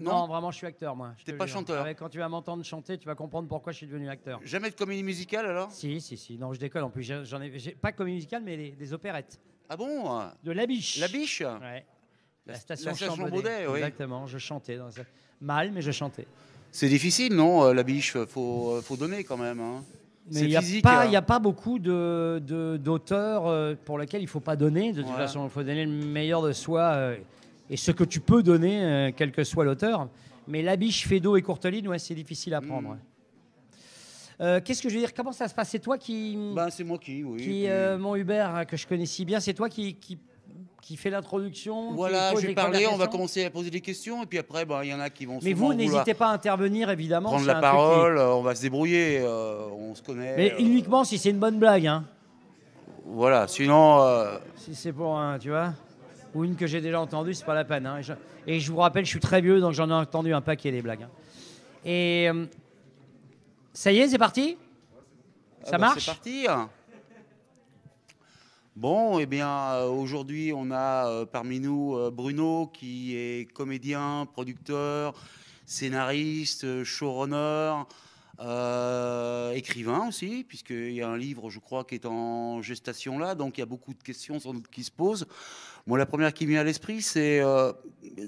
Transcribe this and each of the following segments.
Non, vraiment, je suis acteur, moi. T'es pas chanteur Quand tu vas m'entendre chanter, tu vas comprendre pourquoi je suis devenu acteur. Jamais de comédie musicale alors Si, si, si. Non, je décolle en plus. J'en ai, pas de comédie musicale, mais des, opérettes. Ah bon De La Biche. La Biche Ouais. La, station, la oui. Exactement, je chantais. Dans Mal, mais je chantais. C'est difficile, non, euh, la biche faut, euh, faut donner quand même. Hein. Mais il n'y hein. a, pas beaucoup d'auteurs de, d'auteurs euh, pour lesquels il ne faut pas donner. De toute façon, il faut donner le meilleur de soi et ce que tu peux donner, euh, quel que soit l'auteur. Mais la biche, Fédo et Courteline, c'est difficile à prendre. Mm. Euh, qu'est-ce que je veux dire Comment ça se passe C'est toi qui. Ben, c'est moi qui, oui. Euh, mon Hubert, que je connais si bien, c'est toi qui, qui, qui fait l'introduction Voilà, je vais parler, on va commencer à poser des questions, et puis après, ben, il y en a qui vont. se Mais vous, n'hésitez pas à intervenir, évidemment. Prendre la parole, on va se débrouiller, on se connaît. Mais uniquement si c'est une bonne blague, hein. Voilà, sinon. Si c'est pour un, tu vois ou une que j'ai déjà entendue, c'est pas la peine. Hein. Et, je, vous rappelle, je suis très vieux, donc j'en ai entendu un paquet des blagues. Hein. Et euh, ça y est, c'est parti Ça ah bah, marche C'est parti Bon, eh bien, euh, aujourd'hui, on a euh, parmi nous Bruno, qui est comédien, producteur, scénariste, showrunner, écrivain aussi, puisqu'il y a un livre, je crois, qui est en gestation là, donc il y a beaucoup de questions sans doute qui se posent. Moi, la première qui me vient à l'esprit, c'est euh,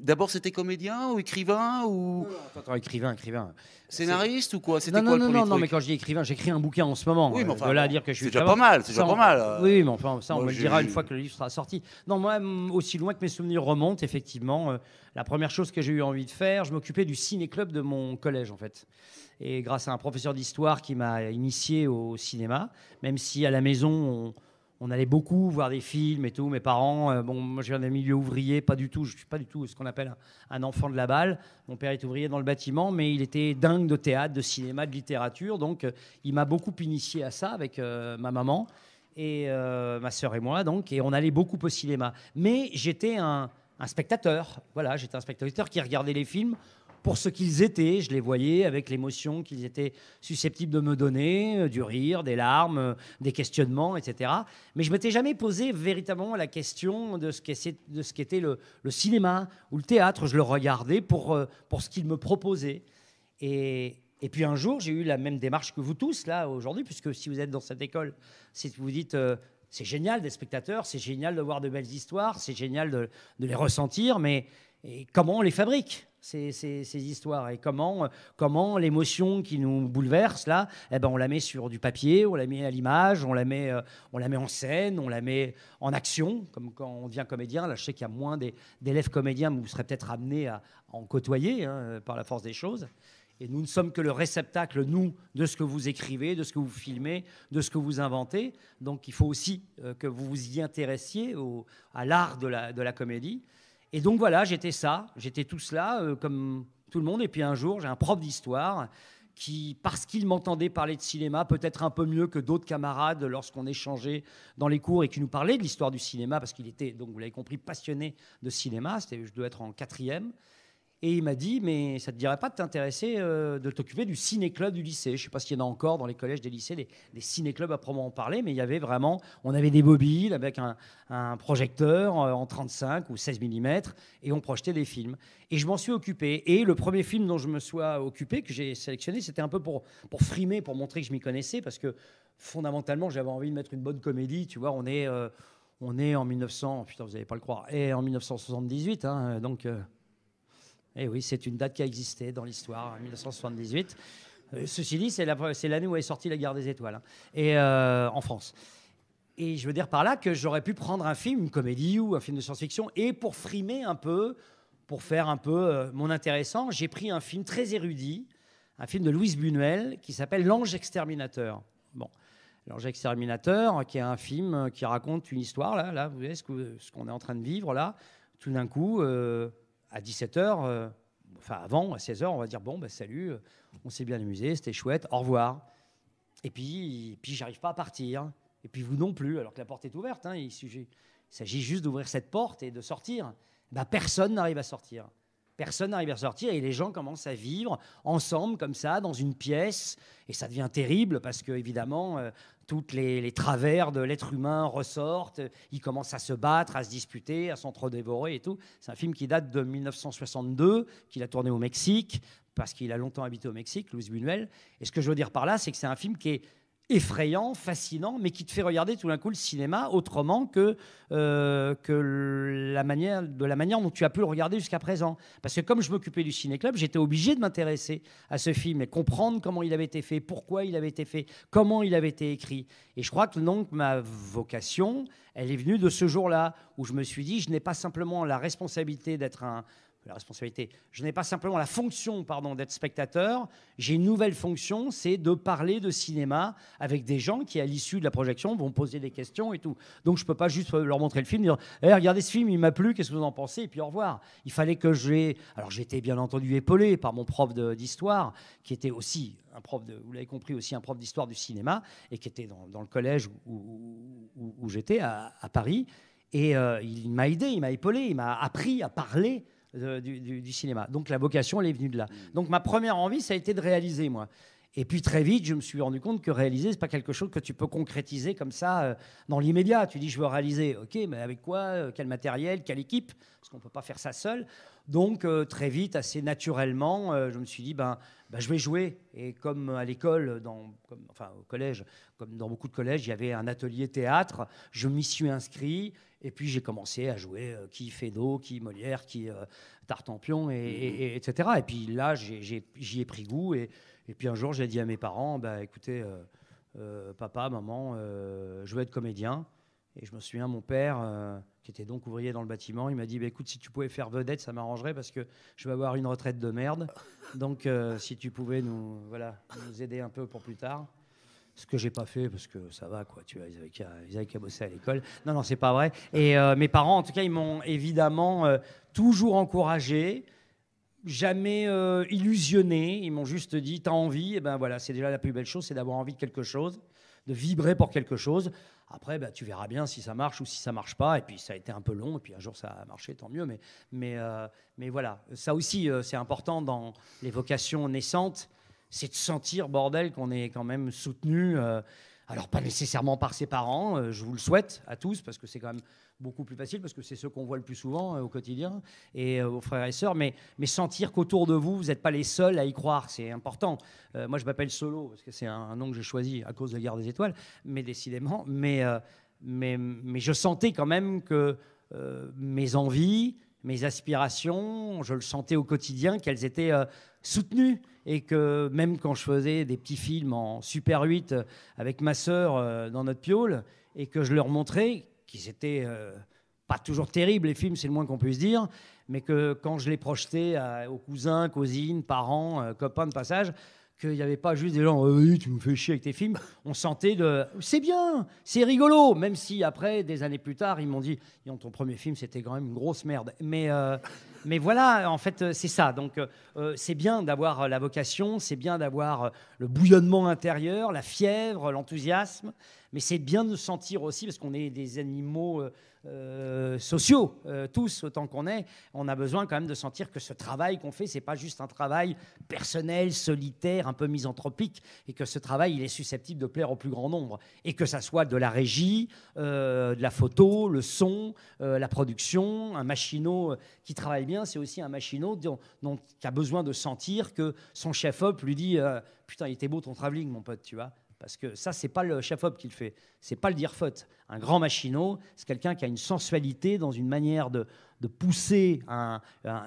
d'abord c'était comédien ou écrivain ou écrivain, écrivain, scénariste ou quoi C'était quoi non, non, non, mais quand je dis écrivain, j'écris un bouquin en ce moment. Oui, mais euh, enfin, dire que je suis déjà pas mal, c'est déjà pas mal. Euh. Oui, mais enfin ça, on me le dira une fois que le livre sera sorti. Non, moi, aussi loin que mes souvenirs remontent, effectivement, la première chose que j'ai eu envie de faire, je m'occupais du ciné-club de mon collège, en fait. Et grâce à un professeur d'histoire qui m'a initié au cinéma, même si à la maison on allait beaucoup voir des films et tout. Mes parents, euh, bon, moi je viens d'un milieu ouvrier, pas du tout, je ne suis pas du tout ce qu'on appelle un, enfant de la balle. Mon père est ouvrier dans le bâtiment, mais il était dingue de théâtre, de cinéma, de littérature. Donc euh, il m'a beaucoup initié à ça avec euh, ma maman et ma sœur et moi. Donc, et on allait beaucoup au cinéma. Mais j'étais un spectateur. Voilà, j'étais un spectateur qui regardait les films pour ce qu'ils étaient. Je les voyais avec l'émotion qu'ils étaient susceptibles de me donner, euh, du rire, des larmes, euh, des questionnements, etc. Mais je m'étais jamais posé véritablement la question de ce qu'était le, cinéma ou le théâtre. Je le regardais pour, euh, pour ce qu'il me proposait. Et, puis un jour, j'ai eu la même démarche que vous tous, là, aujourd'hui, puisque si vous êtes dans cette école, si vous dites... c'est génial des spectateurs, c'est génial de voir de belles histoires, c'est génial de, les ressentir, mais comment on les fabrique ces, histoires et euh, comment, l'émotion qui nous bouleverse là, eh ben on la met sur du papier, on la met à l'image, on la met, euh, en scène, on la met en action, comme quand on devient comédien. Là, je sais qu'il y a moins d'élèves comédiens, mais vous serez peut-être amenés à, en côtoyer hein, par la force des choses. Et nous ne sommes que le réceptacle, nous, de ce que vous écrivez, de ce que vous filmez, de ce que vous inventez. Donc il faut aussi euh, que vous vous y intéressiez à l'art de la comédie. Et donc voilà, j'étais ça, j'étais tout cela, euh, comme tout le monde. Et puis un jour, j'ai un prof d'histoire qui, parce qu'il m'entendait parler de cinéma, peut-être un peu mieux que d'autres camarades lorsqu'on échangeait dans les cours et qui nous parlait de l'histoire du cinéma, parce qu'il était, donc vous l'avez compris, passionné de cinéma. C'était, je dois être en quatrième. Et il m'a dit, mais ça ne te dirait pas de t'intéresser, euh, de t'occuper du ciné-club du lycée. Je ne sais pas s'il y en a encore dans les collèges, des lycées, des, ciné-clubs à proprement parler, mais il y avait vraiment, on avait des mobiles avec un, projecteur euh, en 35 ou 16 mm et on projetait des films. Et je m'en suis occupé. Et le premier film dont je me suis occupé, que j'ai sélectionné, c'était un peu pour, pour frimer, pour montrer que je m'y connaissais, parce que fondamentalement, j'avais envie de mettre une bonne comédie. Tu vois, on est, euh, on est en 1900, putain, vous n'allez pas le croire, et en 1978, hein, donc. Et eh oui, c'est une date qui a existé dans l'histoire, 1978. Euh, ceci dit, c'est l'année où est sortie la guerre des étoiles, hein, et euh, en France. Et je veux dire par là que j'aurais pu prendre un film, une comédie ou un film de science-fiction, et pour frimer un peu, pour faire un peu euh, mon intéressant, j'ai pris un film très érudit, un film de Louise Bunuel qui s'appelle L'ange exterminateur. Bon. L'ange exterminateur, qui est un film qui raconte une histoire, là, là vous voyez ce qu'on ce est en train de vivre, là. Tout d'un coup, à 17h, euh, enfin avant, à 16h, on va dire bon, ben, salut, euh, on s'est bien amusé, c'était chouette, au revoir. Et puis, puis j'arrive pas à partir. Et puis vous non plus, alors que la porte est ouverte. Hein, il s'agit juste d'ouvrir cette porte et de sortir. Ben, personne n'arrive à sortir. Personne n'arrive à sortir et les gens commencent à vivre ensemble comme ça dans une pièce et ça devient terrible parce que évidemment euh, toutes les, travers de l'être humain ressortent. Euh, Il commence à se battre, à se disputer, à s'entre-dévorer et tout. C'est un film qui date de 1962, qu'il a tourné au Mexique, parce qu'il a longtemps habité au Mexique, Luis Buñuel. Et ce que je veux dire par là, c'est que c'est un film qui est effrayant, fascinant, mais qui te fait regarder tout d'un coup le cinéma autrement que, euh, que la manière, de la manière dont tu as pu le regarder jusqu'à présent. Parce que comme je m'occupais du ciné-club, j'étais obligé de m'intéresser à ce film et comprendre comment il avait été fait, pourquoi il avait été fait, comment il avait été écrit. Et je crois que donc ma vocation, elle est venue de ce jour-là, où je me suis dit, je n'ai pas simplement la responsabilité d'être un la responsabilité. Je n'ai pas simplement la fonction pardon, d'être spectateur, j'ai une nouvelle fonction, c'est de parler de cinéma avec des gens qui, à l'issue de la projection, vont poser des questions et tout. Donc je ne peux pas juste leur montrer le film, dire Eh, regardez ce film, il m'a plu, qu'est-ce que vous en pensez ?» et puis au revoir. Il fallait que j'ai... Alors j'étais bien entendu épaulé par mon prof d'histoire, qui était aussi un prof, de, vous l'avez compris, aussi un prof d'histoire du cinéma, et qui était dans, le collège où, j'étais, à, Paris. Et euh, il m'a aidé, il m'a épaulé, il m'a appris à parler euh, du, cinéma. Donc la vocation, elle est venue de là. Mm. Donc ma première envie, ça a été de réaliser, moi. Et puis très vite, je me suis rendu compte que réaliser, c'est pas quelque chose que tu peux concrétiser comme ça euh, dans l'immédiat. Tu dis, je veux réaliser, ok, mais avec quoi euh, Quel matériel Quelle équipe Parce qu'on peut pas faire ça seul. Donc très vite, assez naturellement, je me suis dit, ben, ben, je vais jouer. Et comme à l'école, dans, enfin au collège, comme dans beaucoup de collèges, il y avait un atelier théâtre. Je m'y suis inscrit et puis j'ai commencé à jouer euh, qui qui Feydeau, qui Molière, qui euh, et, etc. Mhm. Et puis là, j'y ai, pris goût. Et, puis un jour, j'ai dit à mes parents, bah, écoutez, euh, euh, papa, maman, je veux être comédien. Et je me souviens, mon père, qui était donc ouvrier dans le bâtiment, il m'a dit, bah, écoute, si tu pouvais faire vedette, ça m'arrangerait parce que je vais avoir une retraite de merde. Donc si tu pouvais nous, voilà, nous aider un peu pour plus tard. Ce que j'ai pas fait parce que ça va quoi, tu vois, ils avaient qu'à, bosser à l'école. Non non, c'est pas vrai. Et euh, mes parents, en tout cas, ils m'ont évidemment euh, toujours encouragé, jamais euh, illusionné. Ils m'ont juste dit t'as envie, et eh ben voilà, c'est déjà la plus belle chose, c'est d'avoir envie de quelque chose, de vibrer pour quelque chose. Après, bah, tu verras bien si ça marche ou si ça marche pas. Et puis ça a été un peu long. Et puis un jour ça a marché, tant mieux. Mais mais mais voilà, ça aussi c'est important dans les vocations naissantes c'est de sentir, bordel, qu'on est quand même soutenu. Euh, alors, pas nécessairement par ses parents, euh, je vous le souhaite à tous, parce que c'est quand même beaucoup plus facile, parce que c'est ce qu'on voit le plus souvent euh, au quotidien, et aux frères et sœurs, mais, sentir qu'autour de vous, vous n'êtes pas les seuls à y croire, c'est important. moi, je m'appelle Solo, parce que c'est un, nom que j'ai choisi à cause de la guerre des étoiles, mais décidément, mais je sentais quand même que mes envies, mes aspirations, je le sentais au quotidien, qu'elles étaient soutenu et que même quand je faisais des petits films en Super 8 euh, avec ma sœur euh, dans notre piaule et que je leur montrais, qui étaient euh, pas toujours terrible les films, c'est le moins qu'on puisse dire, mais que quand je les projetais aux cousins, cousines, parents, copains de passage, qu'il n'y avait pas juste des gens, ah oui, tu me fais chier avec tes films. On sentait de, c'est bien, c'est rigolo, même si après, des années plus tard, ils m'ont dit, ton premier film, c'était quand même une grosse merde. Mais, euh, mais voilà, en fait, euh, c'est ça. Donc, euh, c'est bien d'avoir la vocation, c'est bien d'avoir le bouillonnement intérieur, la fièvre, l'enthousiasme, mais c'est bien de sentir aussi, parce qu'on est des animaux. Euh, sociaux, euh, tous autant qu'on est, on a besoin quand même de sentir que ce travail qu'on fait, c'est pas juste un travail personnel, solitaire, un peu misanthropique, et que ce travail, il est susceptible de plaire au plus grand nombre, et que ça soit de la régie, euh, de la photo, le son, la production, un machinot qui travaille bien, c'est aussi un machinot qui a besoin de sentir que son chef-op lui dit putain, il était beau ton travelling, mon pote, tu vois. Parce que ça, c'est pas le chef-op qui le fait, c'est pas le dire faute. Un grand machinot, c'est quelqu'un qui a une sensualité dans une manière de, de pousser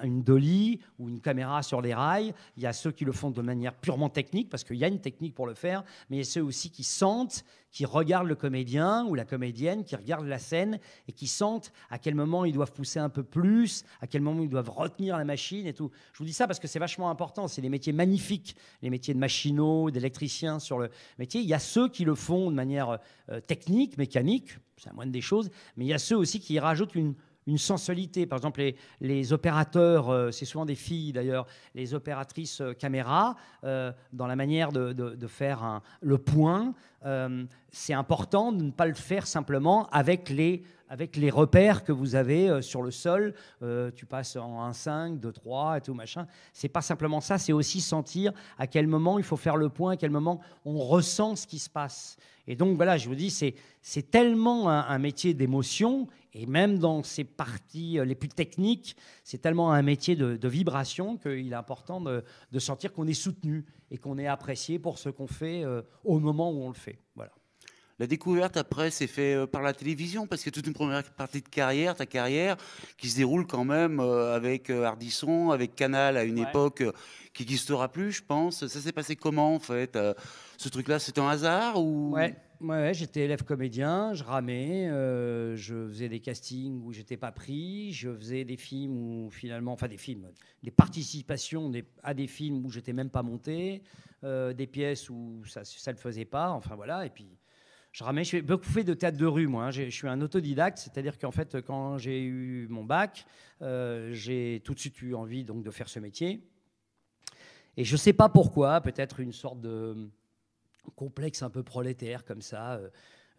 une dolly ou une caméra sur les rails. Il y a ceux qui le font de manière purement technique, parce qu'il y a une technique pour le faire, mais il y a ceux aussi qui sentent, qui regardent le comédien ou la comédienne, qui regardent la scène et qui sentent à quel moment ils doivent pousser un peu plus, à quel moment ils doivent retenir la machine et tout. Je vous dis ça parce que c'est vachement important. C'est des métiers magnifiques, les métiers de machinaux, d'électriciens sur le métier. Il y a ceux qui le font de manière euh, technique, mécanique, c'est la moindre des choses, mais il y a ceux aussi qui y rajoutent une une sensualité. Par exemple, les, opérateurs, euh, c'est souvent des filles d'ailleurs, les opératrices euh, caméra, euh, dans la manière de, faire le point, euh, c'est important de ne pas le faire simplement avec les, avec les repères que vous avez euh, sur le sol. Euh, tu passes en 5, 2, 3, et tout machin. C'est pas simplement ça, c'est aussi sentir à quel moment il faut faire le point, à quel moment on ressent ce qui se passe. Et donc voilà, je vous dis, c'est tellement un, métier d'émotion, et même dans ces parties les plus techniques, c'est tellement un métier de, vibration qu'il est important de sentir qu'on est soutenu et qu'on est apprécié pour ce qu'on fait euh, au moment où on le fait. Voilà. La découverte, après, c'est fait euh, par la télévision, parce qu'il y a toute une première partie de carrière, ta carrière, qui se déroule quand même euh, avec Ardisson, avec Canal à une époque qui n'existera plus, je pense. Ça s'est passé comment, en fait Ce truc-là, c'est un hasard ou ouais, j'étais élève comédien, je ramais, euh, je faisais des castings où j'étais pas pris, je faisais des films où finalement, enfin des films, des participations à des films où j'étais même pas monté, euh, des pièces où ça, ne le faisait pas, enfin voilà, et puis je ramais. Je fais beaucoup de théâtre de rue, moi. Hein. Je suis un autodidacte, c'est-à-dire qu'en fait, quand j'ai eu mon bac, euh, j'ai tout de suite eu envie donc de faire ce métier. Et je ne sais pas pourquoi, peut-être une sorte de complexe un peu prolétaire comme ça. Euh,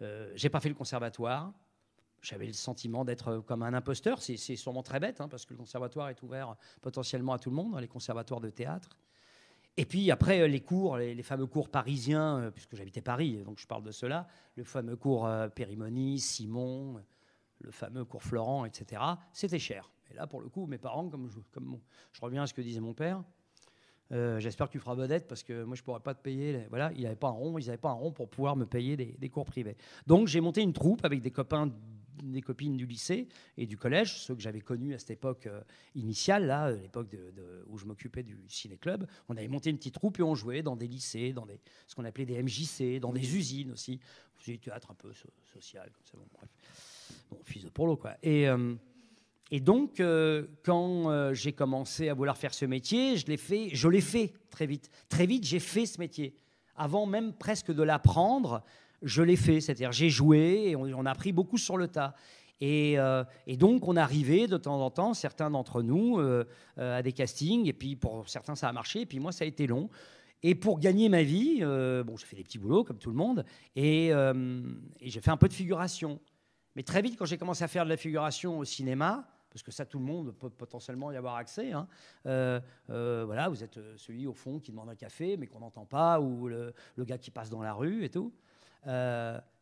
euh, j'ai pas fait le conservatoire. J'avais le sentiment d'être euh, comme un imposteur. C'est, sûrement très bête, hein, parce que le conservatoire est ouvert potentiellement à tout le monde, hein, les conservatoires de théâtre. Et puis après, euh, les cours, les, fameux cours parisiens, puisque j'habitais Paris, donc je parle de cela, le fameux cours Périmonie, Simon, le fameux cours Florent, etc., c'était cher. Et là, pour le coup, mes parents, comme comme je reviens à ce que disait mon père, euh, j'espère que tu feras vedette parce que moi, je ne pourrais pas te payer. Voilà, il avait pas un rond, ils n'avaient pas un rond pour pouvoir me payer des, cours privés. Donc, j'ai monté une troupe avec des copains des copines du lycée et du collège, ceux que j'avais connus à cette époque euh, initiale, là, euh, l'époque où je m'occupais du ciné-club, on avait monté une petite troupe et on jouait dans des lycées, dans des, ce qu'on appelait des MJC, dans des usines aussi, du théâtre un peu social, comme ça, bon, bref. fils de polo, quoi. Et. Et donc, euh, quand euh, j'ai commencé à vouloir faire ce métier, je l'ai fait, très vite. Très vite, j'ai fait ce métier. Avant même presque de l'apprendre, je l'ai fait. C'est-à-dire, j'ai joué et on, a appris beaucoup sur le tas. Et, euh, donc, on arrivait de temps en temps, certains d'entre nous, à des castings. Et puis, pour certains, ça a marché. Et puis, moi, ça a été long. Et pour gagner ma vie, bon, j'ai fait des petits boulots comme tout le monde. Et, et j'ai fait un peu de figuration. Mais très vite, quand j'ai commencé à faire de la figuration au cinéma, parce que ça, tout le monde peut potentiellement y avoir accès. Hein. Euh, euh, voilà, vous êtes euh, celui au fond qui demande un café, mais qu'on n'entend pas, ou le, gars qui passe dans la rue et tout.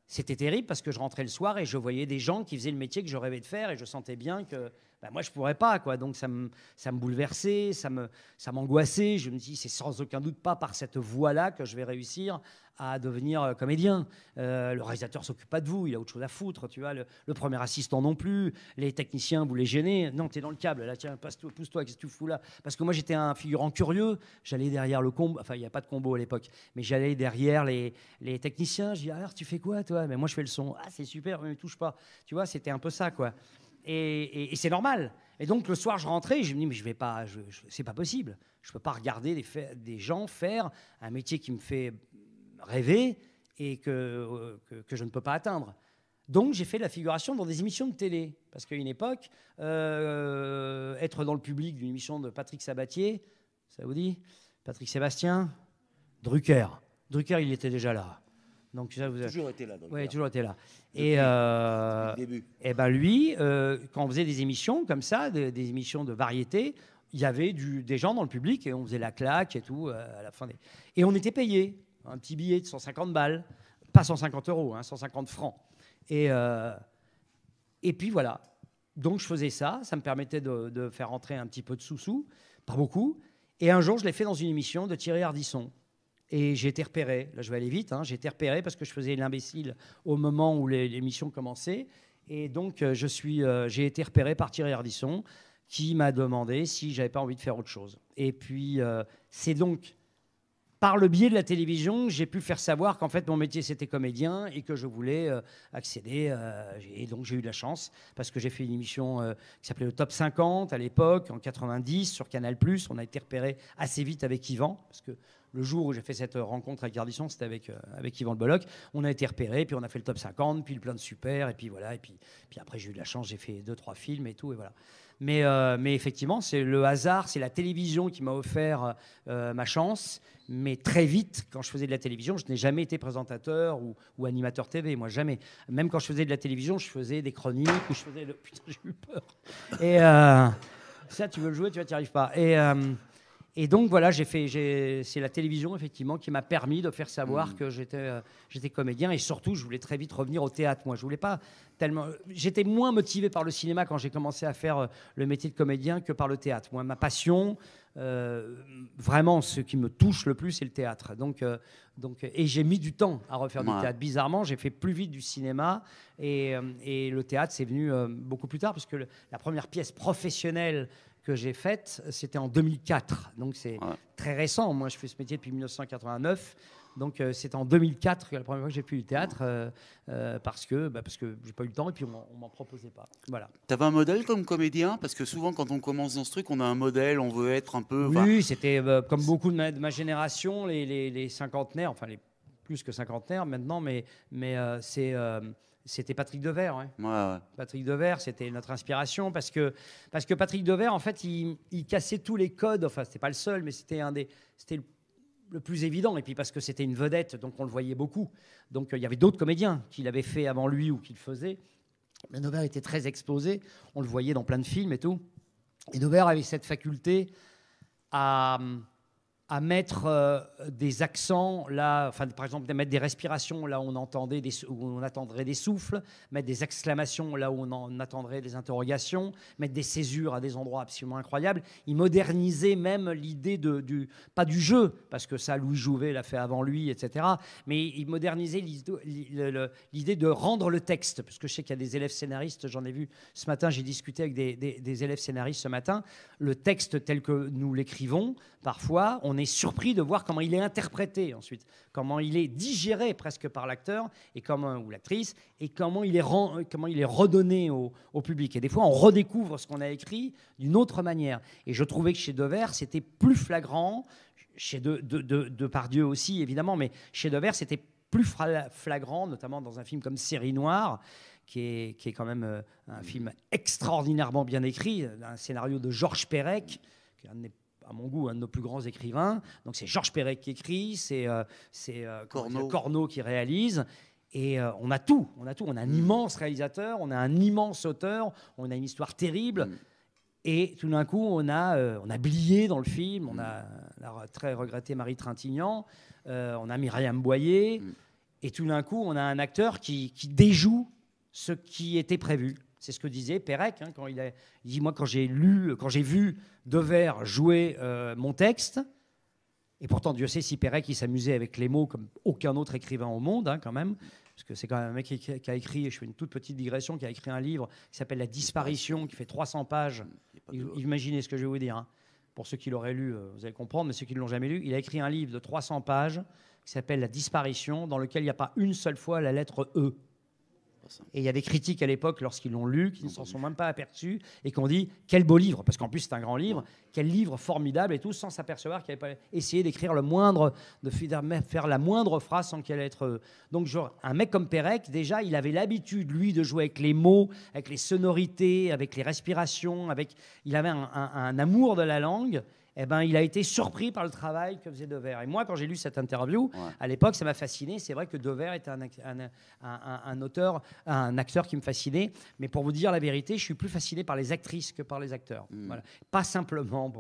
c'était terrible parce que je rentrais le soir et je voyais des gens qui faisaient le métier que je rêvais de faire et je sentais bien que bah, moi je pourrais pas quoi. Donc ça me ça me bouleversait, ça me ça m'angoissait. Je me dis c'est sans aucun doute pas par cette voie-là que je vais réussir à devenir euh, comédien. Euh, le réalisateur s'occupe pas de vous, il a autre chose à foutre, tu vois. Le, premier assistant non plus, les techniciens vous les gênez. Non, tu es dans le câble là, tiens, pousse-toi, qu'est-ce que tu fous là Parce que moi j'étais un figurant curieux, j'allais derrière le combo, enfin il n'y a pas de combo à l'époque, mais j'allais derrière les, les techniciens, je dis ah, alors tu fais quoi toi Mais moi je fais le son. Ah c'est super, mais ne touche pas. Tu vois, c'était un peu ça quoi et, c'est normal. Et donc le soir, je rentrais et je me dis, mais je vais pas, c'est pas possible. Je peux pas regarder des, gens faire un métier qui me fait rêver et euh, que, je ne peux pas atteindre. Donc j'ai fait de la figuration dans des émissions de télé. Parce qu'à une époque, euh, être dans le public d'une émission de Patrick Sabatier, ça vous dit Patrick Sébastien Drucker. Drucker, il était déjà là. Donc ça vous a... toujours été là. Oui, toujours été là. et et euh, eh ben lui, euh, quand on faisait des émissions comme ça, des, émissions de variété, il y avait des gens dans le public et on faisait la claque et tout euh, à la fin des... Et on était payé un petit billet de 150 balles, pas 150 euros, 150 hein, francs. Et et puis voilà. Donc je faisais ça, ça me permettait de, de faire entrer un petit peu de sous-sous, pas beaucoup. Et un jour, je l'ai fait dans une émission de Thierry Ardisson et j'ai été repéré. Là, je vais aller vite. Hein. J'ai été repéré parce que je faisais l'imbécile au moment où l'émission commençait. Et donc, euh, je suis, euh, j'ai été repéré par Thierry Ardisson, qui m'a demandé si j'avais pas envie de faire autre chose. Et puis, euh, c'est donc par le biais de la télévision, j'ai pu faire savoir qu'en fait mon métier c'était comédien et que je voulais accéder. et donc j'ai eu de la chance parce que j'ai fait une émission qui s'appelait le Top 50 à l'époque, en 90 sur Canal+. On a été repéré assez vite avec Yvan parce que le jour où j'ai fait cette rencontre avec Gardisson, c'était avec, euh, avec Yvan Le Bolloc. On a été repéré, puis on a fait le top 50, puis le plein de super, et puis voilà. Et puis, puis après, j'ai eu de la chance, j'ai fait deux, trois films et tout, et voilà. Mais, euh, mais effectivement, c'est le hasard, c'est la télévision qui m'a offert euh, ma chance. Mais très vite, quand je faisais de la télévision, je n'ai jamais été présentateur ou, animateur TV, moi jamais. Même quand je faisais de la télévision, je faisais des chroniques ou je faisais. Le... Putain, j'ai eu peur. Et ça, tu veux le jouer, tu n'y arrives pas. Et. Et donc voilà, j'ai fait, c'est la télévision effectivement qui m'a permis de faire savoir mm. que j'étais, euh, j'étais comédien et surtout je voulais très vite revenir au théâtre. Moi, je voulais pas tellement, j'étais moins motivé par le cinéma quand j'ai commencé à faire euh, le métier de comédien que par le théâtre. Moi, ma passion, euh, vraiment, ce qui me touche le plus, c'est le théâtre. Donc, donc, et j'ai mis du temps à refaire du théâtre. Bizarrement, j'ai fait plus vite du cinéma et, le théâtre, c'est venu beaucoup plus tard parce que la première pièce professionnelle que j'ai faite, c'était en 2004. Donc c'est très récent. Moi, je fais ce métier depuis 1989. Donc euh, c'est en 2004 que la première fois que j'ai pu du théâtre euh, euh, parce que bah, parce que j'ai pas eu le temps et puis on, m'en proposait pas. Voilà. T'avais un modèle comme comédien parce que souvent quand on commence dans ce truc on a un modèle, on veut être un peu. Oui, c'était comme beaucoup de ma, de ma génération, les, les, les, cinquantenaires, enfin les plus que cinquantenaires maintenant, mais mais c'est c'était Patrick Devers. Ouais, Patrick Devers, c'était notre inspiration parce que, parce que Patrick Devers, en fait, il, cassait tous les codes. Enfin, c'était pas le seul, mais c'était un des, c'était le, plus évident. Et puis parce que c'était une vedette, donc on le voyait beaucoup. Donc euh, il y avait d'autres comédiens qui l'avaient fait avant lui ou qui le faisaient. Mais Dever était très exposé. On le voyait dans plein de films et tout. Et Dever avait cette faculté à, hum, à mettre euh, des accents là, enfin, par exemple, mettre des respirations là où on entendait des, où on attendrait des souffles, mettre des exclamations là où on, attendrait des interrogations, mettre des césures à des endroits absolument incroyables. Il modernisait même l'idée de, du pas du jeu parce que ça Louis Jouvet l'a fait avant lui, etc. Mais il modernisait l'idée de rendre le texte, parce que je sais qu'il y a des élèves scénaristes, j'en ai vu ce matin, j'ai discuté avec des élèves scénaristes ce matin, le texte tel que nous l'écrivons parfois, on est surpris de voir comment il est interprété ensuite, comment il est digéré presque par l'acteur et comme ou l'actrice, et comment il est, comment il est redonné au, public. Et des fois, on redécouvre ce qu'on a écrit d'une autre manière. Et je trouvais que chez Devers, c'était plus flagrant, chez de, de, de, aussi, évidemment, mais chez Devers, c'était plus flagrant, notamment dans un film comme Série Noire, qui est, qui est quand même euh, un film extraordinairement bien écrit, un scénario de Georges Perec, qui n'est à mon goût, un de nos plus grands écrivains. Donc c'est Georges Perret qui écrit, c'est euh, euh, Corneau. qui réalise. Et euh, on a tout, on a tout. On a un mm. immense réalisateur, on a un immense auteur, on a une histoire terrible. Mm. Et tout d'un coup, on a, on a Blié dans le film, on mm. a, très regretté Marie Trintignant, on a Myriam Boyer. Et tout d'un coup, on a un acteur qui, qui déjoue ce qui était prévu. C'est ce que disait Pérec hein, quand il, a, dit moi quand j'ai lu, quand j'ai vu Devers jouer euh, mon texte. Et pourtant, Dieu sait si Pérec il s'amusait avec les mots comme aucun autre écrivain au monde, hein, quand même, parce que c'est quand même un mec qui, a écrit. Et je fais une toute petite digression, qui a écrit un livre qui s'appelle La Disparition, qui fait 300 pages. imaginez ce que je vais vous dire. Hein. Pour ceux qui l'auraient lu, euh, vous allez comprendre, mais ceux qui ne l'ont jamais lu, il a écrit un livre de 300 pages qui s'appelle La Disparition, dans lequel il n'y a pas une seule fois la lettre E. Et il y a des critiques à l'époque, lorsqu'ils l'ont lu, qui ne s'en sont même pas aperçus et qu'on dit quel beau livre, parce qu'en plus c'est un grand livre, quel livre formidable et tout, sans s'apercevoir qu'il n'avait pas essayé d'écrire le moindre, de faire la moindre phrase sans qu'elle ait être. Euh, Donc, genre, un mec comme Pérec, déjà, il avait l'habitude, lui, de jouer avec les mots, avec les sonorités, avec les respirations, avec. Il avait un amour de la langue eh ben, il a été surpris par le travail que faisait Dever. Et moi, quand j'ai lu cette interview, à l'époque, ça m'a fasciné. C'est vrai que Dever était un, auteur, un acteur qui me fascinait. Mais pour vous dire la vérité, je suis plus fasciné par les actrices que par les acteurs. Hmm. Pas simplement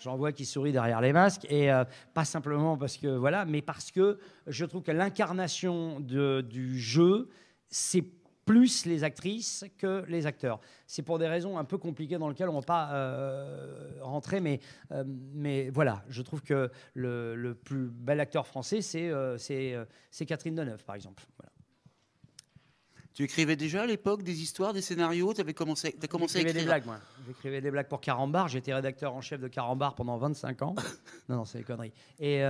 J'en vois qui sourit derrière les masques, et euh, pas simplement parce que voilà, mais parce que je trouve que l'incarnation du jeu, c'est plus les actrices que les acteurs. C'est pour des raisons un peu compliquées dans lesquelles on ne va pas euh, rentrer, mais, euh, mais voilà, je trouve que le, le plus bel acteur français, c'est euh, euh, c'est Catherine Deneuve, par exemple. Tu écrivais déjà à l'époque des histoires, des scénarios Tu avais commencé, as commencé à écrire des blagues, moi. J'écrivais des blagues pour Carambar. J'étais rédacteur en chef de Carambar pendant 25 ans. non, non, c'est des conneries. Et...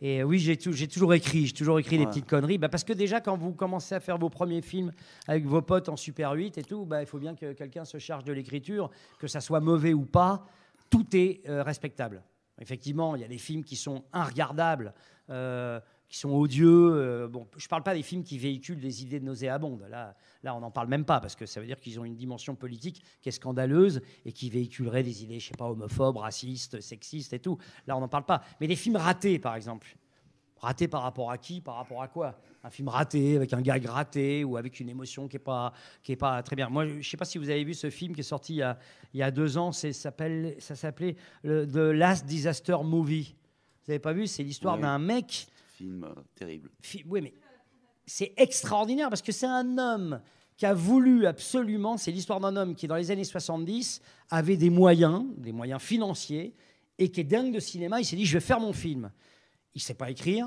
Et euh, oui, j'ai toujours écrit, j'ai toujours écrit des petites conneries. Bah parce que déjà, quand vous commencez à faire vos premiers films avec vos potes en Super 8 et tout, bah, il faut bien que quelqu'un se charge de l'écriture, que ça soit mauvais ou pas, tout est euh, respectable. Effectivement, il y a des films qui sont ingardables. Euh, qui sont odieux. Euh, bon, je ne parle pas des films qui véhiculent des idées de nauséabondes. Là, là on n'en parle même pas, parce que ça veut dire qu'ils ont une dimension politique qui est scandaleuse et qui véhiculerait des idées, je sais pas, homophobes, racistes, sexistes et tout. Là, on n'en parle pas. Mais des films ratés, par exemple. Ratés par rapport à qui Par rapport à quoi Un film raté, avec un gag raté, ou avec une émotion qui n'est pas, qui est pas très bien. Moi, je ne sais pas si vous avez vu ce film qui est sorti il y a, il y a deux ans. Ça s'appelait euh, The Last Disaster Movie. Vous n'avez pas vu C'est l'histoire d'un mec film euh, terrible. Oui, mais c'est extraordinaire parce que c'est un homme qui a voulu absolument, c'est l'histoire d'un homme qui, dans les années 70, avait des moyens, des moyens financiers, et qui est dingue de cinéma. Il s'est dit, je vais faire mon film. Il ne sait pas écrire,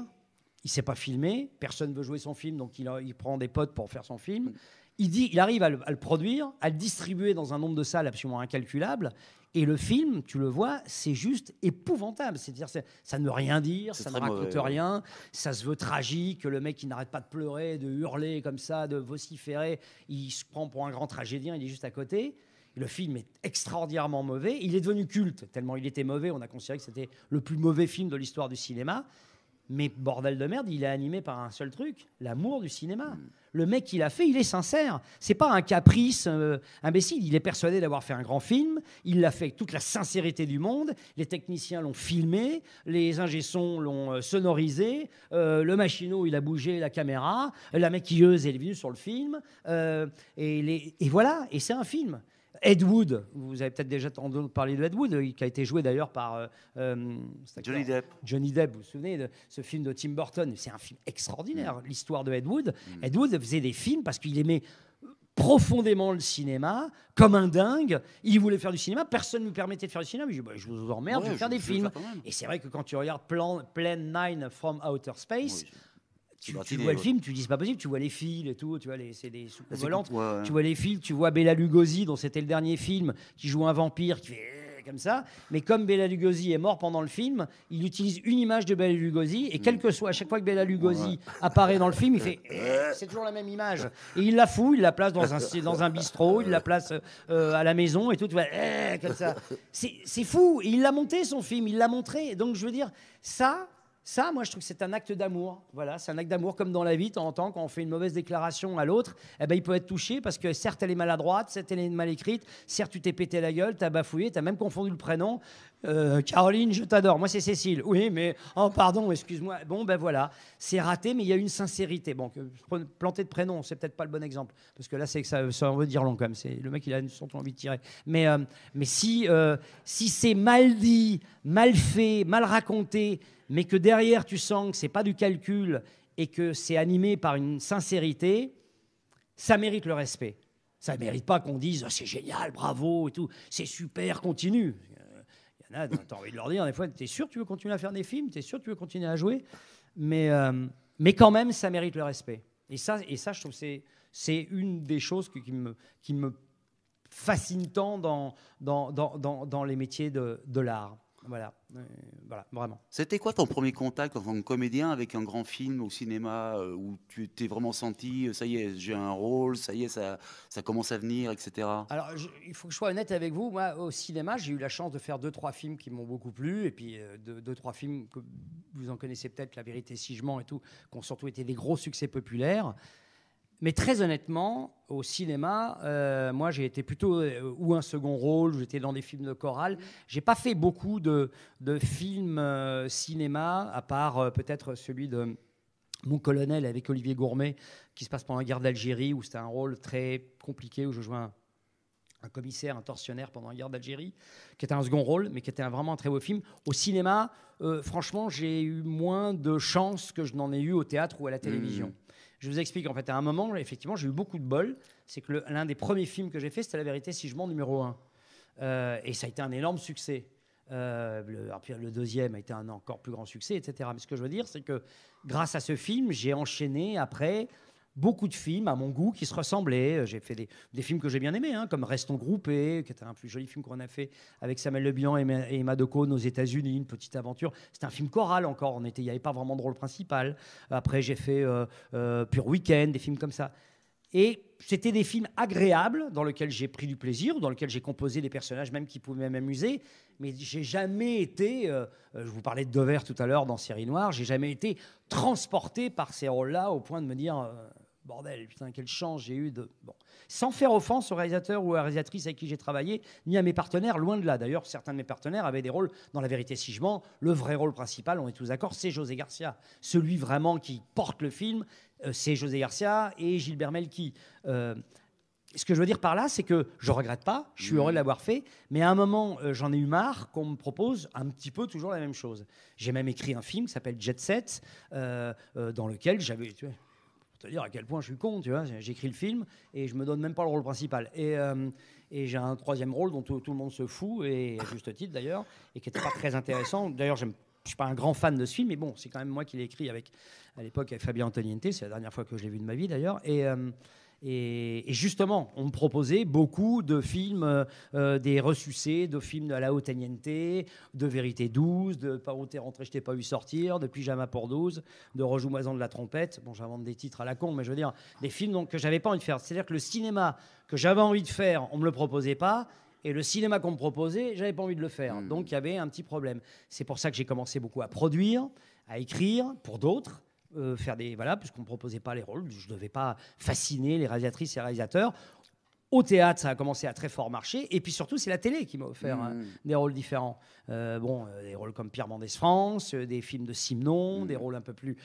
il ne sait pas filmer, personne ne veut jouer son film, donc il, prend des potes pour faire son film. Mm. Il, dit, il arrive à le, produire, à le distribuer dans un nombre de salles absolument incalculable. Et le film, tu le vois, c'est juste épouvantable. C'est-à-dire, ça ne veut rien dire, ça ne raconte rien, ça se veut tragique. Le mec, il n'arrête pas de pleurer, de hurler comme ça, de vociférer. Il se prend pour un grand tragédien, il est juste à côté. Le film est extraordinairement mauvais. Il est devenu culte, tellement il était mauvais. On a considéré que c'était le plus mauvais film de l'histoire du cinéma. Mais bordel de merde, il est animé par un seul truc, l'amour du cinéma. Hmm le mec qui l'a fait, il est sincère. C'est pas un caprice euh, imbécile. Il est persuadé d'avoir fait un grand film. Il l'a fait avec toute la sincérité du monde. Les techniciens l'ont filmé, les ingé-sons l'ont euh, sonorisé, euh, le machinot il a bougé la caméra, la maquilleuse elle est venue sur le film, et voilà. Et c'est un film. Ed Wood, vous avez peut-être déjà entendu parler de Ed Wood, euh, qui a été joué d'ailleurs par euh, euh, Johnny Depp. Johnny Depp, vous vous souvenez de ce film de Tim Burton C'est un film extraordinaire, mm. l'histoire de Ed Wood. Mm. Ed Wood faisait des films parce qu'il aimait profondément le cinéma, comme un dingue. Il voulait faire du cinéma, personne ne lui permettait de faire du cinéma. Je bah, je vous emmerde, je vais faire des films. Et c'est vrai que quand tu regardes Plan, Nine 9 from Outer Space, tu, vois le film, tu dis c'est pas possible, tu vois les fils et tout, tu vois les, c'est des soupes bah, volantes, tu vois les fils, tu vois Bella Lugosi dont c'était le dernier film, qui joue un vampire, qui fait euh, comme ça. Mais comme Bella Lugosi est mort pendant le film, il utilise une image de Bella Lugosi et mm. quel que soit, à chaque fois que Bella Lugosi apparaît dans le film, il fait euh, c'est toujours la même image. Et il la fout, il la place dans un, dans un bistrot, il la place euh, à la maison et tout. vois, comme ça. C'est, fou. il l'a monté son film, il l'a montré. Donc je veux dire, ça, ça, moi, je trouve que c'est un acte d'amour. Voilà, c'est un acte d'amour comme dans la vie, en tant quand on fait une mauvaise déclaration à l'autre, eh ben, il peut être touché parce que certes, elle est maladroite, certes, elle est mal écrite, certes, tu t'es pété la gueule, t'as bafouillé, t'as même confondu le prénom. Euh, Caroline, je t'adore. Moi, c'est Cécile. Oui, mais oh, pardon, excuse-moi. Bon, ben voilà, c'est raté, mais il y a une sincérité. Bon, planter de prénom, c'est peut-être pas le bon exemple parce que là, c'est que ça, ça veut dire long quand même. C'est le mec, il a une sorte envie de tirer. Mais, euh, mais si, euh, si c'est mal dit, mal fait, mal raconté mais que derrière tu sens que c'est pas du calcul et que c'est animé par une sincérité, ça mérite le respect. Ça ne mérite pas qu'on dise ah, c'est génial, bravo et tout, c'est super, continue. Il y en a, tu as envie de leur dire des fois, es sûr que tu veux continuer à faire des films, tu es sûr que tu veux continuer à jouer, mais, euh, mais quand même, ça mérite le respect. Et ça, et ça je trouve que c'est une des choses qui, me, qui me fascine tant dans, dans, dans, dans les métiers de, de l'art. Voilà, euh, voilà, vraiment. C'était quoi ton premier contact en tant que comédien avec un grand film au cinéma euh, où tu t'es vraiment senti, euh, ça y est, j'ai un rôle, ça y est, ça, ça commence à venir, etc. Alors, il faut que je sois honnête avec vous. Moi, au cinéma, j'ai eu la chance de faire deux, trois films qui m'ont beaucoup plu, et puis deux, trois films que vous en connaissez peut-être, La vérité si je mens et tout, qui ont surtout été des gros succès populaires. Mais très honnêtement, au cinéma, euh, moi j'ai été plutôt euh, ou un second rôle, j'étais dans des films de chorale. J'ai pas fait beaucoup de, films euh, cinéma, à part peut-être celui de Mon colonel avec Olivier Gourmet, qui se passe pendant la guerre d'Algérie, où c'était un rôle très compliqué, où je jouais un, commissaire, un tortionnaire pendant la guerre d'Algérie, qui était un second rôle, mais qui était un, vraiment un très beau film. Au cinéma, franchement, j'ai eu moins de chance que je n'en ai eu au théâtre ou à la télévision. Mmh. Je vous explique, en fait, à un moment, effectivement, j'ai eu beaucoup de bol. C'est que l'un des premiers films que j'ai fait, c'était La vérité si je mens numéro 1. Euh, et ça a été un énorme succès. Euh, le, le deuxième a été un encore plus grand succès, etc. Mais ce que je veux dire, c'est que grâce à ce film, j'ai enchaîné après beaucoup de films, à mon goût, qui se ressemblaient. Euh, j'ai fait des, films que j'ai bien aimés, hein, comme Restons groupés, qui était un plus joli film qu'on a fait avec Samuel lebian et Emma Decaune aux États-Unis, une petite aventure. C'était un film choral encore, on il n'y avait pas vraiment de rôle principal. Après, j'ai fait euh, euh, Pure Weekend, des films comme ça. Et c'était des films agréables dans lesquels j'ai pris du plaisir, dans lesquels j'ai composé des personnages même qui pouvaient m'amuser, mais j'ai jamais été, euh, je vous parlais de Dover tout à l'heure dans Série Noire, j'ai jamais été transporté par ces rôles-là au point de me dire bordel, putain, quelle chance j'ai eu de. Bon. Sans faire offense aux réalisateurs ou à réalisatrices avec qui j'ai travaillé, ni à mes partenaires, loin de là. D'ailleurs, certains de mes partenaires avaient des rôles dans La vérité si je mens. Le vrai rôle principal, on est tous d'accord, c'est José Garcia. Celui vraiment qui porte le film, euh, c'est José Garcia et Gilbert Melki. Euh, ce que je veux dire par là, c'est que je regrette pas, je suis mmh. heureux de l'avoir fait, mais à un moment, euh, j'en ai eu marre qu'on me propose un petit peu toujours la même chose. J'ai même écrit un film qui s'appelle Jet Set, dans lequel j'avais cest à dire à quel point je suis con, tu vois. J'écris le film et je me donne même pas le rôle principal. Et, euh, j'ai un troisième rôle dont tout, le monde se fout, et à juste titre d'ailleurs, et qui n'était pas très intéressant. D'ailleurs, je ne suis pas un grand fan de ce film, mais bon, c'est quand même moi qui l'ai écrit avec, à l'époque avec Fabien Antoniente, c'est la dernière fois que je l'ai vu de ma vie d'ailleurs. Et, euh, et, justement, on me proposait beaucoup de films euh, euh, des ressucés, de films de la haute NNT, de Vérité 12, de Pas où t'es rentré, je t'ai pas vu sortir, de Pyjama pour 12, de Rejoumoison de la trompette. Bon, j'invente des titres à la con, mais je veux dire, des films donc, que j'avais pas envie de faire. C'est-à-dire que le cinéma que j'avais envie de faire, on me le proposait pas. Et le cinéma qu'on me proposait, j'avais pas envie de le faire. Hmm. Donc il y avait un petit problème. C'est pour ça que j'ai commencé beaucoup à produire, à écrire pour d'autres euh, faire des. Voilà, puisqu'on ne proposait pas les rôles, je ne devais pas fasciner les réalisatrices et réalisateurs. Au théâtre, ça a commencé à très fort marcher. Et puis surtout, c'est la télé qui m'a offert hein, mmh. des rôles différents. Euh, bon, euh, des rôles comme Pierre Mendès France, des films de Simon, mmh. des rôles un peu plus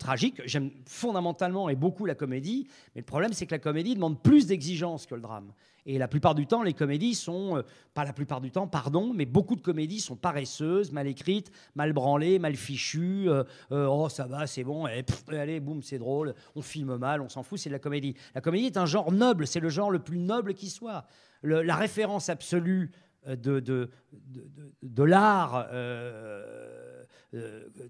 tragiques. J'aime fondamentalement et beaucoup la comédie. Mais le problème, c'est que la comédie demande plus d'exigence que le drame. Et la plupart du temps, les comédies sont, euh, pas la plupart du temps, pardon, mais beaucoup de comédies sont paresseuses, mal écrites, mal branlées, mal fichues. Euh, euh, oh, ça va, c'est bon, eh, eh, allez, boum, c'est drôle, on filme mal, on s'en fout, c'est de la comédie. La comédie est un genre noble, c'est le genre le plus noble qui soit. la référence absolue de, de, de, l'art, de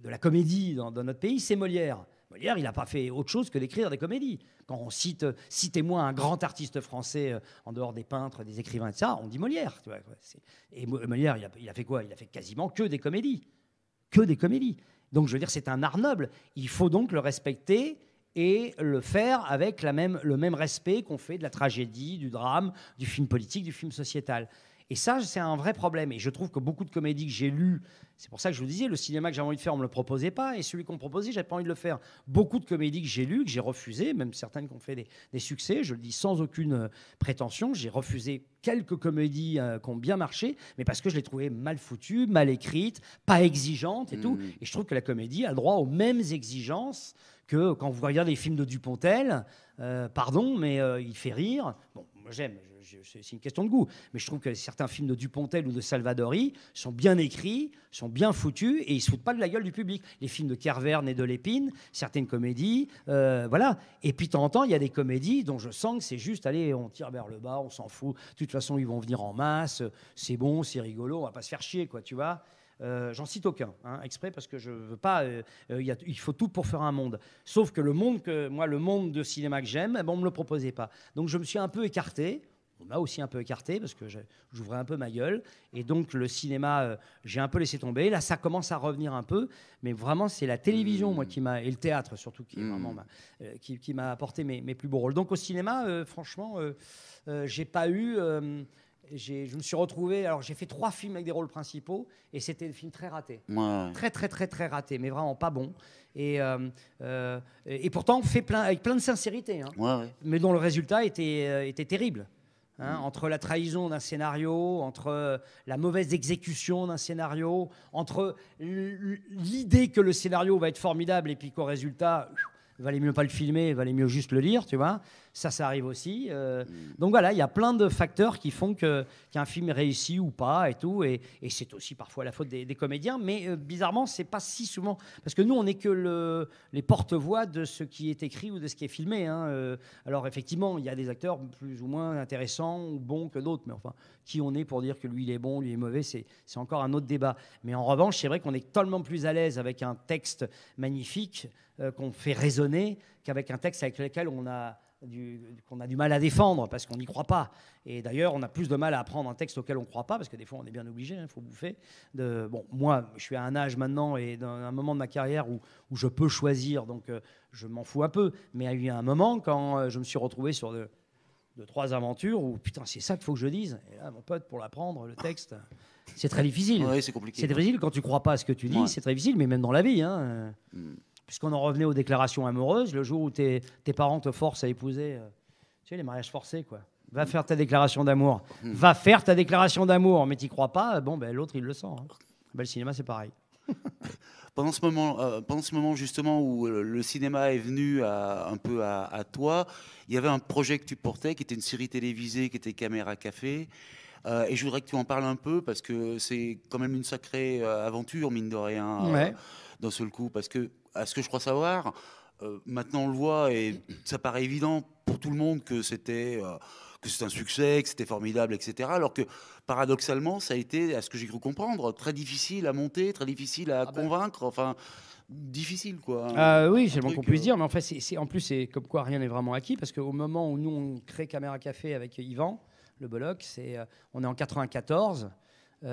la comédie dans notre pays, c'est Molière. Molière, il n'a pas fait autre chose que d'écrire des comédies. Quand on cite, citez-moi un grand artiste français euh, en dehors des peintres, des écrivains, etc., on dit Molière. et euh, Molière, il a, fait quoi Il a fait quasiment que des comédies. Que des comédies. Donc je veux dire, c'est un art noble. Il faut donc le respecter et le faire avec le même respect qu'on fait de la tragédie, du drame, du film politique, du film sociétal. Et ça, c'est un vrai problème. Et je trouve que beaucoup de comédies que j'ai lues, c'est pour ça que je vous disais, le cinéma que j'avais envie de faire, on ne me le proposait pas. Et celui qu'on me proposait, j'avais pas envie de le faire. Beaucoup de comédies que j'ai lues, que j'ai refusées, même certaines qui ont fait des, succès, je le dis sans aucune euh, prétention, j'ai refusé quelques comédies euh, qui ont bien marché, mais parce que je les trouvais mal foutues, mal écrites, pas exigeantes et tout. Mmh. Et je trouve que la comédie a droit aux mêmes exigences que quand vous regardez les films de Dupontel. Euh, pardon, mais il fait rire. Bon, j'aime, c'est une question de goût. Mais je trouve que certains films de Dupontel ou de Salvadori sont bien écrits, sont bien foutus et ils se foutent pas de la gueule du public. Les films de Carverne et de Lépine, certaines comédies, euh, voilà. Et puis, de temps en temps, il y a des comédies dont je sens que c'est juste, allez, on tire vers le bas, on s'en fout. De toute façon, ils vont venir en masse, c'est bon, c'est rigolo, on va pas se faire chier, quoi, tu vois. Euh, j'en cite aucun, hein, exprès, parce que je veux pas. Euh, il faut tout pour faire un monde. Sauf que le monde que moi, le monde de cinéma que j'aime, eh bon, on me le proposait pas. Donc je me suis un peu écarté on m'a aussi un peu écarté parce que j'ouvrais un peu ma gueule. Et donc le cinéma, euh, j'ai un peu laissé tomber. Là, ça commence à revenir un peu. Mais vraiment, c'est la télévision, hmm. moi, qui m'a. Et le théâtre, surtout, qui hmm. m'a euh, qui, m'a apporté mes, mes, plus beaux rôles. Donc au cinéma, euh, franchement, j'ai pas eu. je me suis retrouvé. Alors, j'ai fait trois films avec des rôles principaux et c'était des films très ratés. Très, très, très, très ratés, mais vraiment pas bon Et, et pourtant, fait plein, avec plein de sincérité, hein. mais dont le résultat était, était terrible. Hein, entre la trahison d'un scénario, entre euh, la mauvaise exécution d'un scénario, entre l'idée que le scénario va être formidable et puis qu'au résultat, valait mieux pas le filmer, valait mieux juste le lire, tu vois ça, ça arrive aussi. Euh, mm. donc voilà, il y a plein de facteurs qui font que, qu'un film réussit ou pas et tout. Et, c'est aussi parfois la faute des, comédiens, mais euh, bizarrement, c'est pas si souvent. Parce que nous, on n'est que le, les porte-voix de ce qui est écrit ou de ce qui est filmé. Hein, euh, alors effectivement, il y a des acteurs plus ou moins intéressants ou bons que d'autres, mais enfin, qui on est pour dire que lui, il est bon, lui, il est mauvais, c'est, c'est encore un autre débat. Mais en revanche, c'est vrai qu'on est tellement plus à l'aise avec un texte magnifique qu'on fait résonner qu'avec un texte avec lequel on a qu'on a du mal à défendre parce qu'on n'y croit pas. Et d'ailleurs, on a plus de mal à apprendre un texte auquel on ne croit pas parce que des fois, on est bien obligé, il hein, faut bouffer. De, bon, moi, je suis à un âge maintenant et dans un moment de ma carrière où, je peux choisir, donc euh, je m'en fous un peu. Mais il y a eu un moment quand euh, je me suis retrouvé sur de, trois aventures où putain, c'est ça qu'il faut que je dise. Et là, mon pote, pour l'apprendre, le texte, c'est très difficile. Oui, c'est compliqué. C'est difficile quand tu crois pas à ce que tu dis, c'est très difficile, mais même dans la vie. Hein. Hmm puisqu'on en revenait aux déclarations amoureuses, le jour où tes, tes parents te forcent à épouser, euh, tu sais, les mariages forcés, quoi. Va faire ta déclaration d'amour. Mmh. Va faire ta déclaration d'amour, mais t'y crois pas, euh, bon, ben, l'autre, il le sent. Hein. Ben, le cinéma, c'est pareil. pendant, ce moment, euh, pendant ce moment, justement, où le cinéma est venu un peu à, toi, il y avait un projet que tu portais, qui était une série télévisée, qui était Caméra Café. et je voudrais que tu en parles un peu, parce que c'est quand même une sacrée aventure, mine de rien, dans d'un seul coup, parce que à ce que je crois savoir, euh, maintenant on le voit et ça paraît évident pour tout le monde que c'était euh, que un succès, que c'était formidable, etc. Alors que paradoxalement, ça a été, à ce que j'ai cru comprendre, très difficile à monter, très difficile à ah ben. convaincre. Enfin, difficile quoi. Euh, oui, c'est le moins qu'on puisse euh, dire. Mais en fait, en plus, c'est comme quoi rien n'est vraiment acquis parce qu'au moment où nous on crée Caméra Café avec Yvan, le Bollock, c'est on est en 94 et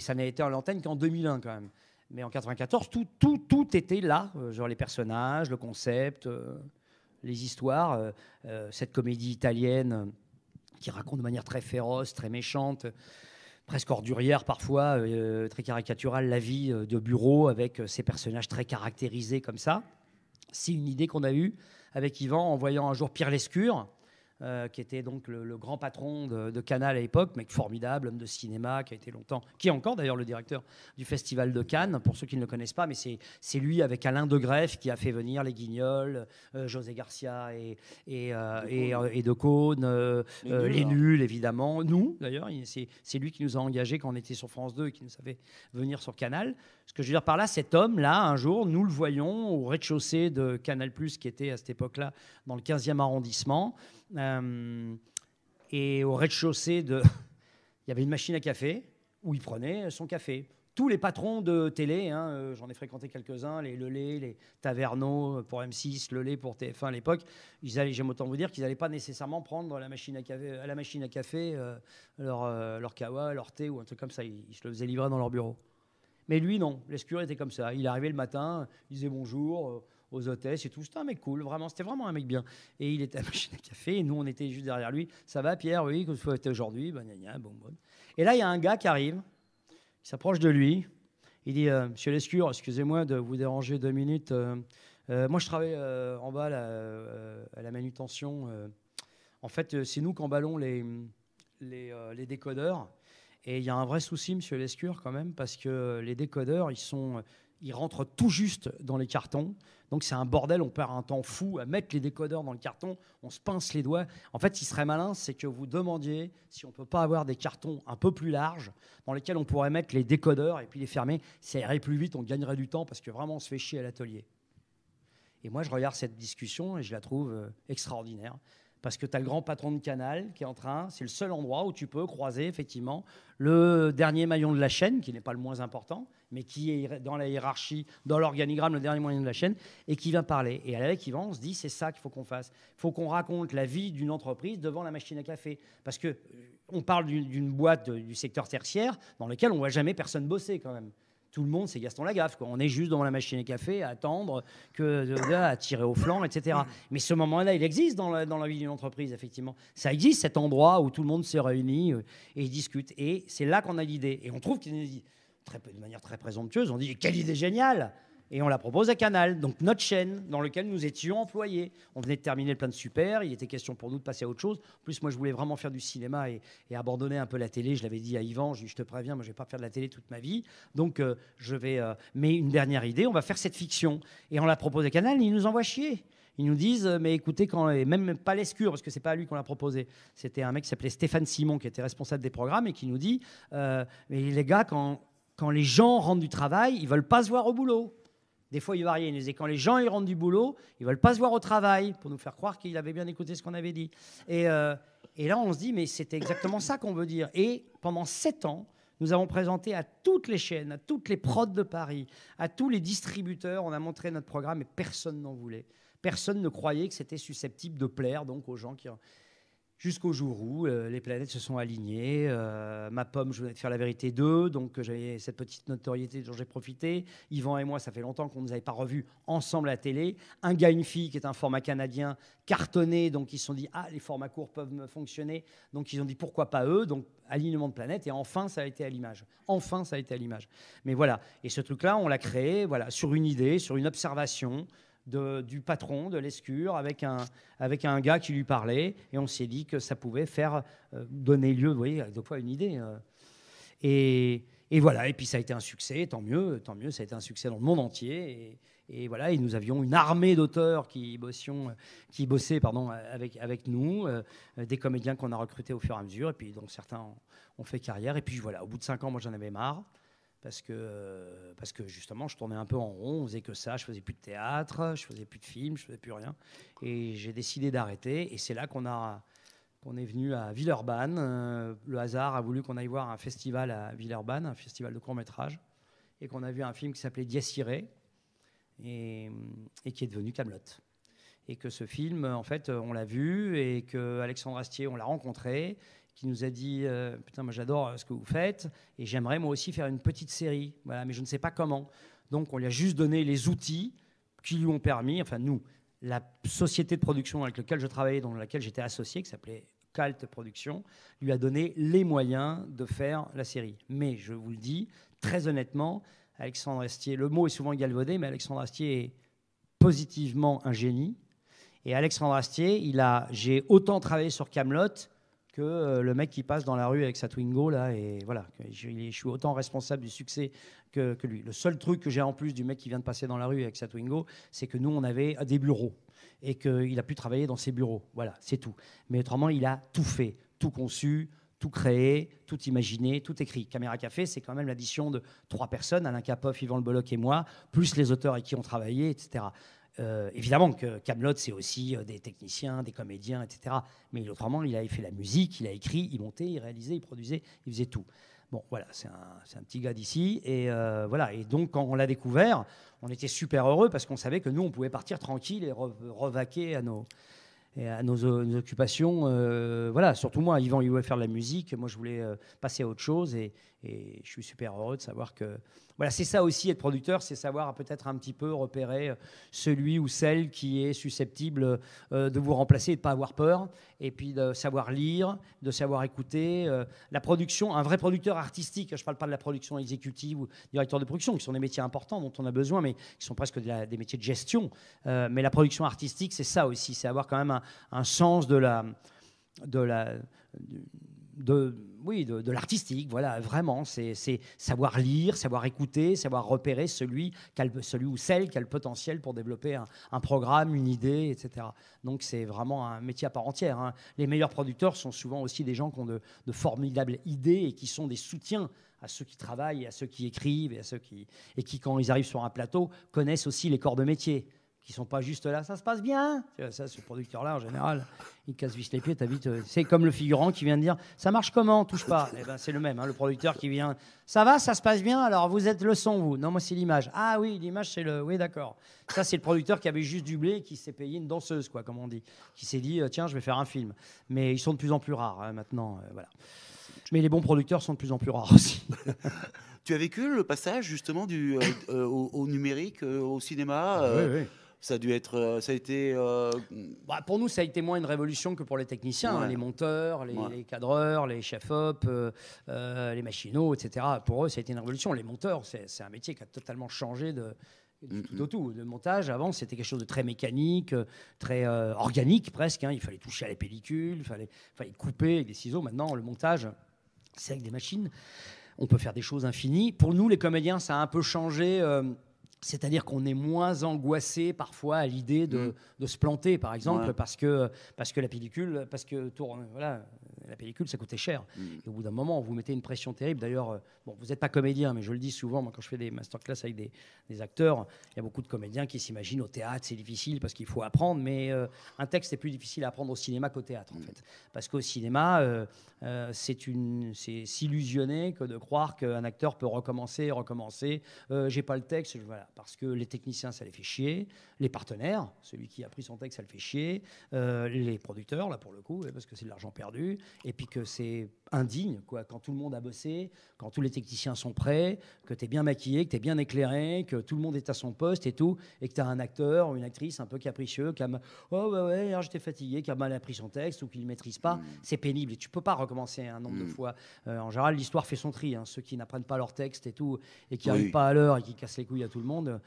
ça n'a été en l'antenne qu'en 2001 quand même. Mais en 94, tout, tout, tout était là, euh, genre les personnages, le concept, euh, les histoires, euh, cette comédie italienne qui raconte de manière très féroce, très méchante, presque ordurière parfois, très caricaturale, la vie de bureau avec ces personnages très caractérisés comme ça. C'est une idée qu'on a eue avec Yvan en voyant un jour Pierre Lescure, euh, qui était donc le, grand patron de, Canal à l'époque, mec formidable, homme de cinéma, qui a été longtemps, qui est encore d'ailleurs le directeur du Festival de Cannes, pour ceux qui ne le connaissent pas, mais c'est lui avec Alain de Greffe, qui a fait venir les Guignols, euh, José Garcia et, et, euh, De les, nuls, les hein. nuls évidemment, nous d'ailleurs, c'est lui qui nous a engagés quand on était sur France 2 et qui nous a venir sur Canal. Ce que je veux dire par là, cet homme-là, un jour, nous le voyons au rez-de-chaussée de Canal, qui était à cette époque-là dans le 15e arrondissement. Euh, et au rez-de-chaussée, de... il y avait une machine à café où il prenait son café. Tous les patrons de télé, hein, euh, j'en ai fréquenté quelques-uns, les Lelay, les Taverneau euh, pour M6, Lelay pour TF1 à l'époque, j'aime autant vous dire qu'ils n'allaient pas nécessairement prendre la machine à la machine à café leur, leur kawa, leur thé ou un truc comme ça. Ils, ils se le faisaient livrer dans leur bureau. Mais lui, non. L'escure était comme ça. Il arrivait le matin, il disait bonjour euh, aux hôtesses et tout. C'était un mec cool, vraiment. C'était vraiment un mec bien. Et il était à la machine à café. Et nous, on était juste derrière lui. Ça va, Pierre Oui, que vous faites aujourd'hui bah, bon, Et là, il y a un gars qui arrive. Il s'approche de lui. Il dit euh, Monsieur Lescure, excusez-moi de vous déranger deux minutes. Euh, moi, je travaille en bas à la manutention. en fait, c'est nous qui emballons les, les décodeurs. Et il y a un vrai souci, monsieur Lescure, quand même, parce que les décodeurs, ils, sont, ils rentrent tout juste dans les cartons. Donc c'est un bordel, on perd un temps fou à mettre les décodeurs dans le carton, on se pince les doigts. En fait, ce serait malin, c'est que vous demandiez si on ne peut pas avoir des cartons un peu plus larges dans lesquels on pourrait mettre les décodeurs et puis les fermer. Ça irait plus vite, on gagnerait du temps parce que vraiment on se fait chier à l'atelier. Et moi, je regarde cette discussion et je la trouve euh, extraordinaire parce que tu as le grand patron de Canal qui est en train, c'est le seul endroit où tu peux croiser effectivement le dernier maillon de la chaîne, qui n'est pas le moins important, mais qui est dans la hiérarchie, dans l'organigramme, le dernier maillon de la chaîne, et qui va parler. Et avec Yvan, on se dit, c'est ça qu'il faut qu'on fasse. Il faut qu'on raconte la vie d'une entreprise devant la machine à café. Parce que euh, on parle d'une boîte euh, du secteur tertiaire dans laquelle on voit jamais personne bosser quand même tout le monde, c'est Gaston Lagaffe. On est juste devant la machine à café à attendre que euh, à tirer au flanc, etc. Mm. Mais ce moment-là, il existe dans la, vie d'une entreprise, effectivement. Ça existe cet endroit où tout le monde se réunit euh, et discute. Et c'est là qu'on a l'idée. Et on trouve qu'il y a une de manière très présomptueuse, on dit quelle idée géniale et on la propose à Canal, donc notre chaîne dans laquelle nous étions employés. On venait de terminer le plan de super, il était question pour nous de passer à autre chose. En plus, moi, je voulais vraiment faire du cinéma et, abandonner un peu la télé. Je l'avais dit à Yvan, je, te préviens, moi, je vais pas faire de la télé toute ma vie. Donc, euh, je vais. Euh, mais une dernière idée, on va faire cette fiction. Et on la propose à Canal, ils nous envoient chier. Ils nous disent, euh, mais écoutez, quand, même pas l'escure, parce que c'est pas à lui qu'on l'a proposé. C'était un mec qui s'appelait Stéphane Simon, qui était responsable des programmes, et qui nous dit, mais les gars, quand, quand les gens rentrent du travail, ils veulent pas se voir au boulot des il Il nous disait quand les gens ils rentrent du boulot, ils veulent pas se voir au travail pour nous faire croire qu'ils avaient bien écouté ce qu'on avait dit. Et, euh, là, on se dit mais c'était exactement ça qu'on veut dire. Et pendant sept ans, nous avons présenté à toutes les chaînes, à toutes les prods de Paris, à tous les distributeurs, on a montré notre programme et personne n'en voulait. Personne ne croyait que c'était susceptible de plaire donc aux gens qui jusqu'au jour où euh, les planètes se sont alignées. Euh, ma pomme, je voulais faire la vérité d'eux, donc euh, j'avais cette petite notoriété dont j'ai profité. Yvan et moi, ça fait longtemps qu'on ne nous avait pas revus ensemble à la télé. Un gars, une fille, qui est un format canadien cartonné, donc ils se sont dit, ah, les formats courts peuvent me fonctionner. Donc ils ont dit, pourquoi pas eux Donc alignement de planètes, et enfin, ça a été à l'image. Enfin, ça a été à l'image. Mais voilà, et ce truc-là, on l'a créé voilà, sur une idée, sur une observation du patron de l'escure avec un, avec un gars qui lui parlait, et on s'est dit que ça pouvait faire euh, donner lieu, vous voyez, deux fois une idée. Euh. Et, et, voilà, et puis ça a été un succès, tant mieux, tant mieux, ça a été un succès dans le monde entier. Et, voilà, et nous avions une armée d'auteurs qui, qui bossaient pardon, avec, avec nous, euh, des comédiens qu'on a recrutés au fur et à mesure, et puis dont certains ont, ont fait carrière. Et puis voilà, au bout de cinq ans, moi j'en avais marre parce que, euh, parce que justement, je tournais un peu en rond, on faisait que ça, je faisais plus de théâtre, je faisais plus de films, je faisais plus rien. Et j'ai décidé d'arrêter, et c'est là qu'on a est venu à Villeurbanne. Euh, le hasard a voulu qu'on aille voir un festival à Villeurbanne, un festival de court métrage, et qu'on a vu un film qui s'appelait Diaciré, et, qui est devenu Camelot. Et que ce film, en fait, on l'a vu, et que Alexandre Astier, on l'a rencontré, qui nous a dit euh, Putain, moi j'adore euh, ce que vous faites et j'aimerais moi aussi faire une petite série, voilà, mais je ne sais pas comment. Donc on lui a juste donné les outils qui lui ont permis, enfin nous, la société de production avec laquelle je travaillais, dans laquelle j'étais associé, qui s'appelait Calt Production, lui a donné les moyens de faire la série. Mais je vous le dis très honnêtement, Alexandre Astier, le mot est souvent galvaudé, mais Alexandre Astier est positivement un génie. Et Alexandre Astier, il a, j'ai autant travaillé sur Camelot que euh, le mec qui passe dans la rue avec sa Twingo là et voilà je, suis autant responsable du succès que, lui le seul truc que j'ai en plus du mec qui vient de passer dans la rue avec sa Twingo c'est que nous on avait euh, des bureaux et qu'il a pu travailler dans ses bureaux voilà c'est tout mais autrement il a tout fait tout conçu tout créé, tout imaginé, tout écrit. Caméra Café, c'est quand même l'addition de trois personnes, Alain Capoff, Yvan Le Bolloc et moi, plus les auteurs avec qui on travaillait, etc. Euh, évidemment que Camelot, c'est aussi euh, des techniciens, des comédiens, etc. Mais autrement, il avait fait la musique, il a écrit, il montait, il réalisait, il produisait, il faisait tout. Bon, voilà, c'est un, petit gars d'ici. Et euh, voilà. Et donc, quand on l'a découvert, on était super heureux parce qu'on savait que nous, on pouvait partir tranquille et revaquer à nos, et à nos, occupations. Euh, voilà, surtout moi, Yvan, il voulait faire de la musique. Moi, je voulais euh, passer à autre chose. Et, je suis super heureux de savoir que. Voilà, c'est ça aussi, être producteur, c'est savoir peut-être un petit peu repérer euh, celui ou celle qui est susceptible de vous remplacer et de ne pas avoir peur. Et puis de savoir lire, de savoir écouter. la production, un vrai producteur artistique, hein, je ne parle pas de la production exécutive ou directeur de production, qui sont des métiers importants dont on a besoin, mais qui sont presque des métiers de gestion. mais la production artistique, c'est ça aussi, c'est avoir quand même un, un sens de la, de la, de, oui, de, l'artistique, voilà, vraiment. C'est savoir lire, savoir écouter, savoir repérer celui, celui ou celle qui a le potentiel pour développer un, programme, une idée, etc. Donc c'est vraiment un métier à part entière. Hein. Les meilleurs producteurs sont souvent aussi des gens qui ont de, formidables idées et qui sont des soutiens à ceux qui travaillent, à ceux qui écrivent et à ceux qui, et qui, quand ils arrivent sur un plateau, connaissent aussi les corps de métier qui sont pas juste là, ça se passe bien. Ça, ce producteur-là, en général, il casse vite les pieds, vite, euh, C'est comme le figurant qui vient de dire, ça marche comment, touche pas. Eh ben, c'est le même, hein, le producteur qui vient, ça va, ça se passe bien, alors vous êtes le son, vous. Non, moi, c'est l'image. Ah oui, l'image, c'est le, oui, d'accord. Ça, c'est le producteur qui avait juste du blé qui s'est payé une danseuse, quoi, comme on dit. Qui s'est dit, euh, tiens, je vais faire un film. Mais ils sont de plus en plus rares, hein, maintenant, euh, voilà. Mais les bons producteurs sont de plus en plus rares aussi. tu as vécu le passage, justement, du, au, numérique, au cinéma ah ça a dû être, euh, ça a été. Euh, bah, pour nous, ça a été moins une révolution que pour les techniciens, hein, les monteurs, les, les cadreurs, les chefs-op, euh, les machinaux, etc. Pour eux, ça a été une révolution. Les monteurs, c'est un métier qui a totalement changé de, du tout au tout. Le montage, avant, c'était quelque chose de très mécanique, très organique presque. Hein. Il fallait toucher à la pellicule, il fallait, fallait couper avec des ciseaux. Maintenant, le montage, c'est avec des machines. On peut faire des choses infinies. Pour nous, les comédiens, ça a un peu changé. C'est-à-dire qu'on est moins angoissé parfois à l'idée de, mm. se planter, par exemple, parce, que, parce que la pellicule, parce que tourne, voilà, la pellicule, ça coûtait cher. Mm. Et au bout d'un moment, vous mettez une pression terrible. D'ailleurs, euh, bon, vous n'êtes pas comédien, mais je le dis souvent, moi, quand je fais des masterclass avec des, acteurs, il y a beaucoup de comédiens qui s'imaginent au théâtre, c'est difficile parce qu'il faut apprendre, mais euh, un texte est plus difficile à apprendre au cinéma qu'au théâtre, en mm. fait. Parce qu'au cinéma, euh, c'est c'est s'illusionner que de croire qu'un acteur peut recommencer, recommencer. j'ai pas le texte, voilà, parce que les techniciens, ça les fait chier, les partenaires, celui qui a pris son texte, ça le fait chier, les producteurs, là pour le coup, parce que c'est de l'argent perdu et puis que c'est indigne, quoi, quand tout le monde a bossé, quand tous les techniciens sont prêts, que tu es bien maquillé, que tu es bien éclairé, que tout le monde est à son poste et tout, et que tu as un acteur ou une actrice un peu capricieux qui a Oh, ouais, ouais, j'étais fatigué, qui a mal appris son texte ou qui ne maîtrise pas. Hmm. C'est pénible et tu ne peux pas recommencer un nombre de hmm. fois. Euh, en général, l'histoire fait son tri. Hein. ceux qui n'apprennent pas leur texte et tout, et qui n'arrivent pas à l'heure et qui cassent les couilles à tout le monde.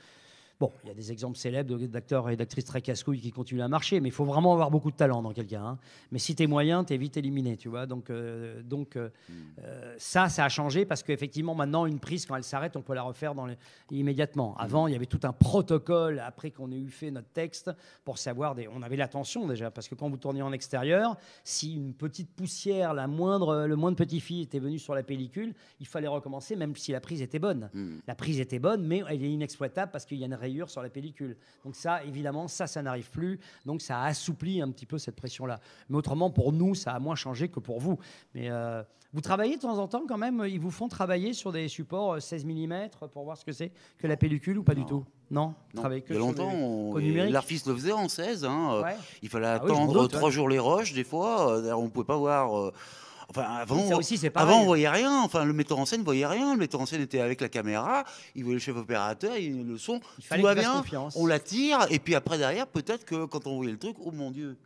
Bon, il y a des exemples célèbres d'acteurs et d'actrices très casse-couilles qui continuent à marcher, mais il faut vraiment avoir beaucoup de talent dans quelqu'un. Hein. Mais si tu es moyen, tu es vite éliminé, tu vois. Donc, euh, donc euh, hmm. euh, ça, ça a changé parce qu'effectivement, maintenant, une prise, quand elle s'arrête, on peut la refaire dans immédiatement. Hmm. Avant, il y avait tout un protocole après qu'on ait eu fait notre texte pour savoir. Des... On avait l'attention déjà, parce que quand vous tourniez en extérieur, si une petite poussière, la moindre, le moindre petit fil était venu sur la pellicule, il fallait recommencer, même si la prise était bonne. Hmm. La prise était bonne, mais elle est inexploitable parce qu'il y a une sur la pellicule. Donc ça, évidemment, ça, ça n'arrive plus. Donc ça assouplit un petit peu cette pression-là. Mais autrement, pour nous, ça a moins changé que pour vous. Mais euh, vous travaillez de temps en temps quand même. Ils vous font travailler sur des supports 16 euh, mm pour voir ce que c'est que la pellicule ou pas du tout. Non, non. Travailler que il y a longtemps, l'artiste le faisait en 16. Hein. Il fallait ah attendre trois jours les roches, des fois. Euh, on ne pouvait pas voir avant, ça aussi, avant on voyait rien. Enfin, le metteur en scène voyait rien. Le metteur en scène était avec la caméra, il voyait le chef opérateur, il le son. tout va bien, on l'attire. Et puis après, derrière, peut-être que quand on voyait le truc, oh mon Dieu.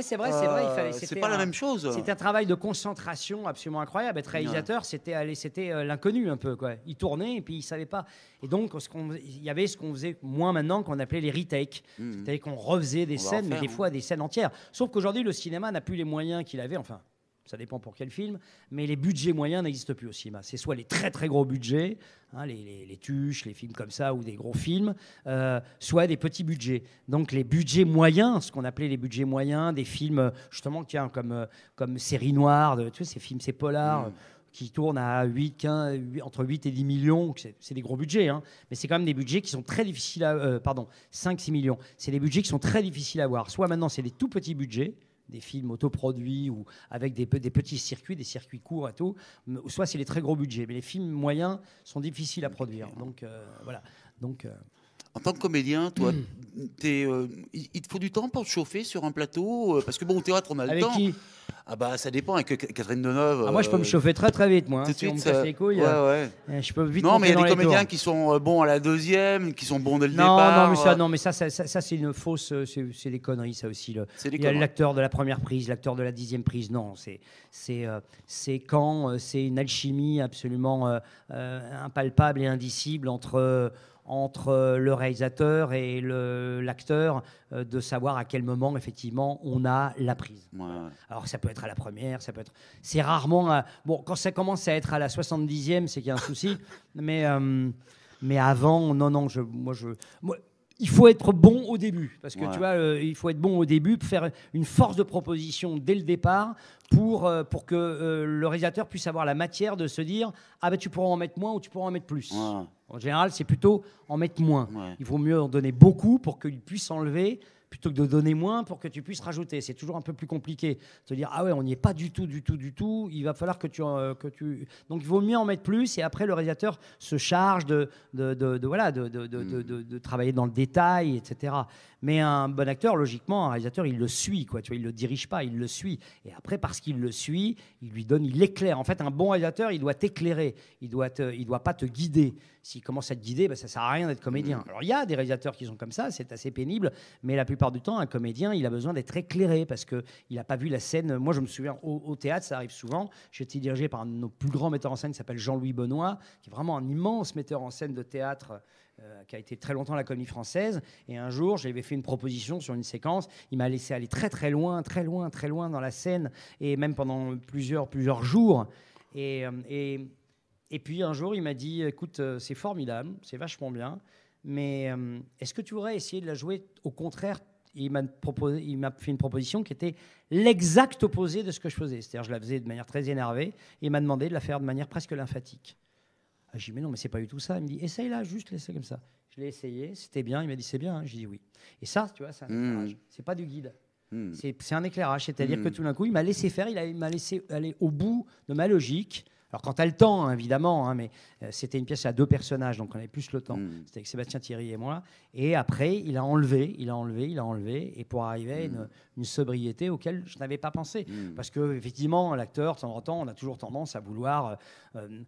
c'est vrai, c'est vrai. Euh, c'est pas la même chose. C'était un travail de concentration absolument incroyable. Être réalisateur, c'était c'était euh, l'inconnu un peu quoi. Il tournait et puis il savait pas. Et donc, il y avait ce qu'on faisait moins maintenant qu'on appelait les retakes, hmm. c'est-à-dire qu'on refaisait des scènes, mais des hein. fois des scènes entières. Sauf qu'aujourd'hui, le cinéma n'a plus les moyens qu'il avait. Enfin, ça dépend pour quel film, mais les budgets moyens n'existent plus au cinéma. C'est soit les très très gros budgets, hein, les, tuches, les films comme ça, ou des gros films, euh, soit des petits budgets. Donc les budgets moyens, ce qu'on appelait les budgets moyens, des films euh, justement tiens, comme, euh, comme Série Noire, tu sais, ces films, ces polars. Mm. qui tournent à 8, 15, entre 8 et 10 millions, c'est des gros budgets, hein. mais c'est quand même des budgets qui sont très difficiles à... pardon, 5-6 millions. C'est des budgets qui sont très difficiles à avoir. Soit maintenant, c'est des tout petits budgets, des films autoproduits ou avec des, des, petits circuits, des circuits courts et tout, soit c'est les très gros budgets. Mais les films moyens sont difficiles à produire. Donc euh, voilà. Donc, euh, en tant que comédien, toi, hmm. euh, il, te faut du temps pour te chauffer sur un plateau Parce que bon, au théâtre, on a le temps. Qui ah bah ça dépend avec Catherine Deneuve. Ah, moi je peux me euh, chauffer très très vite moi. Hein, tout de si suite, on me casse les couilles. Ouais, ouais. Eh, je peux vite. Non mais il y a des comédiens qui sont euh, bons à la deuxième, qui sont bons dès le départ. Euh. Non mais ça non mais ça ça, c'est une fausse, c'est des conneries ça aussi. Le, il y a l'acteur de la première prise, l'acteur de la dixième prise. Non c'est c'est c'est quand c'est une alchimie absolument impalpable et indicible entre entre euh, le réalisateur et l'acteur euh, de savoir à quel moment effectivement on a la prise. Alors ça peut être à la première, ça peut être. C'est rarement euh, bon quand ça commence à être à la 70e, c'est qu'il y a un souci, mais mais avant non non je moi je il faut être bon au début. Parce que, tu vois, euh, il faut être bon au début, faire une force de proposition dès le départ pour, euh, pour que euh, le réalisateur puisse avoir la matière de se dire Ah ben tu pourras en mettre moins ou tu pourras en mettre plus. En général, c'est plutôt en mettre moins. Il vaut mieux en donner beaucoup pour qu'il puisse enlever plutôt que de donner moins pour que tu puisses rajouter. C'est toujours un peu plus compliqué. Se dire, ah ouais, on n'y est pas du tout, du tout, du tout. Il va falloir que tu, euh, que tu. Donc il vaut mieux en mettre plus et après le réalisateur se charge de, de, de, de hmm. de, de, travailler dans le détail, etc. Mais un bon acteur, logiquement, un réalisateur, il le suit, quoi. Tu vois, il le dirige pas, il le suit. Et après, parce qu'il le suit, il lui donne, il l'éclaire. En fait, un bon réalisateur, il doit t'éclairer. Il doit il doit pas te guider. S'il commence à te guider, ben, ça sert à rien d'être comédien. Mm-hmm. Alors, il y a des réalisateurs qui sont comme ça, c'est assez pénible. Mais la plupart du temps, un comédien, il a besoin d'être éclairé parce que il a pas vu la scène. Moi, je me souviens au, théâtre, ça arrive souvent. J'ai été dirigé par un de nos plus grands metteurs en scène qui s'appelle Jean-Louis Benoît, qui est vraiment un immense metteur en scène de théâtre euh, qui a été très longtemps la comédie française. Et un jour, j'avais fait une proposition sur une séquence. Il m'a laissé aller très très loin, très loin, très loin dans la scène, et même pendant plusieurs, plusieurs jours. Et, euh, puis un jour, il m'a dit, écoute, euh, c'est formidable, c'est vachement bien, mais est-ce que tu aurais essayé de la jouer au contraire il m'a, il m'a fait une proposition qui était l'exact opposé de ce que je faisais. C'est-à-dire, je la faisais de manière très énervée, et il m'a demandé de la faire de manière presque lymphatique. Ah, j'ai dit, mais non, mais c'est pas du tout ça. Il me dit, essaye là, juste l'essayer comme ça. Je l'ai essayé, c'était bien. Il m'a dit, c'est bien. Hein. J'ai dit, oui. Et ça, tu vois, c'est un hmm. éclairage. C'est pas du guide. Hmm. C'est un éclairage. C'est-à-dire hmm. que tout d'un coup, il m'a laissé faire, il m'a laissé aller au bout de ma logique. Alors quand tu as le temps, hein, évidemment, hein, mais euh, c'était une pièce à deux personnages, donc on avait plus le temps. Hmm. C'était avec Sébastien Thierry et moi. Et après, il a enlevé, il a enlevé, il a enlevé, et pour arriver à une, hmm. sobriété auquel je n'avais pas pensé. Hmm. Parce que effectivement, l'acteur, de temps en temps, on a toujours tendance à vouloir euh,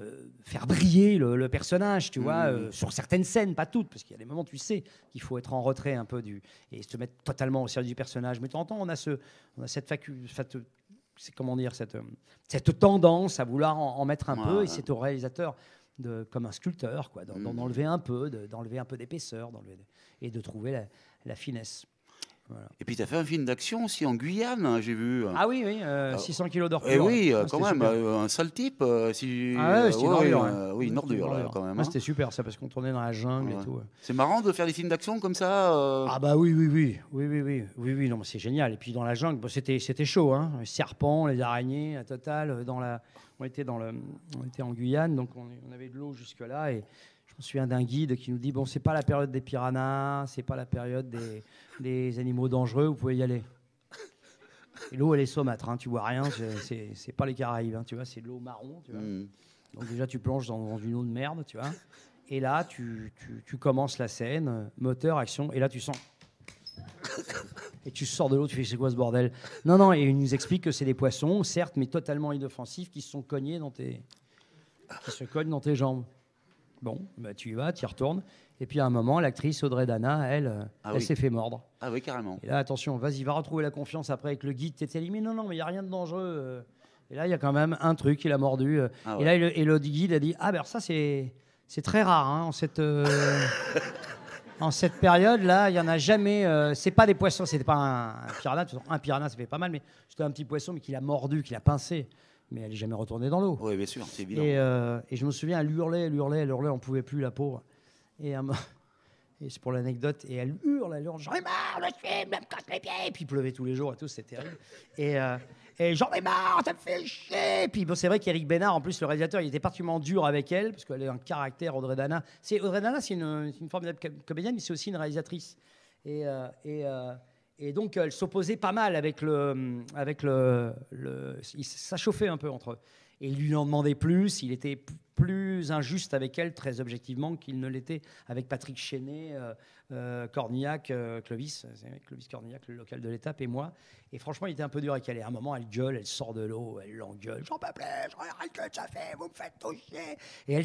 euh, faire briller le, personnage, tu vois, sur certaines scènes, pas toutes, parce qu'il y a des moments, tu sais, qu'il faut être en retrait un peu du et se mettre totalement au service du personnage. Mais de temps en temps, on a ce, on a cette faculté c'est comment dire euh, cette, tendance à vouloir en, mettre un peu et c'est au réalisateur de, comme un sculpteur quoi d'enlever mmh. un peu d'enlever un peu d'épaisseur et de trouver la finesse et puis, tu as fait un film d'action aussi en Guyane, hein, j'ai vu. Ah oui, oui, 600 euh, euh, kilos d'or. Et eh oui, ah, euh, quand même, un sale type. si... Ah c'était Oui, nord quand même. Ah, hein. c'était super, ça, parce qu'on tournait dans la jungle et tout. C'est marrant de faire des films d'action comme ça Ah bah oui, oui, oui. Oui, oui, oui. oui, oui non, c'est génial. Et puis, dans la jungle, c'était c'était chaud. Hein. Les serpents, les araignées, à total Dans la... on, était dans le... on était en Guyane, donc on, on avait de l'eau jusque-là. Et je me un d'un guide qui nous dit bon, c'est pas la période des piranhas, c'est pas la période des, animaux dangereux, vous pouvez y aller. l'eau, elle est saumâtre, hein, tu vois rien, c'est pas les Caraïbes, hein, tu vois, c'est de l'eau marron, hmm. Donc déjà, tu plonges dans, une eau de merde, tu vois. Et là, tu, tu, tu commences la scène, moteur, action, et là, tu sens et tu sors de l'eau, tu fais c'est quoi ce bordel Non, non, et il nous explique que c'est des poissons, certes, mais totalement inoffensifs, qui se sont cognés dans tes, qui se cognent dans tes jambes. Bon, bah, tu y vas, tu y retournes. Et puis à un moment, l'actrice Audrey Dana, elle, euh, ah elle s'est fait mordre. Ah oui, carrément. Et là, attention, vas-y, va retrouver la confiance après avec le guide. t'es dit, mais non, non, mais il n'y a rien de dangereux. Euh. Et là, il y a quand même un truc, il a mordu. Euh. Ah et là, le, guide a dit, ah ben ça, c'est très rare hein, en cette... en cette période-là, il n'y en a jamais. c'est pas des poissons, c'était pas un, un piranha. Un piranha, ça fait pas mal, mais c'était un petit poisson, mais qu'il a mordu, qu'il a pincé mais elle n'est jamais retournée dans l'eau. Oui, bien sûr, c'est évident. Et, euh, je me souviens, elle hurlait, elle hurlait, hurlait, on ne pouvait plus, la pauvre. Et, et c'est pour l'anecdote, et elle hurle, elle hurle, j'en ai marre, le film, me casse les pieds, et puis il pleuvait tous les jours et tout, c'était terrible. Et, euh, j'en ai marre, ça me fait chier. puis bon, c'est vrai qu'Éric Bénard, en plus, le réalisateur, il était particulièrement dur avec elle, parce qu'elle a un caractère, Audrey Dana. Audrey Dana, c'est une, formidable comédienne, mais c'est aussi une réalisatrice. et euh, et donc, euh, elle s'opposait pas mal avec le. Hum, avec le, le ça chauffait un peu entre eux. Et il lui en demandait plus, il était plus injuste avec elle, très objectivement, qu'il ne l'était avec Patrick Chenet, euh, euh Cornillac, euh, Clovis, Clovis Cornillac, le local de l'étape, et moi. Et franchement, il était un peu dur avec elle. Et à un moment, elle gueule, elle sort de l'eau, elle l'engueule. J'en peux plus, je regarde que ça fait, vous me faites toucher. Et elle,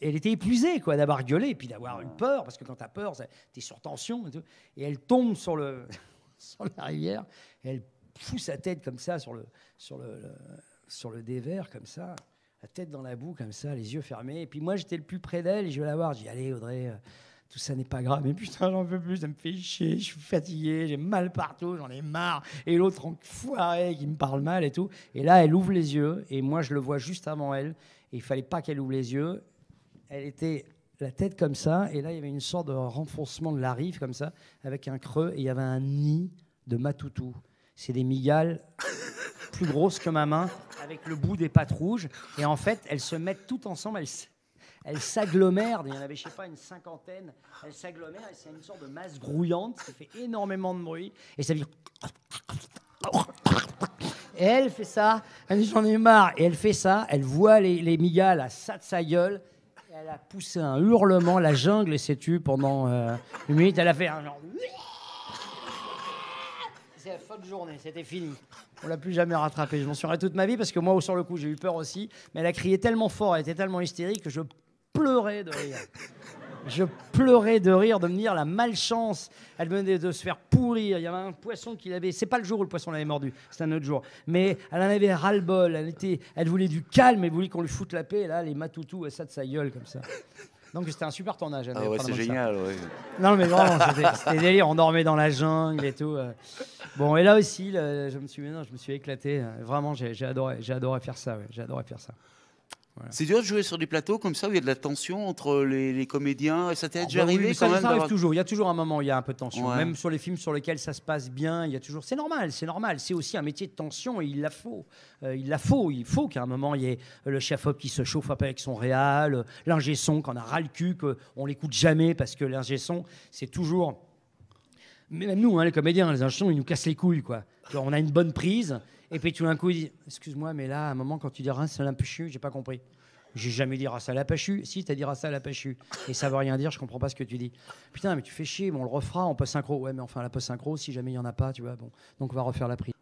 elle était épuisée, quoi, d'avoir gueulé, puis d'avoir eu ah. peur, parce que quand t'as peur, t'es sur tension. Et, tout. et elle tombe sur le. sur la rivière. elle fout sa tête comme ça sur le, sur le, sur le dévers, comme ça, la tête dans la boue, comme ça, les yeux fermés. Et puis moi, j'étais le plus près d'elle et je vais la voir. Je dis Allez, Audrey, euh, tout ça n'est pas grave. Mais putain, j'en veux plus, ça me fait chier, je suis fatigué, j'ai mal partout, j'en ai marre. Et l'autre enfoiré qui me parle mal et tout. Et là, elle ouvre les yeux et moi, je le vois juste avant elle. Et il fallait pas qu'elle ouvre les yeux. Elle était la tête comme ça, et là, il y avait une sorte de renfoncement de la rive comme ça, avec un creux, et il y avait un nid de matoutou. C'est des migales plus grosses que ma main, avec le bout des pattes rouges, et en fait, elles se mettent toutes ensemble, elles, s'agglomèrent, il y en avait, je sais pas, une cinquantaine, elles s'agglomèrent, et c'est une sorte de masse grouillante qui fait énormément de bruit, et ça vient... Et elle fait ça, elle dit j'en ai marre, et elle fait ça, elle voit les, migales, à ça de sa gueule, elle a poussé un hurlement, la jungle s'est tue pendant euh, une minute. Elle a fait un genre. C'est la faute de journée, c'était fini. On l'a plus jamais rattrapée. Je m'en souviendrai toute ma vie parce que moi, sur le coup, j'ai eu peur aussi. Mais elle a crié tellement fort, elle était tellement hystérique que je pleurais de rire. Je pleurais de rire, de me la malchance. Elle venait de se faire pourrir. Il y avait un poisson qui l'avait. C'est pas le jour où le poisson l'avait mordu, c'est un autre jour. Mais elle en avait ras-le-bol. Elle, était... elle voulait du calme, elle voulait qu'on lui foute la paix. Et là, les matoutous, et ça de sa gueule comme ça. Donc c'était un super tournage. Ah ouais, c'est génial. Non, mais vraiment, c'était délire. On dormait dans la jungle et tout. Euh. Bon, et là aussi, je me suis, je me suis éclaté. Euh. Vraiment, j'ai adoré, faire ça. Ouais. J'ai adoré faire ça. C'est dur de jouer sur des plateaux comme ça où il y a de la tension entre les, comédiens. Ça t'est ah déjà bah arrivé quand même ça arrive toujours. Il y a toujours un moment où il y a un peu de tension. Même sur les films sur lesquels ça se passe bien, il y a toujours. C'est normal, c'est normal. C'est aussi un métier de tension et il la faut. Euh, il la faut. Il faut qu'à un moment il y ait le chef op qui se chauffe avec son réal, euh, l'ingé son qu'on a ras le cul, qu'on l'écoute jamais parce que l'ingé son c'est toujours. Mais même nous, hein, les comédiens, les ingé ils nous cassent les couilles quoi. on a une bonne prise et puis tout d'un coup, il dit Excuse-moi, mais là, à un moment, quand tu dis un à la j'ai pas compris. J'ai jamais dit ah, ça à la Pachu. Si, t'as dit ah, ça à la Pachu. Et ça veut rien dire, je comprends pas ce que tu dis. Putain, mais tu fais chier, bon, on le refera en post-synchro. Ouais, mais enfin, la post-synchro, si jamais il y en a pas, tu vois, bon. Donc on va refaire la prise.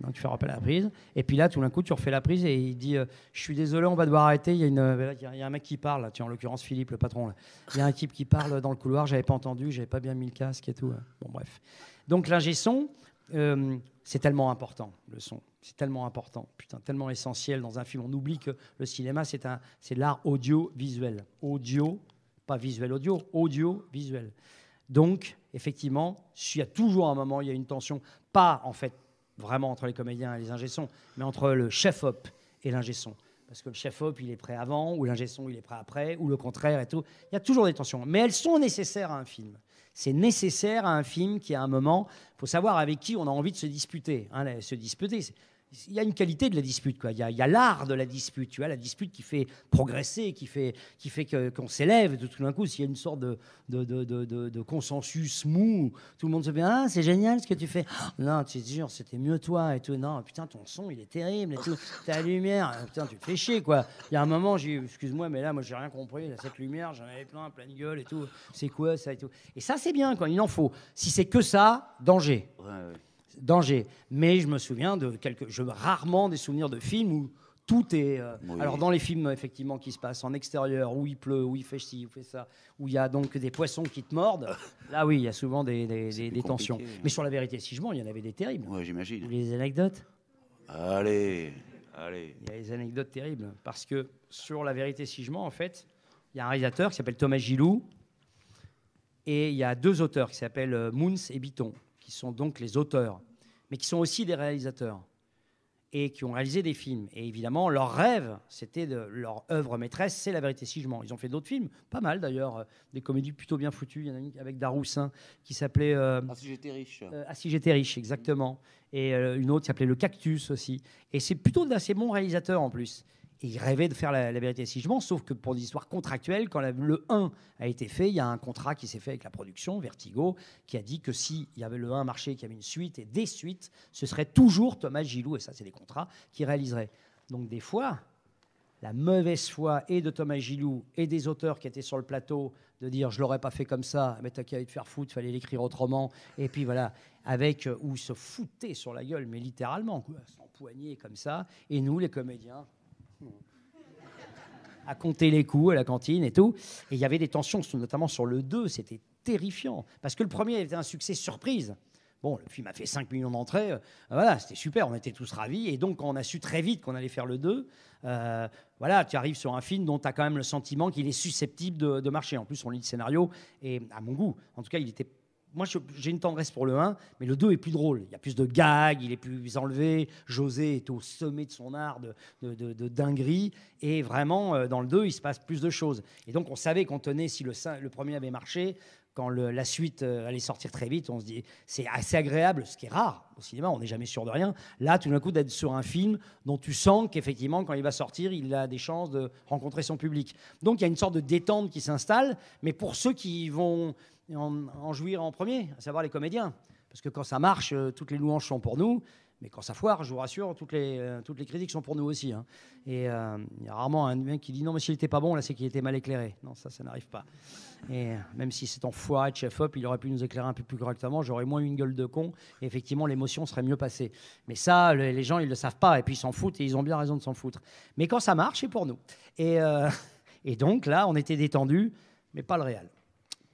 Donc tu fais rappel à la prise. Et puis là, tout d'un coup, tu refais la prise et il dit euh, Je suis désolé, on va devoir arrêter. Il y, a une, euh, il, y a, un mec qui parle, tu en l'occurrence Philippe, le patron. Il y a un type qui parle dans le couloir, j'avais pas entendu, j'avais pas bien mis le casque et tout. Hein. Bon, bref. Donc l'ingé son, euh, c'est tellement important, le son. C'est tellement important, putain, tellement essentiel dans un film. On oublie que le cinéma, c'est, l'art audiovisuel. Audio, pas visuel audio, audio-visuel. Donc, effectivement, il y a toujours un moment, il y a une tension, pas en fait vraiment entre les comédiens et les ingé mais entre le chef-op et lingé Parce que le chef-op, il est prêt avant, ou lingé il est prêt après, ou le contraire et tout. Il y a toujours des tensions. Mais elles sont nécessaires à un film. C'est nécessaire à un film qui, a un moment, faut savoir avec qui on a envie de se disputer. Hein, se disputer, il y a une qualité de la dispute, quoi. Il y a, l'art de la dispute, tu vois, la dispute qui fait progresser, qui fait, qu'on s'élève. Tout d'un coup, s'il y a une sorte de, consensus mou, tout le monde se dit Ah, c'est génial ce que tu fais. Oh, non, tu te genre c'était mieux toi et tout. Non, putain, ton son, il est terrible et Ta lumière, ah, putain, tu fais chier, quoi. Il y a un moment, j'ai Excuse-moi, mais là, moi, j'ai rien compris. cette lumière, j'en avais plein, plein de gueule et tout. C'est quoi ça et tout. Et ça, c'est bien, quoi. Il en faut. Si c'est que ça, danger danger. Mais je me souviens de quelques, je rarement des souvenirs de films où tout est. Euh, alors dans les films effectivement qui se passent en extérieur, où il pleut, où il fait ci, où il fait ça, où il y a donc des poissons qui te mordent. là oui, il y a souvent des, tensions. Mais sur la vérité, si je il y en avait des terribles. Oui, j'imagine. Les anecdotes Allez, allez. Il y a des anecdotes terribles parce que sur la vérité, si je en fait, il y a un réalisateur qui s'appelle Thomas Gilou. Et il y a deux auteurs qui s'appellent euh, Moons et Biton qui sont donc les auteurs, mais qui sont aussi des réalisateurs et qui ont réalisé des films. Et évidemment, leur rêve, c'était de leur œuvre maîtresse, c'est La vérité si je mens. Ils ont fait d'autres films, pas mal d'ailleurs, euh, des comédies plutôt bien foutues. Il y en a une avec Daroussin qui s'appelait euh, Ah si j'étais riche. Euh, ah, si j'étais riche, exactement. Et une autre s'appelait Le Cactus aussi. Et c'est plutôt d'assez bons réalisateurs en plus il rêvait de faire la, vérité si je mens, sauf que pour des histoires contractuelles, quand le 1 a été fait, il y a un contrat qui s'est fait avec la production, Vertigo, qui a dit que s'il y avait le 1 marché, qu'il y avait une suite et des suites, ce serait toujours Thomas Gilou, et ça c'est des contrats, qui réaliserait. Donc des fois, la mauvaise foi et de Thomas Gilou et des auteurs qui étaient sur le plateau de dire je l'aurais pas fait comme ça, mais t'as qu'à te faire foutre, fallait l'écrire autrement. Et puis voilà, avec euh, ou se foutaient sur la gueule, mais littéralement, quoi, comme ça. Et nous, les comédiens, à compter les coups à la cantine et tout. Et il y avait des tensions, notamment sur le 2, c'était terrifiant. Parce que le premier était un succès surprise. Bon, le film a fait 5 millions d'entrées, euh, voilà, c'était super, on était tous ravis. Et donc, quand on a su très vite qu'on allait faire le 2, euh, voilà, tu arrives sur un film dont tu as quand même le sentiment qu'il est susceptible de, de, marcher. En plus, on lit le scénario, et à mon goût, en tout cas, il était moi, j'ai une tendresse pour le 1, mais le 2 est plus drôle. Il y a plus de gags, il est plus enlevé. José est au sommet de son art de, dinguerie. Et vraiment, euh, dans le 2, il se passe plus de choses. Et donc, on savait qu'on tenait, si le, le premier avait marché, quand la suite euh, allait sortir très vite, on se dit c'est assez agréable, ce qui est rare au cinéma, on n'est jamais sûr de rien. Là, tout d'un coup, d'être sur un film dont tu sens qu'effectivement, quand il va sortir, il a des chances de rencontrer son public. Donc, il y a une sorte de détente qui s'installe, mais pour ceux qui vont en, jouir en premier, à savoir les comédiens. Parce que quand ça marche, euh, toutes les louanges sont pour nous. Mais quand ça foire, je vous rassure, toutes les, euh, critiques sont pour nous aussi. Hein. Et euh, il y a rarement un mec qui dit non, mais s'il n'était pas bon, là, c'est qu'il était mal éclairé. Non, ça, ça n'arrive pas. Et même si c'est en foire, chef-op, il aurait pu nous éclairer un peu plus correctement, j'aurais moins eu une gueule de con, et effectivement, l'émotion serait mieux passée. Mais ça, les gens, ils ne le savent pas, et puis ils s'en foutent, et ils ont bien raison de s'en foutre. Mais quand ça marche, c'est pour nous. Et, et donc, là, on était détendus, mais pas le réel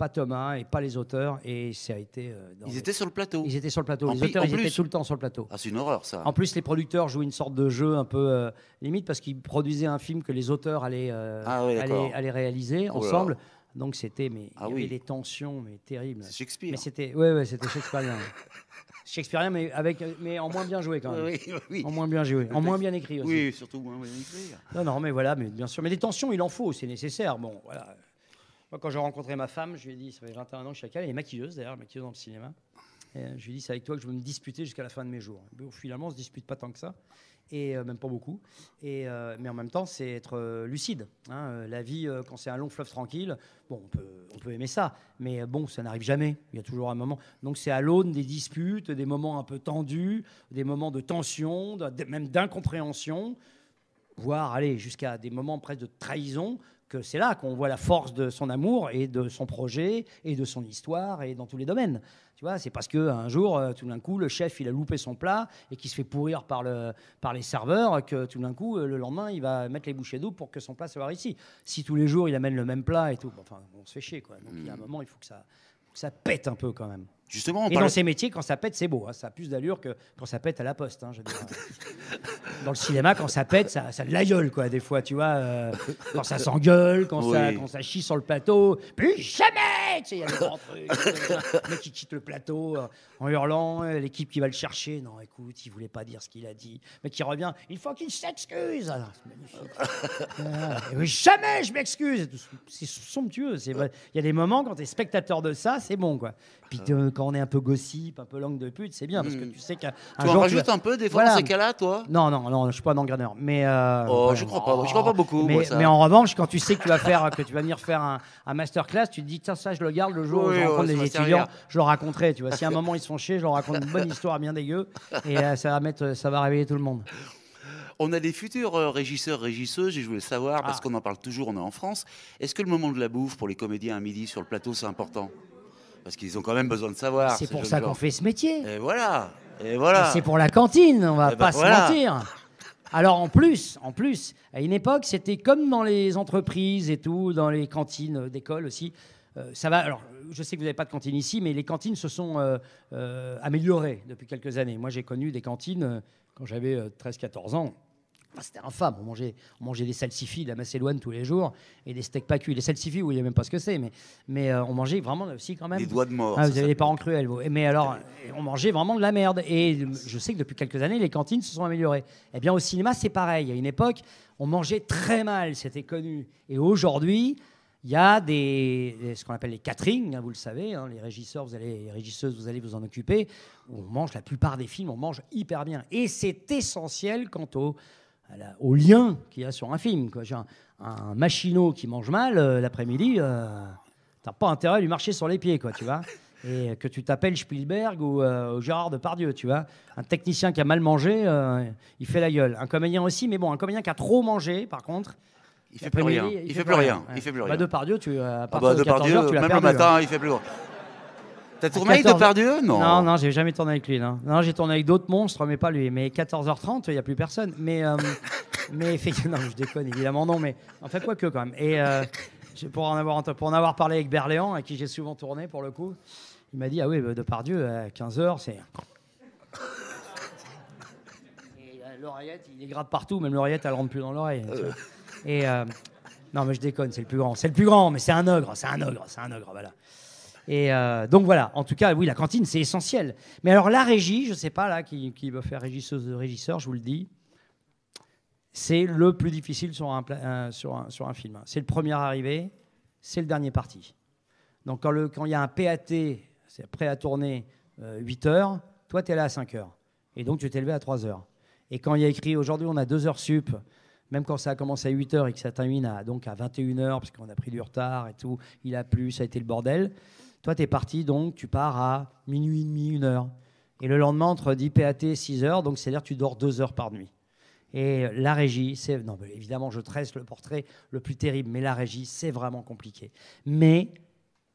pas Thomas et pas les auteurs. Et ça a été. Euh, dans ils étaient sur le plateau. Ils étaient sur le plateau. les auteurs, étaient tout le temps sur le plateau. Ah, c'est une horreur, ça. En plus, les producteurs jouaient une sorte de jeu un peu euh, limite parce qu'ils produisaient un film que les auteurs allaient, euh, ah réaliser ensemble. Donc c'était mais ah, il y oui. avait des tensions mais terribles. Shakespeare. Mais hein. c'était ouais ouais c'était hein. mais avec mais en moins bien joué quand même. Oui, En moins bien joué, en moins bien écrit aussi. Oui, surtout moins bien écrit. Non non mais voilà mais bien sûr mais des tensions il en faut, c'est nécessaire. Bon voilà quand j'ai rencontré ma femme, je lui ai dit, ça fait 21 ans que je suis avec elle, elle est maquilleuse d'ailleurs, maquilleuse dans le cinéma. Euh, je lui ai dit, c'est avec toi que je veux me disputer jusqu'à la fin de mes jours. finalement, on ne se dispute pas tant que ça, et euh, même pas beaucoup. Et, euh, mais en même temps, c'est être lucide. Hein. la vie, quand c'est un long fleuve tranquille, bon, on peut, aimer ça, mais bon, ça n'arrive jamais. Il y a toujours un moment. Donc c'est à l'aune des disputes, des moments un peu tendus, des moments de tension, même d'incompréhension voire aller jusqu'à des moments presque de trahison c'est là qu'on voit la force de son amour et de son projet et de son histoire et dans tous les domaines. Tu vois, c'est parce que un jour, euh, tout d'un coup, le chef il a loupé son plat et qui se fait pourrir par, le, par les serveurs que tout d'un coup, euh, le lendemain, il va mettre les bouchées d'eau pour que son plat soit ici. Si tous les jours il amène le même plat et tout, enfin, on se fait chier quoi. Donc il y a un mm. moment, il faut que ça pète un peu quand même. Justement, et dans ces métiers, quand ça pète, c'est beau. Hein. Ça a plus d'allure que quand ça pète à la poste. Hein, dans le cinéma, quand ça pète, ça, ça de la gueule, quoi, des fois, tu vois. Euh, quand ça s'engueule, quand, ça, quand ça chie sur le plateau. Plus jamais il y a le mec qui quitte le plateau euh, en hurlant, euh, l'équipe qui va le chercher. Non, écoute, il voulait pas dire ce qu'il a dit. mais mec qui revient, il faut qu'il s'excuse. Ah, ah, jamais je m'excuse. C'est somptueux. Il y a des moments, quand tu es spectateur de ça, c'est bon, quoi on est un peu gossip, un peu langue de pute, c'est bien parce que hmm. tu sais qu'un rajoutes un peu des fois dans ces cas-là, toi Non, non, non, je suis pas un grandeur, Mais. Euh, oh, je crois pas. Je crois pas beaucoup, Mais, en revanche, quand tu sais que tu vas faire, que tu vas venir faire un, un masterclass, tu te dis tiens ça, je le garde le jour où je rencontre des étudiants, je le raconterai. Tu vois, si à un moment ils se font chier, je leur raconte une bonne histoire bien dégueu et euh, ça va mettre, ça va réveiller tout le monde. On a des futurs euh, régisseurs, régisseuses, et je voulais savoir, parce ah. qu'on en parle toujours, on est en France. Est-ce que le moment de la bouffe pour les comédiens à midi sur le plateau, c'est important parce qu'ils ont quand même besoin de savoir. C'est pour ça qu'on fait ce métier. Et voilà. Et voilà. c'est pour la cantine, on va eh ben, pas se mentir. Alors en plus, en plus, à une époque, c'était comme dans les entreprises et tout, dans les cantines d'école aussi. Euh, ça va. Alors, je sais que vous n'avez pas de cantine ici, mais les cantines se sont euh, euh, améliorées depuis quelques années. Moi, j'ai connu des cantines quand j'avais 13-14 ans. Ah, c'était infâme. On mangeait, on des salsifis, de la macédoine tous les jours, et des steaks pas cuits. Les salsifis, vous ne a même pas ce que c'est, mais, mais euh, on mangeait vraiment aussi quand même. Des doigts de mort. Ah, vous avez des parents cruels. Mais alors, on mangeait vraiment de la merde. Et euh, je sais que depuis quelques années, les cantines se sont améliorées. Eh bien, au cinéma, c'est pareil. À une époque, on mangeait très mal, c'était connu. Et aujourd'hui, il y a des, ce qu'on appelle les catering, hein, vous le savez, hein. les régisseurs, vous allez, les régisseuses, vous allez vous en occuper. on mange la plupart des films, on mange hyper bien. Et c'est essentiel quant au au lien qu'il y a sur un film. Quoi. Un, un, machino qui mange mal euh, l'après-midi, euh, t'as pas intérêt à lui marcher sur les pieds, quoi, tu vois. Et que tu t'appelles Spielberg euh, ou, Gérard Depardieu, tu vois. Un technicien qui a mal mangé, il fait la gueule. Un comédien aussi, mais bon, un comédien qui a trop mangé, par contre. Il fait plus rien. Il, fait, plus rien. Il fait plus bah, rien. Depardieu, tu, à ah bah, de 14 même le hein. matin, il fait plus rien. T'as tourné avec Depardieu Non. Non, non, j'ai jamais tourné avec lui. Non, j'ai tourné avec d'autres monstres, mais pas lui. Mais 14h30, il n'y a plus personne. Mais, euh, non, je déconne, évidemment, non. Mais en fait, quoi que quand même. Et euh, pour, en avoir, pour en avoir parlé avec Berléand, à qui j'ai souvent tourné pour le coup, il m'a dit Ah oui, bah, Depardieu, à 15h, c'est. Euh, l'oreillette, il est grave partout, même l'oreillette, elle rentre plus dans l'oreille. Et. Non, mais je déconne, c'est le plus grand. C'est le plus grand, mais c'est un ogre, c'est un ogre, c'est un ogre, voilà. Et euh, donc voilà, en tout cas, oui, la cantine, c'est essentiel. Mais alors la régie, je ne sais pas, là, qui, qui va faire régisseuse de régisseur, je vous le dis, c'est le plus difficile sur un, film. C'est le premier arrivé, c'est le dernier parti. Donc quand il y a un PAT, c'est prêt à tourner 8 euh, heures, toi, tu es là à 5 heures. Et donc tu t'es levé à 3 heures. Et quand il y a écrit aujourd'hui, on a 2 heures sup, même quand ça a commencé à 8 heures et que ça termine à, donc à 21 heures, parce qu'on a pris du retard et tout, il a plu, ça a été le bordel. Toi, tu es parti, donc tu pars à minuit et demi, une heure. Et le lendemain, entre 10 PAT et 6 heures, donc c'est-à-dire tu dors deux heures par nuit. Et la régie, c'est. Non, évidemment, je tresse le portrait le plus terrible, mais la régie, c'est vraiment compliqué. Mais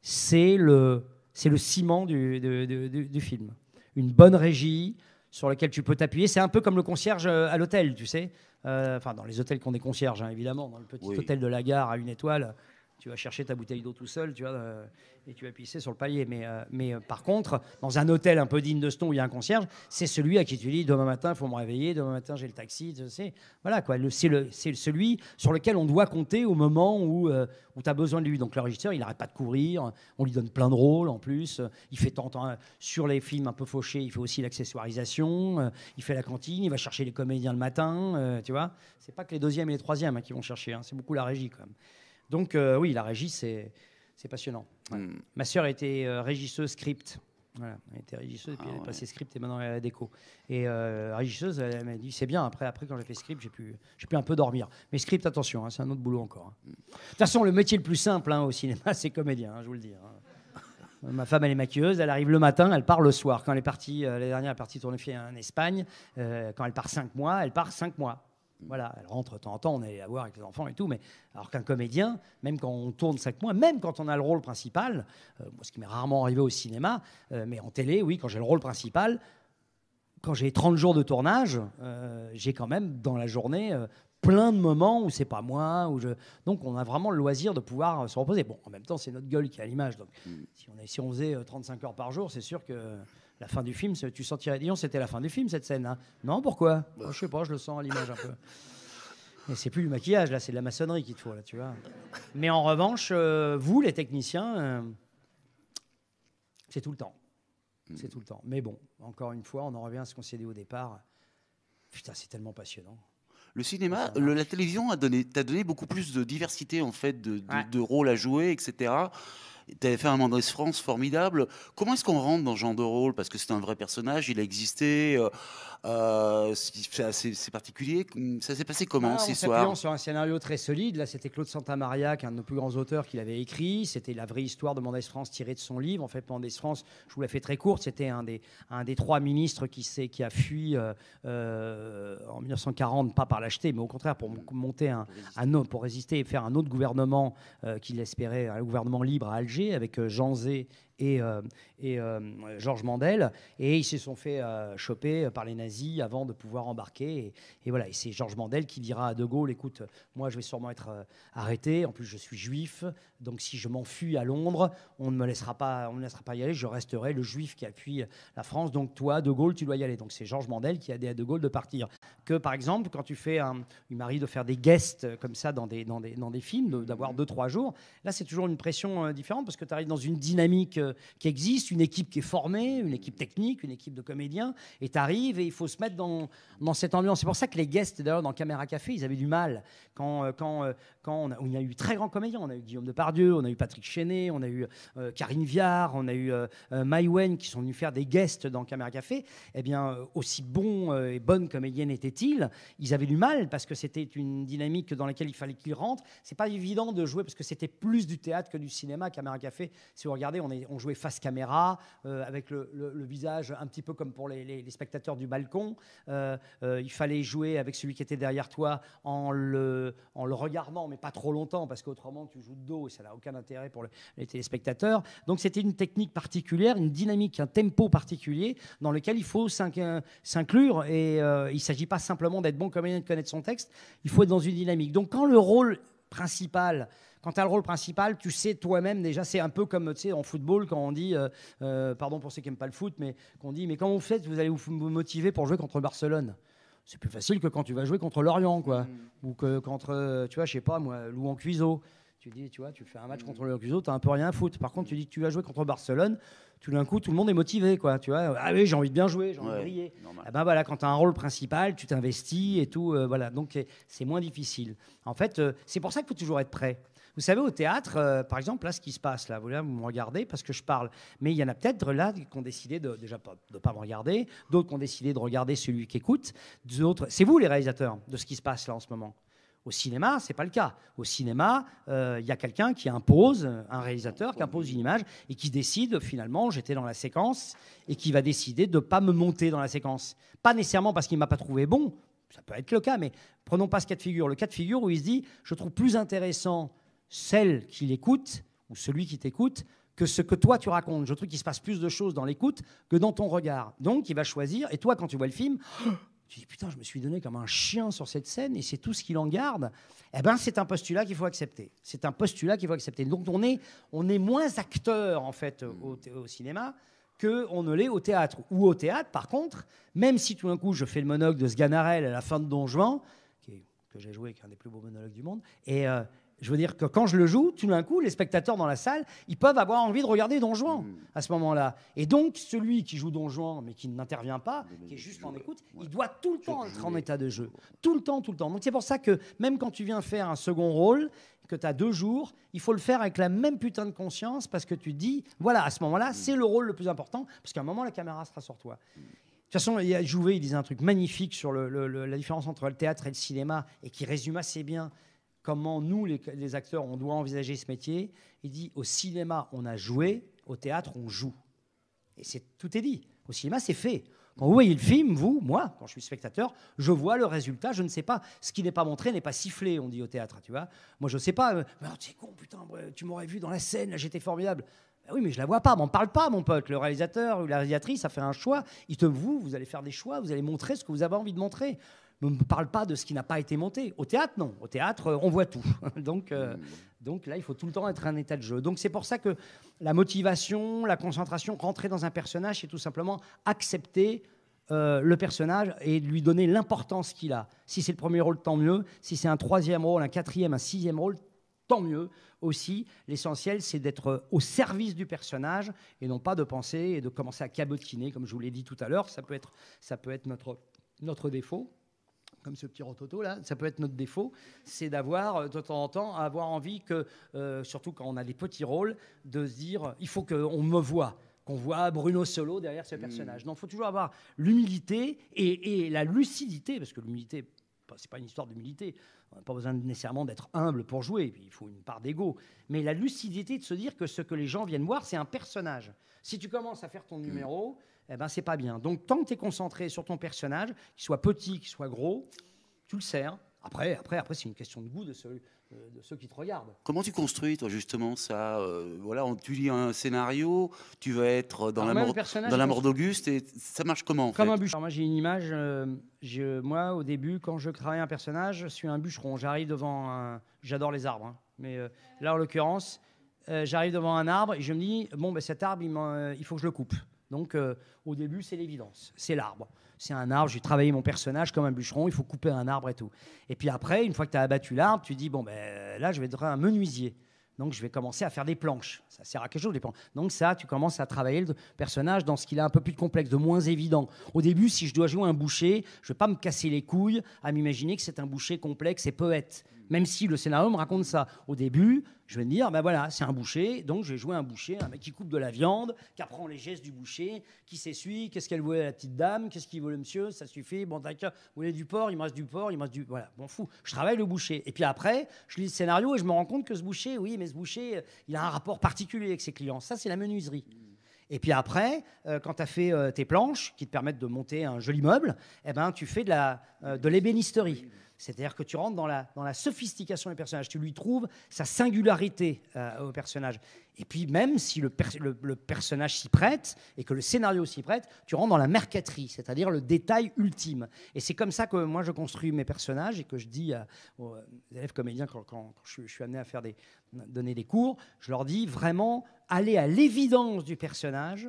c'est le, c'est le ciment du, film. Une bonne régie sur laquelle tu peux t'appuyer. C'est un peu comme le concierge euh, à l'hôtel, tu sais. Euh, enfin, dans les hôtels qui ont des concierges, hein, évidemment. Dans le petit hôtel de la gare à une étoile, tu vas chercher ta bouteille d'eau tout seul, tu vois, euh, et tu vas pisser sur le palier. Mais, euh, mais euh, par contre, dans un hôtel un peu digne de ce ton où il y a un concierge, c'est celui à qui tu dis demain matin, il faut me réveiller, demain matin, j'ai le taxi. Tu sais. Voilà, quoi. C'est, le, c'est celui sur lequel on doit compter au moment où, où tu as besoin de lui. Donc le régisseur, il n'arrête pas de courir, on lui donne plein de rôles en plus. Il fait tant, sur les films un peu fauchés, il fait aussi l'accessoirisation, il fait la cantine, il va chercher les comédiens le matin, tu vois. C'est pas que les deuxièmes et les troisièmes hein, qui vont chercher, hein. c'est beaucoup la régie quand même. Donc euh, oui, la régie, c'est, c'est passionnant. Hmm. Ma sœur était euh, régisseuse script. Voilà, elle était régisseuse, puis ah elle a passé script et maintenant elle est la déco. Et euh, régisseuse, elle, m'a dit c'est bien, après, après quand j'ai fait script, j'ai pu, j'ai pu un peu dormir. Mais script, attention, hein, c'est un autre boulot encore. Hein. Hmm. De toute façon, le métier le plus simple hein, au cinéma, c'est comédien, je vous le dis. Ma femme, elle est maquilleuse, elle arrive le matin, elle part le soir. Quand elle est partie, la dernière, partie en Espagne. quand elle part cinq mois, elle part cinq mois. Mm. Voilà, elle rentre de temps en temps, on est à voir avec les enfants et tout, mais alors qu'un comédien, même quand on tourne 5 mois, même quand on a le rôle principal, euh, ce qui m'est rarement arrivé au cinéma, euh, mais en télé, oui, quand j'ai le rôle principal, quand j'ai 30 jours de tournage, euh, j'ai quand même dans la journée plein de moments où c'est pas moi, où je... donc on a vraiment le loisir de pouvoir se reposer. Bon, en même temps, c'est notre gueule qui a l'image, donc mm. si on, est, si on faisait 35 heures par jour, c'est sûr que la fin du film, tu sentirais disons, c'était la fin du film cette scène. Hein. Non, pourquoi bah, Je ne sais pas, je le sens à l'image un peu. Mais c'est plus du maquillage, là, c'est de la maçonnerie qu'il te faut, là, tu vois. Mais en revanche, euh, vous, les techniciens, euh, c'est tout le temps. Mm. C'est tout le temps. Mais bon, encore une fois, on en revient à ce qu'on s'est dit au départ. Putain, c'est tellement passionnant. Le cinéma, la télévision a donné, t'a donné beaucoup plus de diversité en fait, de rôles à jouer, etc. Tu avais fait un France formidable. Comment est-ce qu'on rentre dans ce genre de rôle Parce que c'est un vrai personnage, il a existé. Euh, euh, c'est particulier. Ça s'est passé comment ah, ces soirs sur un scénario très solide. Là, c'était Claude Santamaria, qui est un de nos plus grands auteurs, qui l'avait écrit. C'était la vraie histoire de Mendès France tirée de son livre. En fait, Mendès France, je vous l'ai fait très courte, c'était un des, trois ministres qui, a fui euh, euh, en 1940, pas par l'acheter, mais au contraire pour monter un, autre, pour résister et faire un autre gouvernement qu'il espérait, un gouvernement libre à Alger, avec Jean Zé et, euh, euh, Georges Mandel. Et ils se sont fait euh, choper par les nazis avant de pouvoir embarquer. Et, voilà, et c'est Georges Mandel qui dira à De Gaulle, écoute, moi je vais sûrement être arrêté, en plus je suis juif, donc si je m'enfuis à Londres, on ne me laissera pas, on laissera pas y aller, je resterai le juif qui appuie la France, donc toi, De Gaulle, tu dois y aller. Donc c'est Georges Mandel qui a dit à De Gaulle de partir. Que par exemple, quand tu fais un, il de faire des guests comme ça dans des, dans des, dans des films, d'avoir mmh. deux, trois jours, là c'est toujours une pression différente parce que tu arrives dans une dynamique euh, qui existe, une équipe qui est formée, une équipe technique, une équipe de comédiens, et tu et il faut se mettre dans, cette ambiance. C'est pour ça que les guests, d'ailleurs, dans Caméra Café, ils avaient du mal. Quand, euh, quand, euh, quand on, a, a, eu très grands comédiens, on a eu Guillaume Depardieu, on a eu Patrick Chenet, on a eu Karine Viard, on a eu Maïwen qui sont venus faire des guests dans Caméra Café, eh bien, aussi bons et bonnes comédiennes étaient-ils, ils avaient du mal parce que c'était une dynamique dans laquelle il fallait qu'ils rentrent. C'est pas évident de jouer parce que c'était plus du théâtre que du cinéma. Caméra Café, si vous regardez, on est, jouer face caméra, euh, avec le, visage un petit peu comme pour les, spectateurs du balcon. Euh, euh, il fallait jouer avec celui qui était derrière toi en le, en le regardant, mais pas trop longtemps, parce qu'autrement, tu joues de dos et ça n'a aucun intérêt pour les téléspectateurs. Donc, c'était une technique particulière, une dynamique, un tempo particulier dans lequel il faut s'inclure. Et il ne s'agit pas simplement d'être bon comédien et de connaître son texte, il faut être dans une dynamique. Donc, quand le rôle principal quand tu as le rôle principal, tu sais toi-même déjà, c'est un peu comme tu sais, en football quand on dit, euh, euh, pardon pour ceux qui n'aiment pas le foot, mais qu'on dit, mais quand vous faites, vous allez vous motiver pour jouer contre Barcelone c'est plus facile que quand tu vas jouer contre Lorient, quoi. Mm. Ou que contre, tu vois, je sais pas, moi, en Cuiseau. Tu dis, tu vois, tu fais un match mm. contre Louan Cuiseau, n'as un peu rien à foutre. Par contre, tu mm. dis que tu vas jouer contre Barcelone, tout d'un coup, tout le monde est motivé, quoi. Tu vois, ah oui, j'ai envie de bien jouer, j'ai envie de briller. Quand ah ben voilà, quand un rôle principal, tu t'investis et tout, euh, voilà. Donc, c'est moins difficile. En fait, c'est pour ça qu'il faut toujours être prêt. Vous savez, au théâtre, euh, par exemple, là, ce qui se passe, là, vous, me regardez parce que je parle, mais il y en a peut-être là qui ont décidé de déjà pas, de pas me regarder, d'autres qui ont décidé de regarder celui qui écoute, d'autres. C'est vous les réalisateurs de ce qui se passe là en ce moment. Au cinéma, c'est pas le cas. Au cinéma, euh, il y a quelqu'un qui impose, euh, un réalisateur qui impose une image et qui décide finalement, j'étais dans la séquence et qui va décider de ne pas me monter dans la séquence. Pas nécessairement parce qu'il m'a pas trouvé bon, ça peut être le cas, mais prenons pas ce cas de figure. Le cas de figure où il se dit, je trouve plus intéressant celle qui l'écoute, ou celui qui t'écoute, que ce que toi tu racontes. Je trouve qu'il se passe plus de choses dans l'écoute que dans ton regard. Donc il va choisir, et toi quand tu vois le film, tu dis putain, je me suis donné comme un chien sur cette scène, et c'est tout ce qu'il en garde. Eh bien, c'est un postulat qu'il faut accepter. C'est un postulat qu'il faut accepter. Donc on est, on est moins acteur en fait hmm. au, cinéma qu'on ne l'est au théâtre. Ou au théâtre, par contre, même si tout d'un coup je fais le monologue de Sganarelle à la fin de Don Juan, que j'ai joué, avec un des plus beaux monologues du monde, et, euh, je veux dire que quand je le joue, tout d'un coup, les spectateurs dans la salle, ils peuvent avoir envie de regarder Don Juan mm. à ce moment-là. Et donc, celui qui joue Don Juan, mais qui n'intervient pas, qui est juste en écoute, il doit tout le temps être en état de jeu. Tout le temps, tout le temps. Donc, c'est pour ça que même quand tu viens faire un second rôle, que tu as deux jours, il faut le faire avec la même putain de conscience parce que tu dis, voilà, à ce moment-là, mm. c'est le rôle le plus important, parce qu'à un moment, la caméra sera sur toi. De toute façon, Jouvet, il disait un truc magnifique sur la différence entre le théâtre et le cinéma, et qui résume assez bien comment nous, les, acteurs, on doit envisager ce métier. Il dit au cinéma, on a joué, au théâtre, on joue. Et c'est tout est dit. Au cinéma, c'est fait. Quand vous voyez le film, vous, moi, quand je suis spectateur, je vois le résultat, je ne sais pas. Ce qui n'est pas montré n'est pas sifflé, on dit au théâtre, tu vois. Moi, je ne sais pas. Euh, mais oh, es con, putain, tu m'aurais vu dans la scène, Là, j'étais formidable. Ben oui, mais je ne la vois pas, m'en parle pas, mon pote. Le réalisateur ou la réalisatrice a fait un choix. Il te vous, vous allez faire des choix, vous allez montrer ce que vous avez envie de montrer ne me parle pas de ce qui n'a pas été monté. Au théâtre, non. Au théâtre, euh, on voit tout. donc, euh, mm. donc là, il faut tout le temps être un état de jeu. Donc c'est pour ça que la motivation, la concentration, rentrer dans un personnage, c'est tout simplement accepter euh, le personnage et lui donner l'importance qu'il a. Si c'est le premier rôle, tant mieux. Si c'est un troisième rôle, un quatrième, un sixième rôle, tant mieux aussi. L'essentiel, c'est d'être au service du personnage et non pas de penser et de commencer à cabotiner, comme je vous l'ai dit tout à l'heure. Ça peut être, ça peut être notre, notre défaut comme ce petit rototo là, ça peut être notre défaut, c'est d'avoir euh, de temps en temps avoir envie que, euh, surtout quand on a des petits rôles, de se dire euh, il faut qu'on me voit, qu'on voit Bruno Solo derrière ce mmh. personnage. Donc il faut toujours avoir l'humilité et, la lucidité, parce que l'humilité, c'est pas une histoire d'humilité. On n'a pas besoin nécessairement d'être humble pour jouer, il faut une part d'ego. Mais la lucidité de se dire que ce que les gens viennent voir, c'est un personnage. Si tu commences à faire ton mmh. numéro eh ben, c'est pas bien. Donc, tant que tu es concentré sur ton personnage, qu'il soit petit, qu'il soit gros, tu le sers. Après, après, après c'est une question de goût de euh, ceux, qui te regardent. Comment tu construis, toi, justement, ça euh, Voilà, tu lis un scénario, tu vas être dans, la, mort, dans d'Auguste, et ça marche comment Comme un bûcheron. moi, j'ai une image. Euh, moi, au début, quand je crée un personnage, je suis un bûcheron. J'arrive devant un. J'adore les arbres, hein. mais là, en l'occurrence, j'arrive devant un arbre et je me dis bon, ben, cet arbre, il faut que je le coupe. Donc euh, au début, c'est l'évidence, c'est l'arbre. C'est un arbre, j'ai travaillé mon personnage comme un bûcheron, il faut couper un arbre et tout. Et puis après, une fois que tu as abattu l'arbre, tu dis, bon, ben là, je vais devenir un menuisier. Donc je vais commencer à faire des planches. Ça sert à quelque chose, les planches. Donc ça, tu commences à travailler le personnage dans ce qu'il a un peu plus de complexe, de moins évident. Au début, si je dois jouer un boucher, je ne vais pas me casser les couilles à m'imaginer que c'est un boucher complexe et poète. Même si le scénario me raconte ça. Au début, je vais me dire, ben voilà, c'est un boucher, donc je vais jouer un boucher, un mec qui coupe de la viande, qui apprend les gestes du boucher, qui s'essuie, qu'est-ce qu'elle voulait la petite dame, qu'est-ce qu'il voulait le monsieur, ça suffit, bon d'accord, vous voulez du porc, il me reste du porc, il me reste du... Voilà, bon fou, je travaille le boucher. Et puis après, je lis le scénario et je me rends compte que ce boucher, oui, mais ce boucher, euh, il a un rapport particulier avec ses clients. Ça, c'est la menuiserie. Et puis après, euh, quand tu as fait euh, tes planches qui te permettent de monter un joli meuble, eh ben, tu fais de l'ébénisterie. C'est-à-dire que tu rentres dans la, sophistication des personnages, tu lui trouves sa singularité euh, au personnage. Et puis même si le, personnage s'y prête et que le scénario s'y prête, tu rentres dans la mercaterie, c'est-à-dire le détail ultime. Et c'est comme ça que moi je construis mes personnages et que je dis aux euh, élèves comédiens quand, je, suis amené à faire des, donner des cours, je leur dis vraiment allez à l'évidence du personnage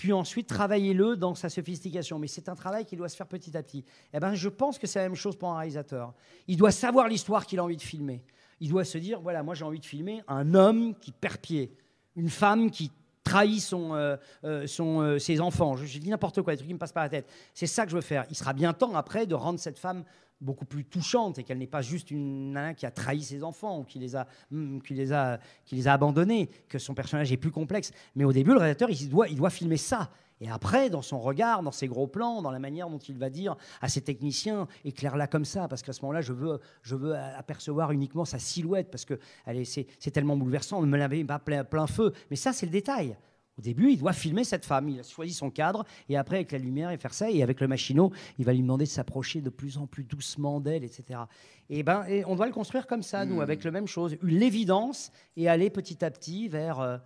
puis ensuite mm. travaillez-le dans sa sophistication. Mais c'est un travail qui doit se faire petit à petit. Eh ben, je pense que c'est la même chose pour un réalisateur. Il doit savoir l'histoire qu'il a envie de filmer. Il doit se dire, voilà, moi j'ai envie de filmer un homme qui perd pied, une femme qui trahi son, euh, euh, euh, ses enfants. Je, dit n'importe quoi, des trucs qui me passent par la tête. C'est ça que je veux faire. Il sera bien temps après de rendre cette femme beaucoup plus touchante et qu'elle n'est pas juste une nana qui a trahi ses enfants ou qui les a, hmm, qui les a, qui les a abandonnés, que son personnage est plus complexe. Mais au début, le réalisateur, il doit, il doit filmer ça. Et après, dans son regard, dans ses gros plans, dans la manière dont il va dire à ses techniciens, éclaire-la comme ça, parce qu'à ce moment-là, je veux, je veux apercevoir uniquement sa silhouette, parce que c'est tellement bouleversant, on ne me l'avait pas plein, feu. Mais ça, c'est le détail. Au début, il doit filmer cette femme. Il a choisi son cadre et après, avec la lumière, il va faire ça. Et avec le machinot, il va lui demander de s'approcher de plus en plus doucement d'elle, etc. Et ben, on doit le construire comme ça, nous, mmh. avec la même chose, l'évidence et aller petit à petit vers euh,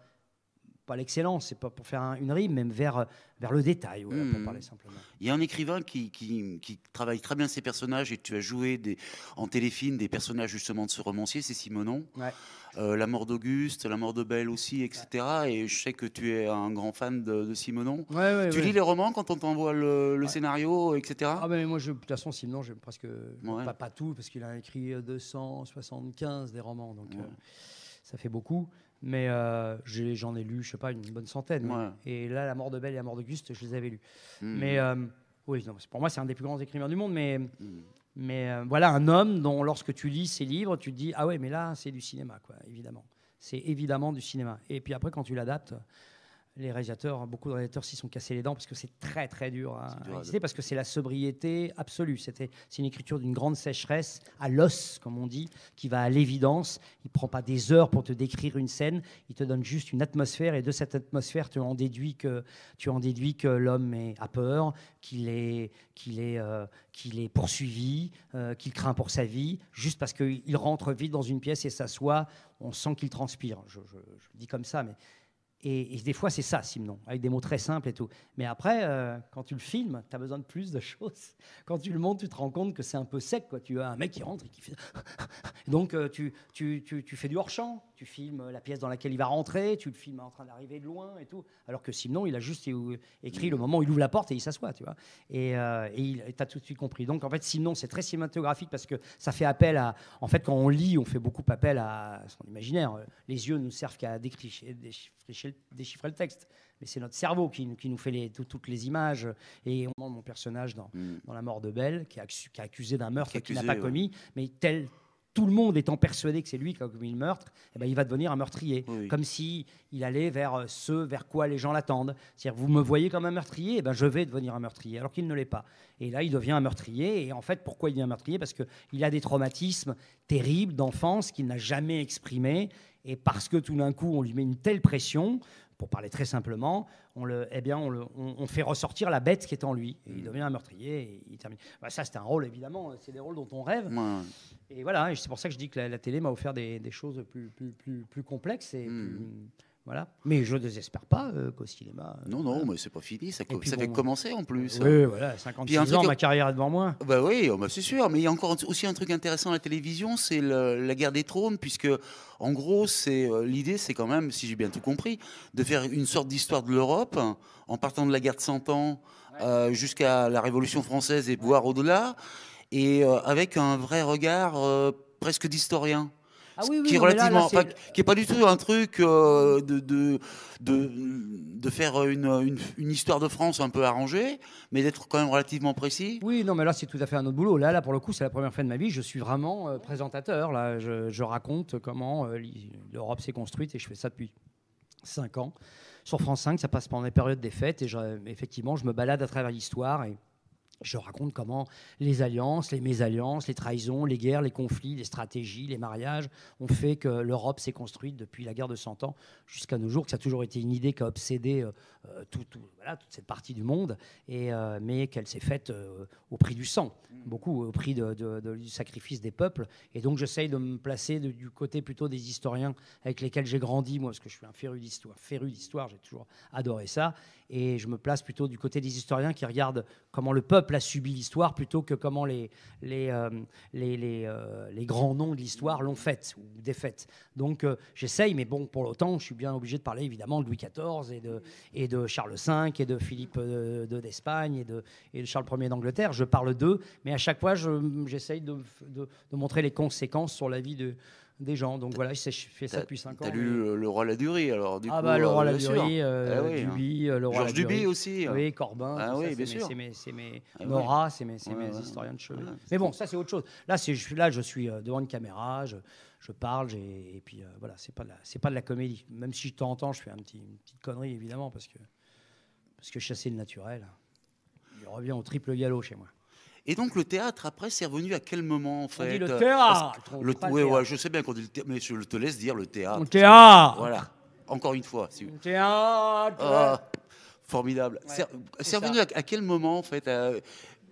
pas l'excellence, c'est pas pour faire une rime, même vers, vers le détail, hmm. Il y a un écrivain qui, travaille très bien ses personnages, et tu as joué en téléfilm des personnages justement de ce romancier, c'est Simonon. Euh, la mort d'Auguste, la mort de Belle aussi, etc. Et je sais que tu es un grand fan de, de Simonon. tu lis les romans quand on t'envoie le, scénario, etc. Ah ben moi, de toute façon, Simonon, j'aime presque pas, pas, tout, parce qu'il a écrit 275 euh, des romans, donc euh, ça fait beaucoup. Mais euh, j'en ai, lu, je sais pas, une bonne centaine. Et là, La mort de Belle et La mort d'Auguste, je les avais lus. Hmm. Mais euh, oui, non, pour moi, c'est un des plus grands écrivains du monde. Mais, hmm. mais euh, voilà, un homme dont, lorsque tu lis ses livres, tu te dis Ah ouais, mais là, c'est du cinéma, quoi, évidemment. C'est évidemment du cinéma. Et puis après, quand tu l'adaptes, les réalisateurs, beaucoup de réalisateurs s'y sont cassés les dents parce que c'est très très dur à, réaliser, parce que c'est la sobriété absolue. C'était, c'est une écriture d'une grande sécheresse, à l'os, comme on dit, qui va à l'évidence. Il prend pas des heures pour te décrire une scène, il te donne juste une atmosphère et de cette atmosphère, tu en déduis que, tu en déduis que l'homme a peur, qu'il est, qu'il est, euh, qu'il est poursuivi, euh, qu'il craint pour sa vie, juste parce qu'il rentre vite dans une pièce et s'assoit, on sent qu'il transpire. Je, dis comme ça, mais et, des fois, c'est ça, Simon, avec des mots très simples et tout. Mais après, euh, quand tu le filmes, tu as besoin de plus de choses. Quand tu le montes, tu te rends compte que c'est un peu sec. Quoi. Tu as un mec qui rentre et qui fait. Donc, euh, tu, fais du hors-champ tu filmes la pièce dans laquelle il va rentrer, tu le filmes en train d'arriver de loin et tout. Alors que sinon, il a juste écrit le moment où il ouvre la porte et il s'assoit, tu vois. Et, euh, et il t'as tout de suite compris. Donc en fait, sinon, c'est très cinématographique parce que ça fait appel à. En fait, quand on lit, on fait beaucoup appel à son imaginaire. Les yeux ne nous servent qu'à déchiffrer, déchiffrer, le texte mais c'est notre cerveau qui, nous fait toutes les images. Et on monte mon personnage mm. dans, La mort de Belle, qui est, accusé, d'un meurtre qu'il n'a pas commis, mais tel, tout le monde étant persuadé que c'est lui qui a commis le meurtre, eh ben, il va devenir un meurtrier. Comme si il allait vers euh, ce vers quoi les gens l'attendent. C'est-à-dire, vous me voyez comme un meurtrier, eh ben, je vais devenir un meurtrier, alors qu'il ne l'est pas. Et là, il devient un meurtrier. Et en fait, pourquoi il devient un meurtrier Parce qu'il a des traumatismes terribles d'enfance qu'il n'a jamais exprimés. Et parce que tout d'un coup, on lui met une telle pression pour parler très simplement, on, le, eh bien, on, on, fait ressortir la bête qui est en lui. il mm. devient un meurtrier et il termine. Bah, ça, c'est un rôle, évidemment. C'est des rôles dont on rêve. Et voilà, c'est pour ça que je dis que la, télé m'a offert des, choses plus, plus, plus, complexes et mm. plus mais je ne désespère pas euh, qu'au cinéma. Euh, non, non, mais mais c'est pas fini. Ça, fait euh, commencer en plus. Oui, hein. voilà, 56 ans, ma carrière est devant moi. Bah oui, me oh, bah, c'est sûr. Mais il y a encore aussi un truc intéressant à la télévision, c'est la guerre des trônes, puisque en gros, c'est l'idée, c'est quand même, si j'ai bien tout compris, de faire une sorte d'histoire de l'Europe en partant de la guerre de 100 ans jusqu'à la Révolution française et voire au-delà, et avec un vrai regard presque d'historien. Ah oui, oui, qui est relativement, qui est pas du tout un truc euh, de, de, de, faire une, une, histoire de France un peu arrangée, mais d'être quand même relativement précis. Oui, non, mais là c'est tout à fait un autre boulot. Là, là pour le coup, c'est la première fois de ma vie, je suis vraiment euh, présentateur. Là, je, raconte comment euh, l'Europe s'est construite et je fais ça depuis 5 ans. Sur France 5, ça passe pendant les périodes des fêtes et effectivement, je me balade à travers l'histoire et je raconte comment les alliances, les mésalliances, les trahisons, les guerres, les conflits, les stratégies, les mariages ont fait que l'Europe s'est construite depuis la guerre de 100 ans jusqu'à nos jours, que ça a toujours été une idée qui a obsédé euh, euh, tout, toute cette partie du monde, et, euh, mais qu'elle s'est faite euh, au prix du sang, mm. beaucoup au prix du sacrifice des peuples. Et donc j'essaye de me placer du côté plutôt des historiens avec lesquels j'ai grandi, moi, parce que je suis un féru d'histoire, féru d'histoire, j'ai toujours adoré ça, et je me place plutôt du côté des historiens qui regardent comment le peuple a subi l'histoire plutôt que comment les, les, euh, les, les, grands noms de l'histoire l'ont faite ou défaite. Donc j'essaye, mais bon, pour l'otan je suis bien obligé de parler évidemment de Louis XIV et de, et de Charles V et de Philippe II euh, d'Espagne et de, et Charles Ier d'Angleterre. Je parle d'eux, mais à chaque fois, j'essaye de, montrer les conséquences sur la vie de, des gens. Donc voilà, je fais ça depuis 5 ans. T'as lu Le Roi la Durie alors du Ah bah Le euh, Roi la Durie, euh, ah Duby, hein. Le Roi Georges Duby aussi. Hein. Oui, Corbin. Ah oui, bien sûr. C'est mes, mes ah Nora, c'est mes, mes historiens de cheveux. Ah, mais bon, ça c'est autre chose. Là, là, je suis devant une caméra, je, parle, et puis voilà, c'est pas, de la, pas de la comédie. Même si je t'entends je fais un petit, une petite connerie évidemment parce que parce que chasser le naturel, il revient au triple galop chez moi. Et donc le théâtre, après, c'est revenu à quel moment en fait On dit le euh, théâtre le, Je sais bien qu'on dit le théâtre, mais je te laisse dire le théâtre. Le théâtre Voilà, encore une fois. Le théâtre ah, Formidable. c'est revenu à, quel moment en fait euh,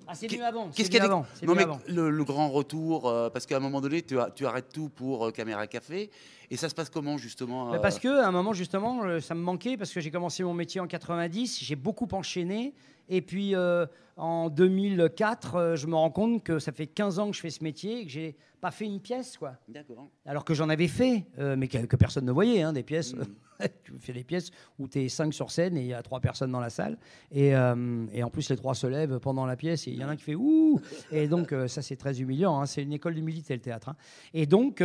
ah, c'est avant. Qu'est-ce qu'il y a avant. Le, grand retour, euh, parce qu'à un moment donné, tu, arrêtes tout pour euh, Caméra Café. Et ça se passe comment, justement Parce euh qu'à un moment, justement, ça me manquait, parce que j'ai commencé mon métier en 90, j'ai beaucoup enchaîné. Et puis euh, en 2004, euh, je me rends compte que ça fait 15 ans que je fais ce métier et que j'ai pas fait une pièce, quoi. Alors que j'en avais fait, euh, mais que, que, personne ne voyait, hein, des pièces. Hmm. tu fais des pièces où tu es 5 sur scène et il y a trois personnes dans la salle. Et, en plus, les trois se lèvent pendant la pièce et il y en a un qui fait Ouh Et donc, ça, c'est très humiliant. Hein. C'est une école d'humilité, le théâtre. Hein. Et donc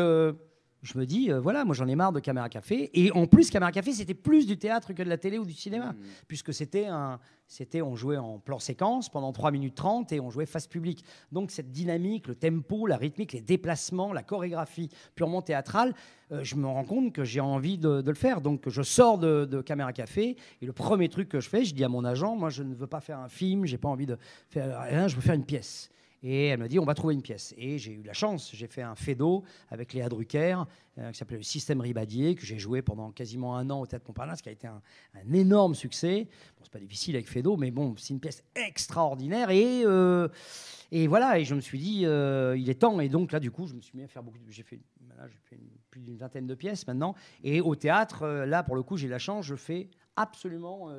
je me dis, euh, voilà, moi j'en ai marre de Caméra Café. Et en plus, Caméra Café, c'était plus du théâtre que de la télé ou du cinéma, mmh. puisque c'était un, c'était, on jouait en plan séquence pendant 3 minutes 30 et on jouait face publique. Donc cette dynamique, le tempo, la rythmique, les déplacements, la chorégraphie purement théâtrale, euh, je me rends compte que j'ai envie de, le faire. Donc je sors de, Caméra Café et le premier truc que je fais, je dis à mon agent, moi je ne veux pas faire un film, n'ai pas envie de faire euh, rien, je veux faire une pièce. Et elle m'a dit, on va trouver une pièce. Et j'ai eu la chance, j'ai fait un FEDO avec Léa Drucker, euh, qui s'appelait Le Système Ribadier, que j'ai joué pendant quasiment un an au Théâtre Montparnasse, qui a été un, énorme succès. Bon, c'est pas difficile avec Fedo, mais bon, c'est une pièce extraordinaire. Et, euh, et voilà, et je me suis dit, euh, il est temps. Et donc là, du coup, je me suis mis à faire beaucoup. J'ai fait, j'ai fait plus d'une vingtaine de pièces maintenant. Et au théâtre, là, pour le coup, j'ai la chance, je fais absolument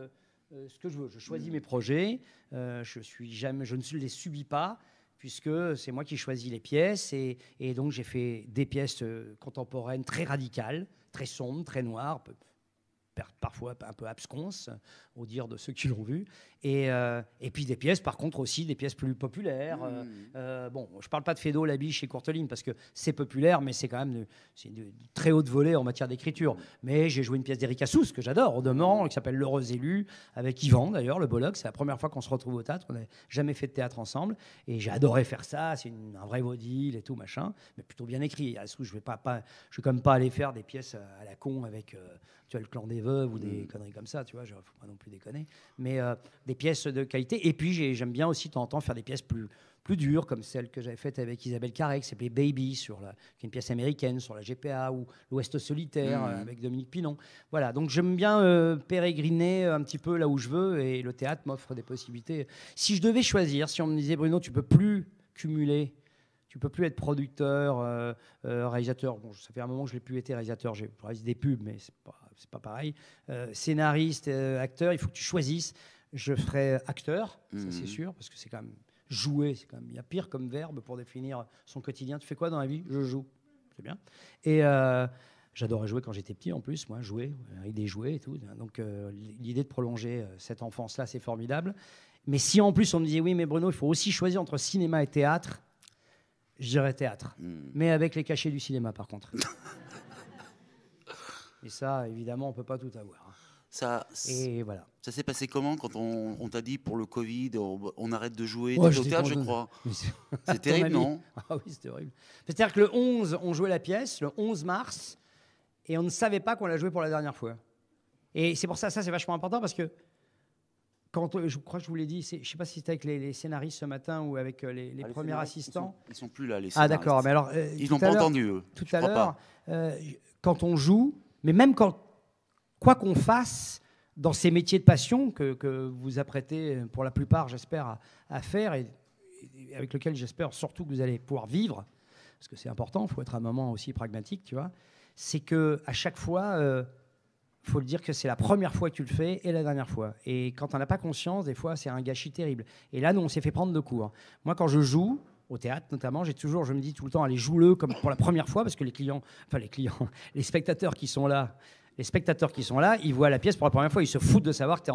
ce que je veux. Je choisis mmh. mes projets, je, suis jamais, je ne les subis pas puisque c'est moi qui choisis les pièces. Et, donc, j'ai fait des pièces euh, contemporaines très radicales, très sombres, très noires, parfois un peu absconses, au dire de ceux qui l'ont vu. Et, euh, et, puis des pièces, par contre, aussi des pièces plus populaires. Hmm. Euh, euh, bon, je ne parle pas de Fédo, Biche et Courteline, parce que c'est populaire, mais c'est quand même de, de, très haute volée en matière d'écriture. Mais j'ai joué une pièce d'Eric Assous, que j'adore, au demeurant, qui s'appelle L'Heureux élu, avec Yvan, d'ailleurs, le Bollock. C'est la première fois qu'on se retrouve au théâtre. On n'a jamais fait de théâtre ensemble. Et j'ai adoré faire ça. C'est un vrai vaudeville et tout, machin. Mais plutôt bien écrit. Assous, je ne vais, pas, pas, je vais quand même pas aller faire des pièces à la con avec tu as le clan des veuves ou des hmm. conneries comme ça. Tu vois, je non plus déconner, mais euh, des pièces de qualité. Et puis j'aime bien aussi de temps en temps faire des pièces plus, plus dures, comme celle que j'avais faite avec Isabelle Carré, qui s'appelait Baby, sur la, qui est une pièce américaine, sur la GPA, ou L'Ouest solitaire, mmh. avec Dominique Pinon. Voilà, donc j'aime bien euh, pérégriner euh, un petit peu là où je veux, et le théâtre m'offre des possibilités. Si je devais choisir, si on me disait, Bruno, tu peux plus cumuler tu peux plus être producteur, réalisateur. Bon, ça fait un moment que je n'ai plus été réalisateur. J'ai réalisé des pubs, mais c'est pas c'est pas pareil. Euh, scénariste, euh, acteur, il faut que tu choisisses. Je ferai acteur, ça c'est mhm. sûr, parce que c'est quand même jouer, il y a pire comme verbe pour définir son quotidien. Tu fais quoi dans la vie Je joue, c'est bien. Et euh, J'adorais jouer quand j'étais petit en plus, moi, jouer, avec des jouets et tout. Donc l'idée de prolonger cette enfance-là, c'est formidable. Mais si en plus on me disait, oui, mais Bruno, il faut aussi choisir entre cinéma et théâtre, je dirais théâtre. Mhm. Mais avec les cachets du cinéma, par contre. Et ça, évidemment, on peut pas tout avoir. Hein. Ça, voilà. Ça s'est passé comment quand on, t'a dit pour le Covid, on, arrête de jouer je, je crois. C'est terrible, non Ah oui, c'est horrible. C'est-à-dire que le 11, on jouait la pièce, le 11 mars, et on ne savait pas qu'on la jouait pour la dernière fois. Et c'est pour ça, ça c'est vachement important parce que quand euh, je crois que je vous l'ai dit, je ne sais pas si c'était avec les, scénaristes ce matin ou avec euh, ah, les, premiers assistants. Ils ne sont, plus là, les scénaristes. Ah d'accord, mais alors. Euh, ils n'ont pas entendu, eux. Tout à l'heure, quand on joue, mais même quand, quoi qu'on fasse dans ces métiers de passion que, vous apprêtez euh, pour la plupart, j'espère, à, faire et, avec lequel j'espère surtout que vous allez pouvoir vivre, parce que c'est important, il faut être un moment aussi pragmatique, tu vois, c'est que à chaque fois, il euh, faut le dire que c'est la première fois que tu le fais et la dernière fois. Et quand on n'a pas conscience, des fois, c'est un gâchis terrible. Et là, nous, on s'est fait prendre de court. Moi, quand je joue, au théâtre notamment, j'ai toujours, je me dis tout le temps, allez, joue-le comme pour la première fois, parce que les clients, enfin les clients, les spectateurs qui sont là, les spectateurs qui sont là, ils voient la pièce pour la première fois, ils se foutent de savoir que tu es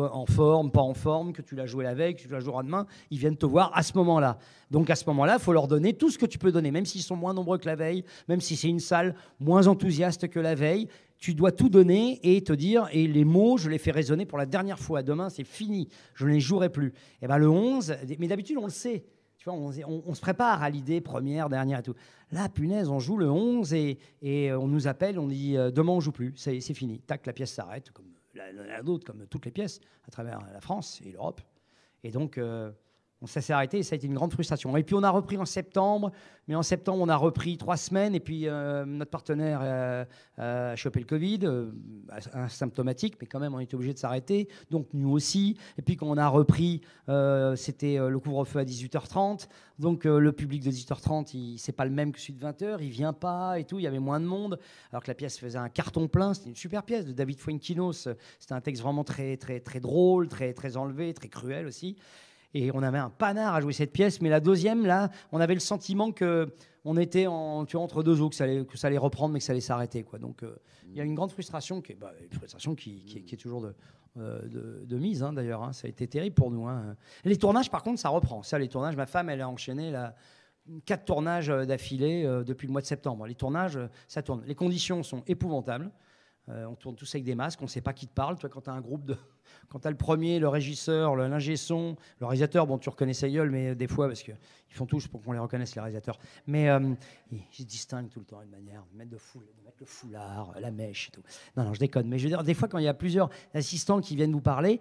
en, en, forme, pas en forme, que tu l'as joué la veille, que tu la joueras demain, ils viennent te voir à ce moment-là. Donc à ce moment-là, il faut leur donner tout ce que tu peux donner, même s'ils sont moins nombreux que la veille, même si c'est une salle moins enthousiaste que la veille, tu dois tout donner et te dire, et les mots, je les fais résonner pour la dernière fois, demain c'est fini, je ne les jouerai plus. Et eh bien le 11, mais d'habitude on le sait, on, se prépare à l'idée première, dernière et tout. Là, punaise, on joue le 11 et, euh, on nous appelle, on dit euh, demain on joue plus, c'est fini. Tac, la pièce s'arrête, comme la, comme toutes les pièces à travers la France et l'Europe. Et donc, euh, ça s'est arrêté et ça a été une grande frustration. Et puis on a repris en septembre, mais en septembre on a repris trois semaines et puis euh, notre partenaire euh, euh, a chopé le Covid, asymptomatique, mais quand même on était obligé de s'arrêter, donc nous aussi. Et puis quand on a repris, c'était le couvre-feu à 18h30, donc le public de 18h30, c'est pas le même que celui de 20h, il vient pas et tout, il y avait moins de monde, alors que la pièce faisait un carton plein, c'était une super pièce de David Fuenquinos, c'était un texte vraiment très très très drôle, très très enlevé, très cruel aussi. Et on avait un panard à jouer cette pièce, mais la deuxième, là, on avait le sentiment que on était en, entre deux eaux, que ça, allait, reprendre, mais que ça allait s'arrêter. Donc euh, il y a une grande frustration, qui bah, une frustration qui, est toujours de, euh, mise, hein, d'ailleurs. Hein. Ça a été terrible pour nous. Hein. Les tournages, par contre, ça reprend. Ça, les tournages, ma femme, elle a enchaîné quatre tournages euh, d'affilée depuis le mois de septembre. Les tournages, ça tourne. Les conditions sont épouvantables. Euh, on tourne tous avec des masques, on ne sait pas qui te parle. Toi, quand tu as un groupe de. Quand tu le premier, le régisseur, le l'ingé son, le réalisateur, bon, tu reconnais sa gueule, mais euh, des fois, parce qu'ils font tous pour qu'on les reconnaisse, les réalisateurs. Mais euh, ils, se distinguent tout le temps d'une manière, mettre, de, le foulard, la mèche et tout. Non, non, je déconne. Mais je veux dire, des fois, quand il y a plusieurs assistants qui viennent vous parler,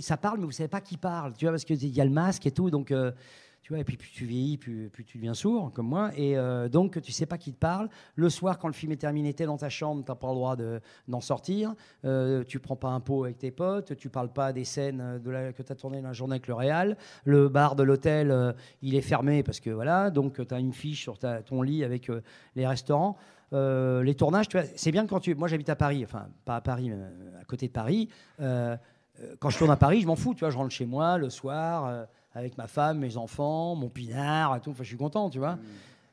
ça parle, mais vous ne savez pas qui parle, tu vois, parce qu'il y a le masque et tout. Donc et puis plus tu vieillis, plus, tu deviens sourd, comme moi. Et euh, donc, tu sais pas qui te parle. Le soir, quand le film est terminé, tu es dans ta chambre, tu n'as pas le droit d'en sortir. Tu euh, tu prends pas un pot avec tes potes. Tu parles pas des scènes de que tu as tournées la journée avec le Réal. Le bar de l'hôtel, euh, il est fermé parce que voilà. Donc, tu as une fiche sur ton lit avec les restaurants. les tournages, c'est bien quand tu. Moi, j'habite à Paris, enfin, pas à Paris, mais à côté de Paris. quand je tourne à Paris, je m'en fous, tu vois, je rentre chez moi le soir avec ma femme, mes enfants, mon pinard et tout. Enfin, je suis content, tu vois. Mm.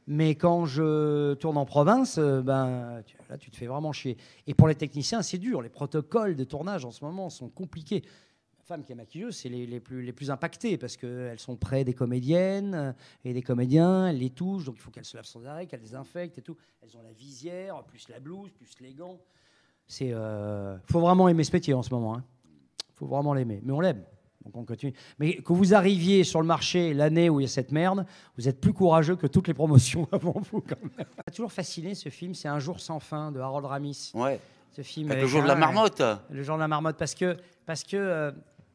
Mais quand je tourne en province, euh, ben, là, tu te fais vraiment chier. Et pour les techniciens, c'est dur. Les protocoles de tournage en ce moment sont compliqués. La femme qui est maquilleuse, c'est les, plus, les plus impactées parce qu'elles sont près des comédiennes euh, et des comédiens, elles les touchent, donc il faut qu'elles se lavent sans arrêt, qu'elles désinfectent et tout. Elles ont la visière, plus la blouse, plus les gants. Il euh, faut vraiment aimer ce métier en ce moment. Il hein. faut vraiment l'aimer. Mais on l'aime. Donc on Mais que vous arriviez sur le marché l'année où il y a cette merde, vous êtes plus courageux que toutes les promotions avant vous. Quand même. Ça m'a toujours fasciné hein, ce film, c'est Un jour sans fin de Harold Ramis. Ouais. Ce film. le jour de la marmotte. Le jour de la marmotte, parce que parce que euh,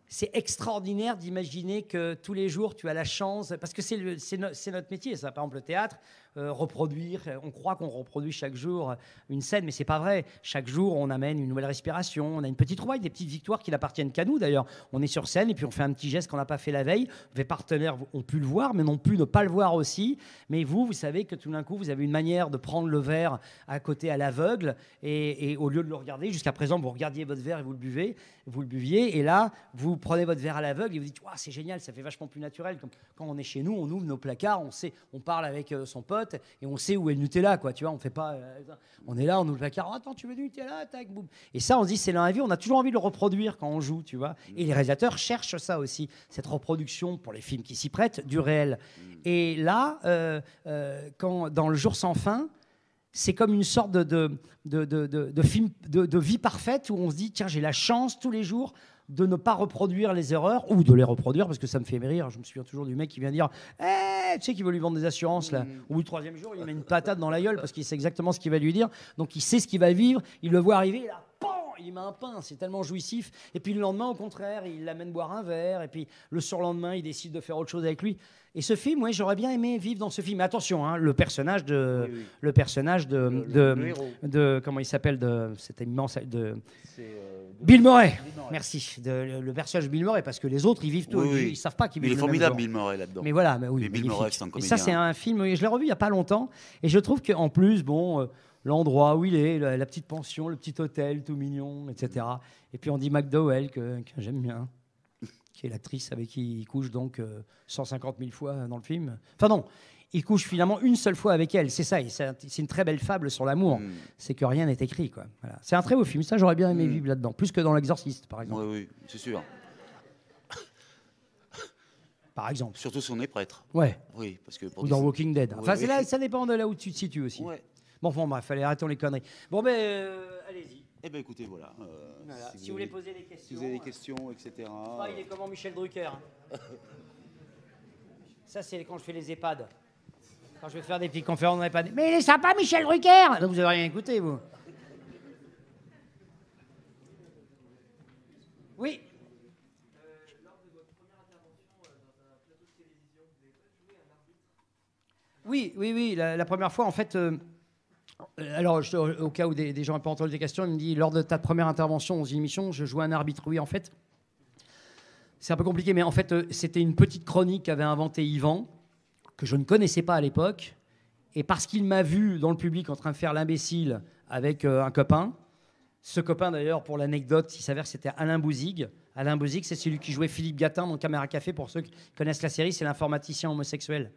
c'est extraordinaire d'imaginer que tous les jours tu as la chance, parce que c'est, notre métier, ça. Par exemple, le théâtre, euh, reproduire. On croit qu'on reproduit chaque jour euh, une scène, mais c'est pas vrai. Chaque jour, on amène une nouvelle respiration, on a une petite rouille, des petites victoires qui n'appartiennent qu'à nous d'ailleurs. On est sur scène et puis on fait un petit geste qu'on n'a pas fait la veille. Vos partenaires ont pu le voir, mais n'ont pu ne pas le voir aussi. Mais vous, vous savez que tout d'un coup, vous avez une manière de prendre le verre à côté à l'aveugle et, au lieu de le regarder, jusqu'à présent, vous regardiez votre verre et vous le buvez, vous le buviez, et là, vous prenez votre verre à l'aveugle et vous dites, c'est génial, ça fait vachement plus naturel. Comme quand on est chez nous, on ouvre nos placards, on sait, on parle avec euh, son pote et on sait où est le Nutella, quoi. Tu vois, on fait pas. Euh, on est là, on nous le placard. attends, tu veux du Nutella Et ça, on se dit, c'est vie On a toujours envie de le reproduire quand on joue, tu vois. Et les réalisateurs cherchent ça aussi, cette reproduction pour les films qui s'y prêtent du réel. Hmm. Et là, euh, euh, quand dans le jour sans fin, c'est comme une sorte de, de, de, de film, de, vie parfaite où on se dit tiens, j'ai la chance tous les jours de ne pas reproduire les erreurs ou de les reproduire parce que ça me fait rire. Je me souviens toujours du mec qui vient dire eh, tu sais qu'il veut lui vendre des assurances là. Mm. Au bout du troisième jour, il met une patate dans la gueule parce qu'il sait exactement ce qu'il va lui dire. Donc il sait ce qu'il va vivre. Il le voit arriver. là il met un pain, c'est tellement jouissif. Et puis le lendemain, au contraire, il l'amène boire un verre. Et puis le surlendemain, il décide de faire autre chose avec lui. Et ce film, ouais, j'aurais bien aimé vivre dans ce film. Mais attention, hein, le personnage de, le personnage de, de, comment il s'appelle de, c'était immense de, euh, Bill Murray. Merci. De, le personnage de Bill Murray, parce que les autres, ils vivent tout, ils, ils, savent pas qu'il. Il est formidable, Bill Murray là-dedans. Mais voilà, oui. Bill Murray, c'est un comédien. Et ça, c'est hein. un film. Je l'ai revu il n'y a pas longtemps, et je trouve qu'en plus, bon. Euh, l'endroit où il est, la, petite pension, le petit hôtel tout mignon, etc. Mm. Et puis on dit McDowell, que, j'aime bien, qui est l'actrice avec qui il couche donc 150 euh, 000 fois dans le film. Enfin non, il couche finalement une seule fois avec elle. C'est ça, c'est une très belle fable sur l'amour. Mm. C'est que rien n'est écrit. quoi. C'est un très beau film, ça j'aurais bien aimé mm. vivre là-dedans, plus que dans L'Exorciste par exemple. Oui, oui, c'est sûr. par exemple. Surtout si on est prêtre. Ouais. Oui, parce que Ou dans Walking Dead. Enfin, ça dépend de là où tu te situes aussi. Bon, bon, bref, allez, arrêtons les conneries. Bon, ben, euh, allez-y. Eh ben, écoutez, voilà. Euh, si, vous voulez poser des questions. Si vous avez des euh, questions, etc. il est comment Michel Drucker hein. Ça, c'est quand je fais les EHPAD. Quand je vais faire des petites conférences dans les EHPAD. Mais il est sympa, Michel Drucker ah, vous n'avez rien écouté, vous. Oui. Oui, oui, oui. La, première fois, en fait, euh, alors, au cas où des, gens n'ont pas entendu des questions, il me dit lors de ta première intervention aux une émission, je jouais un arbitre. Oui, en fait, c'est un peu compliqué, mais en fait, euh, c'était une petite chronique qu'avait inventée Yvan, que je ne connaissais pas à l'époque. Et parce qu'il m'a vu dans le public en train de faire l'imbécile avec euh, un copain, ce copain d'ailleurs, pour l'anecdote, il s'avère que c'était Alain Bouzig. Alain Bouzig, c'est celui qui jouait Philippe Gatin dans Caméra Café. Pour ceux qui connaissent la série, c'est l'informaticien homosexuel.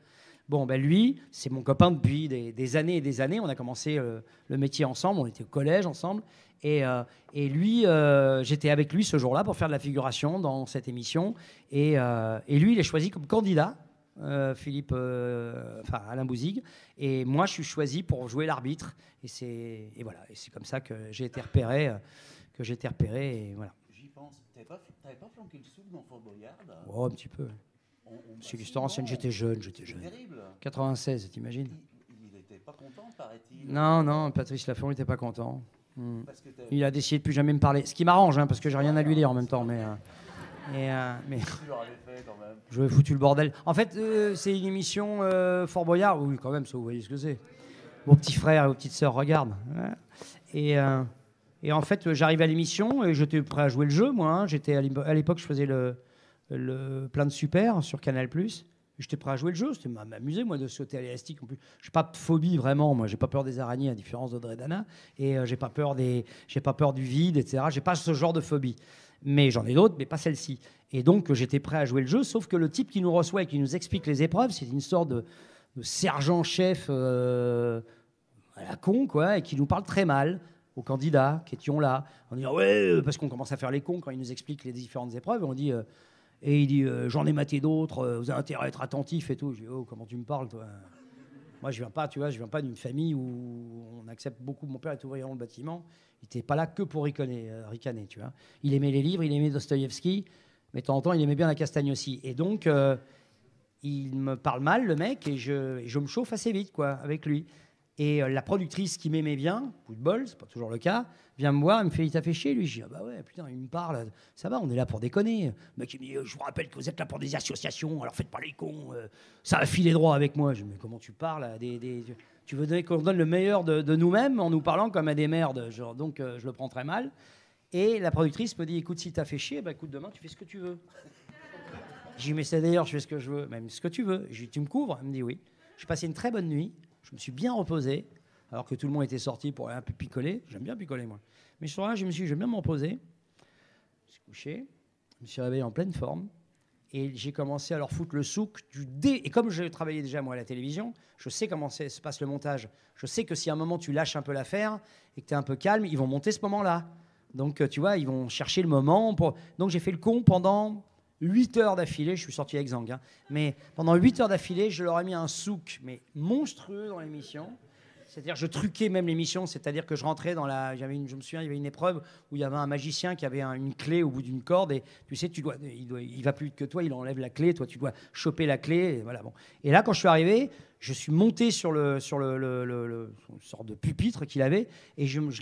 Bon, ben lui, c'est mon copain depuis des, années et des années. On a commencé euh, le métier ensemble, on était au collège ensemble. Et, euh, lui, euh, j'étais avec lui ce jour-là pour faire de la figuration dans cette émission. Et, lui, il est choisi comme candidat, Philippe, enfin Alain Bouzig. Et moi, je suis choisi pour jouer l'arbitre. Et c'est et voilà, et c'est comme ça que j'ai été repéré, que j'ai été repéré. Et voilà. J'y pense. T'avais pas, pas flanqué le sou dans Fort Oh, un petit peu. Monsieur ancienne, j'étais jeune, j'étais jeune. Terrible. 96, t'imagines Il n'était pas content, paraît-il. Non, non, Patrice Lafont n'était pas content. Hmm. Il a décidé de plus jamais me parler. Ce qui m'arrange, hein, parce que j'ai rien à lui dire en même temps. Mais, euh, et, euh, mais... Je vais foutu le bordel. En fait, euh, c'est une émission Fort Boyard. Oui, quand même, ça, vous voyez ce que c'est. Vos petits frères et vos petites sœurs regardent. Hein. Et, et en fait, j'arrive à l'émission et j'étais prêt à jouer le jeu, moi. Hein. J'étais à l'époque, je faisais le, le Plein de Super sur Canal. J'étais prêt à jouer le jeu, c'était m'amuser moi de sauter à l'élastique. Je n'ai pas de phobie vraiment, moi j'ai pas peur des araignées à différence d'Audrey et euh, j'ai pas peur des, j'ai pas peur du vide, etc. J'ai pas ce genre de phobie, mais j'en ai d'autres, mais pas celle-ci. Et donc euh, j'étais prêt à jouer le jeu, sauf que le type qui nous reçoit et qui nous explique les épreuves, c'est une sorte de, sergent-chef euh, à la con quoi, et qui nous parle très mal aux candidats qui étions là, en disant ah ouais parce qu'on commence à faire les cons quand il nous explique les différentes épreuves, on dit et il dit euh, J'en ai maté d'autres, euh, vous avez intérêt à être attentif et tout. Je dis Oh, comment tu me parles, toi Moi, je viens pas, tu vois, je viens pas d'une famille où on accepte beaucoup. Mon père est ouvrier dans le bâtiment. Il n'était pas là que pour ricaner, euh, ricaner, tu vois. Il aimait les livres, il aimait Dostoïevski, mais de temps en temps, il aimait bien la castagne aussi. Et donc, il me parle mal, le mec, et je, je me chauffe assez vite, quoi, avec lui. Et euh, la productrice qui m'aimait bien, coup de bol, c'est pas toujours le cas, vient me voir, elle me fait Il t'a fait chier, lui Je dis Ah bah ouais, putain, il me parle, ça va, on est là pour déconner. Le mec, me dit euh, Je vous rappelle que vous êtes là pour des associations, alors faites pas les cons, euh. ça a filé droit avec moi. Je dis Mais comment tu parles à des, Tu veux qu'on donne le meilleur de, nous-mêmes en nous parlant comme à des merdes, genre, donc je le prends très mal. Et la productrice me dit Écoute, si t'as fait chier, bah écoute, demain tu fais ce que tu veux. je dis Mais c'est d'ailleurs, je fais ce que je veux, même ce que tu veux. Tu me couvres Elle me dit Oui. J'ai passé une très bonne nuit. Je me suis bien reposé, alors que tout le monde était sorti pour un peu picoler. J'aime bien picoler, moi. Mais ce soir-là, je me suis dit, je vais bien me reposer. Je me suis couché, je me suis réveillé en pleine forme. Et j'ai commencé à leur foutre le souk du dé. Et comme je travaillais déjà moi à la télévision, je sais comment se passe le montage. Je sais que si à un moment tu lâches un peu l'affaire et que tu es un peu calme, ils vont monter ce moment-là. Donc euh, tu vois, ils vont chercher le moment. Pour... Donc j'ai fait le con pendant 8 heures d'affilée, je suis sorti avec Zang, hein, mais pendant 8 heures d'affilée, je leur ai mis un souk, mais monstrueux dans l'émission. C'est-à-dire, je truquais même l'émission, c'est-à-dire que je rentrais dans la. une, je me souviens, il y avait une épreuve où il y avait un magicien qui avait une clé au bout d'une corde et tu sais, tu dois, il, va plus vite que toi, il enlève la clé, toi, tu dois choper la clé, et voilà. Bon. Et là, quand je suis arrivé, je suis monté sur le sur le, le, sorte de pupitre qu'il avait et je, je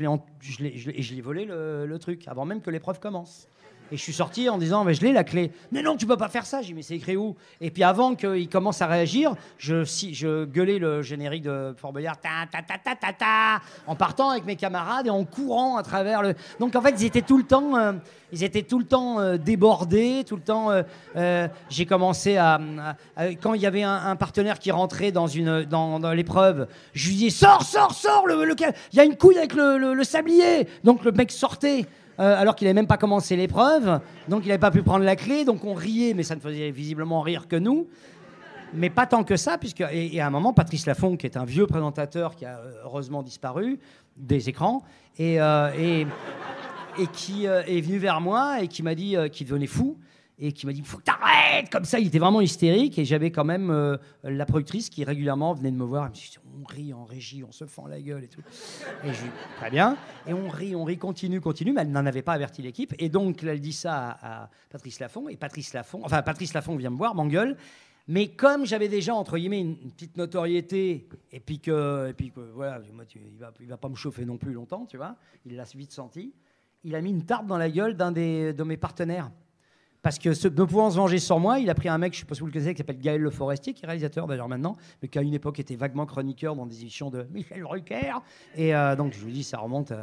l'ai volé le, truc avant même que l'épreuve commence. Et je suis sorti en disant, mais je l'ai la clé. Mais non, tu peux pas faire ça. J'ai dit, mais c'est écrit où Et puis avant qu'il commence à réagir, je, si, je gueulais le générique de Fort ta, ta, ta, ta, ta, ta, en partant avec mes camarades et en courant à travers le. Donc en fait, ils étaient tout le temps, euh, ils étaient tout le temps euh, débordés, tout le temps. Euh, j'ai commencé à, quand il y avait un, partenaire qui rentrait dans une dans, l'épreuve, je lui disais, sors, sors, sors, il y a une couille avec le sablier. Donc le mec sortait. Euh, alors qu'il n'avait même pas commencé l'épreuve, donc il n'avait pas pu prendre la clé, donc on riait, mais ça ne faisait visiblement rire que nous. Mais pas tant que ça, puisque et, à un moment, Patrice Lafon, qui est un vieux présentateur qui a euh, heureusement disparu des écrans, et, euh, qui est venu vers moi et qui m'a dit qu'il devenait fou et qui m'a dit Faut que t'arrêtes Comme ça, il était vraiment hystérique. Et j'avais quand même euh, la productrice qui régulièrement venait de me voir. Elle me dit On rit en régie, on se fend la gueule et tout. Et je dis Très bien. Et on rit, on rit, continue, continue. Mais elle n'en avait pas averti l'équipe. Et donc, elle dit ça à, Patrice Laffont. Et Patrice Laffont, enfin, Patrice Laffont vient me voir, m'engueule. Mais comme j'avais déjà, entre guillemets, une, petite notoriété, et puis que, et puis voilà, il va, il va pas me chauffer non plus longtemps, tu vois, il l'a vite senti, il a mis une tarte dans la gueule d'un de mes partenaires. Parce que ne pouvant se venger sur moi, il a pris un mec, je ne sais pas si vous le connaissez, qui s'appelle Gaël Le Forestier, qui est réalisateur d'ailleurs maintenant, mais qui à une époque était vaguement chroniqueur dans des émissions de Michel Rucker. Et euh, donc je vous dis, ça remonte euh,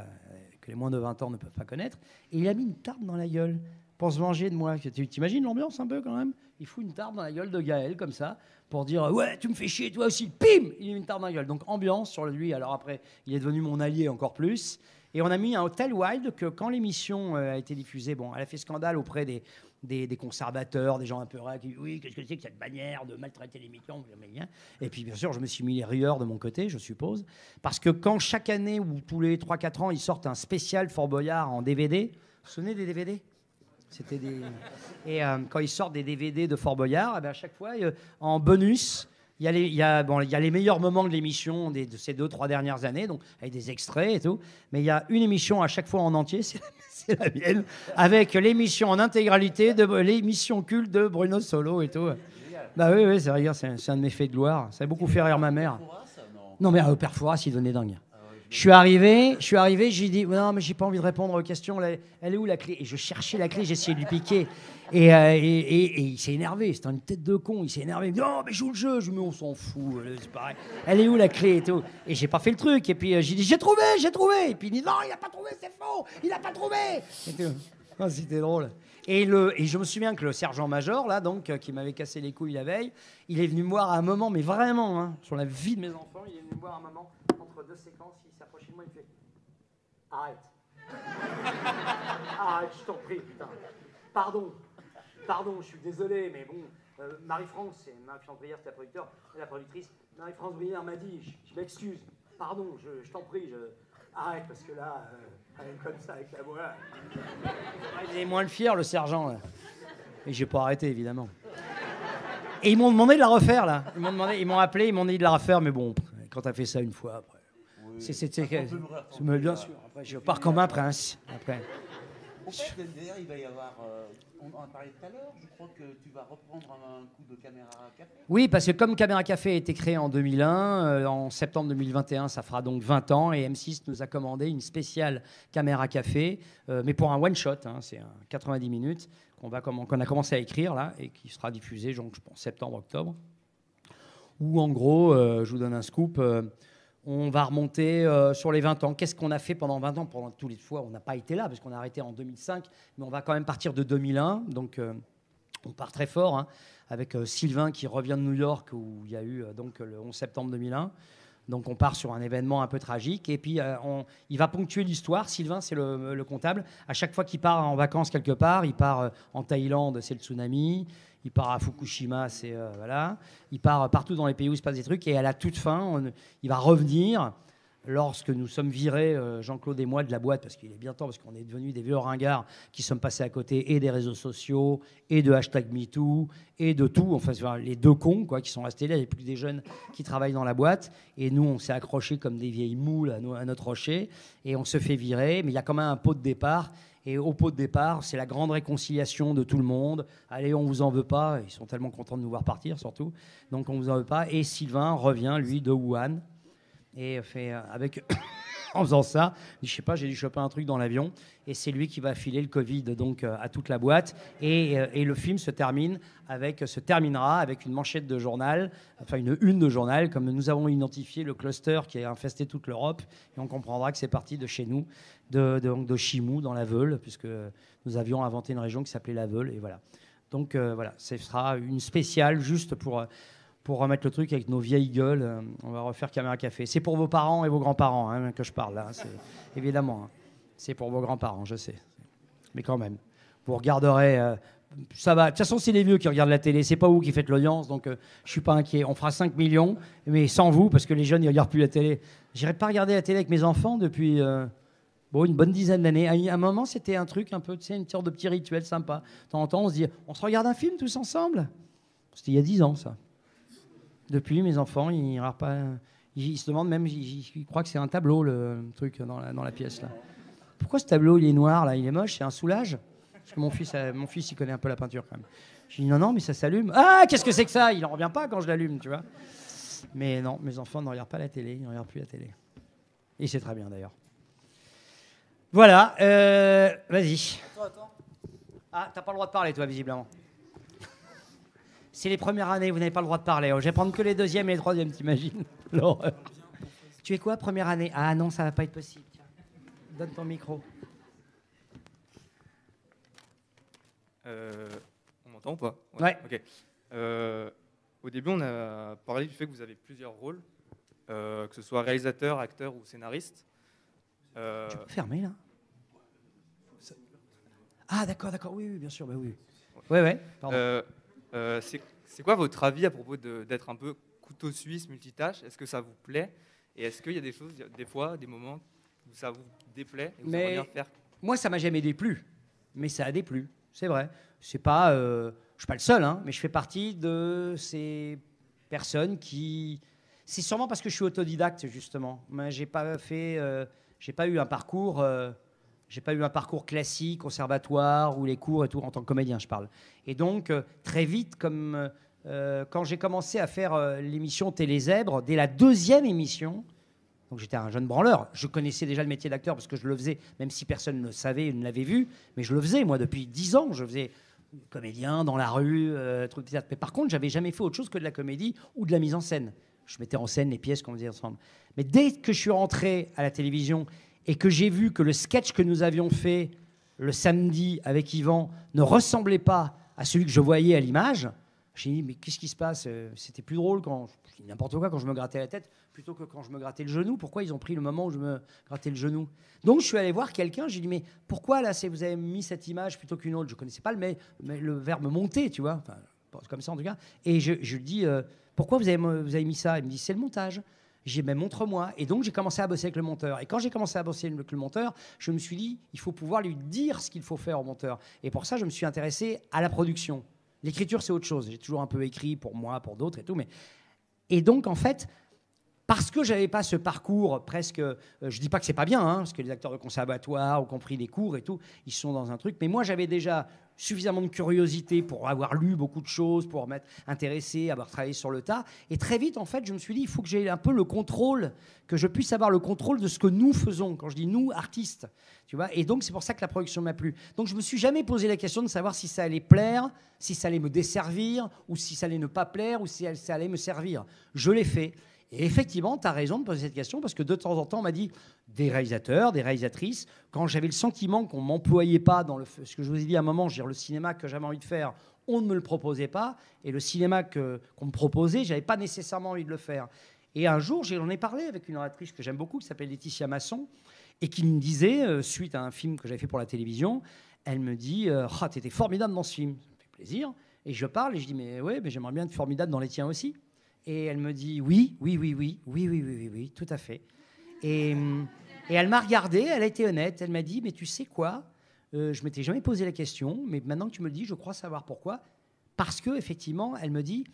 que les moins de 20 ans ne peuvent pas connaître. Et il a mis une tarte dans la gueule pour se venger de moi. Tu T'imagines l'ambiance un peu quand même Il fout une tarte dans la gueule de Gaël comme ça pour dire ouais tu me fais chier toi aussi. Pim, il met une tarte dans la gueule. Donc ambiance sur lui. Alors après, il est devenu mon allié encore plus. Et on a mis un hôtel Wild que quand l'émission euh, a été diffusée, bon, elle a fait scandale auprès des, des, conservateurs, des gens un peu rares qui Oui, qu'est-ce que c'est que cette bannière de maltraiter les migrants Et puis, bien sûr, je me suis mis les rieurs de mon côté, je suppose. Parce que quand chaque année ou tous les 3-4 ans, ils sortent un spécial Fort Boyard en DVD, ce n'est des DVD c'était des... Et euh, quand ils sortent des DVD de Fort Boyard, eh ben, à chaque fois, euh, en bonus, il y, a les, il, bon, il les meilleurs moments de l'émission de ces deux, trois dernières années, donc avec des extraits et tout. Mais il y a une émission à chaque fois en entier, c'est, la mienne, avec l'émission en intégralité, de l'émission culte de Bruno Solo et tout. Bah oui, oui c'est, un, c'est un de mes faits de gloire. Ça a beaucoup fait rire ma mère. Non, mais au euh, Père Fouras, il donnait dingue. Je suis arrivé, je suis arrivé, j'ai dit non mais j'ai pas envie de répondre aux questions. Elle, est où la clé Et je cherchais la clé, j'essayais de lui piquer. Euh, et, il s'est énervé. C'était une tête de con. Il s'est énervé. non mais joue le jeu. Je lui on s'en fout. Euh, c'est pareil. Elle est où la clé et j'ai pas fait le truc. Et puis euh, j'ai dit j'ai trouvé, j'ai trouvé. Et puis il dit non il a pas trouvé, c'est faux. Il a pas trouvé. Ah, c'était drôle. Et, le, et je me souviens que le sergent-major, là, donc, qui m'avait cassé les couilles la veille, il est venu me voir à un moment, mais vraiment, hein, sur la vie de mes enfants, il est venu me voir à un moment, entre deux séquences, s'approchait de moi, il me fait Arrête. Arrête, ah, je t'en prie, putain. Pardon. Pardon, je suis désolé, mais bon, euh, Marie-France, c'est Marie-France Brière, c'est la, producteur, la productrice. Marie-France Brière m'a dit, je, m'excuse, pardon, je, t'en prie, je... arrête, parce que là, euh, elle est comme ça avec la voix. il est moins le fier, le sergent. Mais euh. je j'ai pas arrêté, évidemment. Et ils m'ont demandé de la refaire, là. Ils m'ont, ils m'ont appelé, ils m'ont dit de la refaire, mais bon, quand t'as fait ça une fois, après. C'est ah, bien sûr. Après, je pars comme un prince. Après. il va y avoir. Euh, on en a parlé tout à l'heure. Je crois que tu vas reprendre un, coup de Caméra Café. Oui, parce que comme Caméra Café a été créé en 2001, euh, en septembre 2021, ça fera donc 20 ans. Et M6 nous a commandé une spéciale Caméra Café, euh, mais pour un one-shot. Hein, c'est c'est 90 minutes qu'on a commencé à écrire là et qui sera diffusé, donc, je pense, septembre-octobre. Ou en gros, je vous donne un scoop on va remonter euh, sur les 20 ans. Qu'est-ce qu'on a fait pendant 20 ans Pendant tous les fois, on n'a pas été là, parce qu'on a arrêté en 2005, mais on va quand même partir de 2001. Donc, euh, on part très fort, hein, avec euh, Sylvain qui revient de New York, où il y a eu donc, le 11 septembre 2001. Donc, on part sur un événement un peu tragique. Et puis, il va ponctuer l'histoire. Sylvain, c'est le, comptable. À chaque fois qu'il part en vacances quelque part, il part en Thaïlande, c'est le tsunami il part à Fukushima, c'est euh, voilà, il part euh, partout dans les pays où il se passe des trucs, et à la toute fin, il va revenir lorsque nous sommes virés, euh, Jean-Claude et moi, de la boîte, parce qu'il est bien temps, parce qu'on est devenus des vieux ringards qui sommes passés à côté et des réseaux sociaux, et de hashtag MeToo, et de tout, enfin, les deux cons quoi, qui sont restés là, les plus des jeunes qui travaillent dans la boîte, et nous, on s'est accrochés comme des vieilles moules à notre rocher, et on se fait virer, mais il y a quand même un pot de départ, et au pot de départ, c'est la grande réconciliation de tout le monde. Allez, on vous en veut pas. Ils sont tellement contents de nous voir partir, surtout. Donc on vous en veut pas. Et Sylvain revient, lui, de Wuhan, et fait euh, avec en faisant ça. Je sais pas, j'ai dû choper un truc dans l'avion. Et c'est lui qui va filer le Covid donc euh, à toute la boîte. Euh, et, le film se termine avec, se terminera avec une manchette de journal, enfin une une de journal, comme nous avons identifié le cluster qui a infesté toute l'Europe. Et on comprendra que c'est parti de chez nous, de, Chimou, dans la Veule, puisque nous avions inventé une région qui s'appelait la Veule. Et voilà. Donc euh, voilà, ce sera une spéciale juste pour pour remettre le truc avec nos vieilles gueules. Euh, on va refaire Caméra Café. C'est pour vos parents et vos grands-parents hein, que je parle hein, Évidemment, hein. c'est pour vos grands-parents, je sais. Mais quand même, vous regarderez. Euh, ça va. De toute façon, c'est les vieux qui regardent la télé. C'est pas vous qui faites l'audience, donc euh, je suis pas inquiet. On fera 5 millions, mais sans vous, parce que les jeunes, ils regardent plus la télé. J'irai pas regarder la télé avec mes enfants depuis. bon, une bonne dizaine d'années. À un moment, c'était un truc un peu, tu une sorte de petit rituel sympa. De temps en temps, on se dit, on se regarde un film tous ensemble C'était il y a 10 ans, ça depuis, mes enfants, ils, pas, ils se demandent même, ils, croient que c'est un tableau, le, truc dans la, pièce. Là. Pourquoi ce tableau, il est noir, là Il est moche, c'est un soulage Parce que mon fils, mon fils, il connaît un peu la peinture quand même. Je dis non, non, mais ça s'allume. Ah, qu'est-ce que c'est que ça Il n'en revient pas quand je l'allume, tu vois. Mais non, mes enfants ne regardent pas la télé, ils ne regardent plus la télé. Et c'est très bien d'ailleurs. Voilà, euh, vas-y. Attends, attends. Ah, t'as pas le droit de parler, toi, visiblement. C'est les premières années, vous n'avez pas le droit de parler, hein. je vais prendre que les deuxièmes et les troisièmes, t'imagines Tu es quoi, première année Ah non, ça va pas être possible. Donne ton micro. Euh, on m'entend ou pas Ouais. Euh, au début, on a parlé du fait que vous avez plusieurs rôles, euh, que ce soit réalisateur, acteur ou scénariste. tu peux fermer là Ah d'accord, d'accord. Oui, bien sûr. Bah, oui. Ouais, ouais. Euh, c'est quoi votre avis à propos d'être un peu couteau suisse, multitâche Est-ce que ça vous plaît Et est-ce qu'il y a des choses, des fois, des moments où ça vous déplaît Moi, ça m'a jamais déplu. Mais ça a déplu, c'est vrai. C'est pas, euh, je suis pas le seul, hein, mais je fais partie de ces personnes qui. C'est sûrement parce que je suis autodidacte justement. Mais j'ai pas fait, euh, j'ai pas eu un parcours j'ai pas eu un parcours classique, conservatoire, ou les cours et tout, en tant que comédien, je parle. Et donc, euh, très vite, comme euh, euh, quand j'ai commencé à faire l'émission Télé Zèbre, dès la deuxième émission, donc j'étais un jeune branleur, je connaissais déjà le métier d'acteur parce que je le faisais, même si personne ne le savait, ne l'avait vu, mais je le faisais, moi, depuis dix ans, je faisais comédien dans la rue, trucs truc ça. Mais par contre, j'avais jamais fait autre chose que de la comédie ou de la mise en scène. Je mettais en scène les pièces qu'on faisait ensemble. Mais dès que je suis rentré à la télévision et que j'ai vu que le sketch que nous avions fait le samedi avec Yvan ne ressemblait pas à celui que je voyais à l'image, j'ai dit, mais qu'est-ce qui se passe euh, C'était plus drôle quand n'importe quoi quand je me grattais la tête plutôt que quand je me grattais le genou. Pourquoi ils ont pris le moment où je me grattais le genou Donc je suis allé voir quelqu'un, j'ai dit, mais pourquoi là vous avez mis cette image plutôt qu'une autre Je ne connaissais pas le, mais, le verbe monter, tu vois, comme ça en tout cas. Et je, lui dis, euh, pourquoi vous avez, vous avez mis ça Il me dit, c'est le montage j'ai même montre-moi. Et donc j'ai commencé à bosser avec le monteur. Et quand j'ai commencé à bosser avec le monteur, je me suis dit, il faut pouvoir lui dire ce qu'il faut faire au monteur. Et pour ça, je me suis intéressé à la production. L'écriture, c'est autre chose. J'ai toujours un peu écrit pour moi, pour d'autres et tout. Mais... Et donc, en fait, parce que j'avais pas ce parcours presque. Euh, je dis pas que c'est pas bien, hein, parce que les acteurs de conservatoire ont compris les cours et tout, ils sont dans un truc. Mais moi, j'avais déjà suffisamment de curiosité pour avoir lu beaucoup de choses, pour m'être intéressé, avoir travaillé sur le tas. Et très vite, en fait, je me suis dit, il faut que j'aie un peu le contrôle, que je puisse avoir le contrôle de ce que nous faisons. Quand je dis nous, artistes, tu vois. Et donc, c'est pour ça que la production m'a plu. Donc, je me suis jamais posé la question de savoir si ça allait plaire, si ça allait me desservir, ou si ça allait ne pas plaire, ou si ça allait me servir. Je l'ai fait. Et effectivement, tu as raison de poser cette question parce que de temps en temps, on m'a dit des réalisateurs, des réalisatrices, quand j'avais le sentiment qu'on ne m'employait pas dans le, ce que je vous ai dit à un moment, je le cinéma que j'avais envie de faire, on ne me le proposait pas. Et le cinéma qu'on me proposait, je n'avais pas nécessairement envie de le faire. Et un jour, j'en ai parlé avec une réalisatrice que j'aime beaucoup, qui s'appelle Laetitia Masson, et qui me disait, euh, suite à un film que j'avais fait pour la télévision, elle me dit euh, Ah, tu formidable dans ce film. Ça me fait plaisir. Et je parle et je dis Mais ouais, mais j'aimerais bien être formidable dans les tiens aussi. Et elle me dit oui, oui, oui, oui, oui, oui, oui, oui, oui, tout à fait. Et, et elle m'a regardé, elle a été honnête, elle m'a dit, mais tu sais quoi euh, Je m'étais jamais posé la question, mais maintenant que tu me le dis, je crois savoir pourquoi. Parce que effectivement, elle me dit,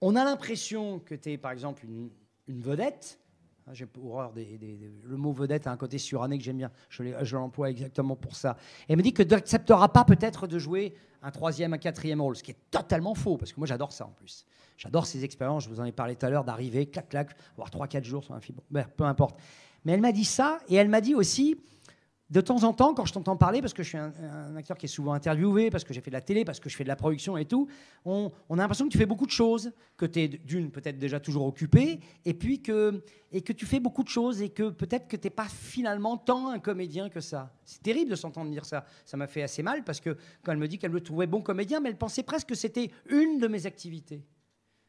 on a l'impression que tu es par exemple une, une vedette, Hein, j'ai horreur des, des, Le mot vedette a un côté suranné que j'aime bien. Je l'emploie exactement pour ça. elle me dit que tu n'accepteras pas peut-être de jouer un troisième, un quatrième rôle, ce qui est totalement faux, parce que moi j'adore ça en plus. J'adore ces expériences, je vous en ai parlé tout à l'heure, d'arriver, clac, clac, voir 3-4 jours sur un film, ben, peu importe. Mais elle m'a dit ça, et elle m'a dit aussi, de temps en temps, quand je t'entends parler, parce que je suis un, acteur qui est souvent interviewé, parce que j'ai fait de la télé, parce que je fais de la production et tout, on, a l'impression que tu fais beaucoup de choses, que tu es d'une peut-être déjà toujours occupé, et puis que, et que tu fais beaucoup de choses, et que peut-être que tu n'es pas finalement tant un comédien que ça. C'est terrible de s'entendre dire ça. Ça m'a fait assez mal, parce que quand elle me dit qu'elle me trouvait bon comédien, mais elle pensait presque que c'était une de mes activités.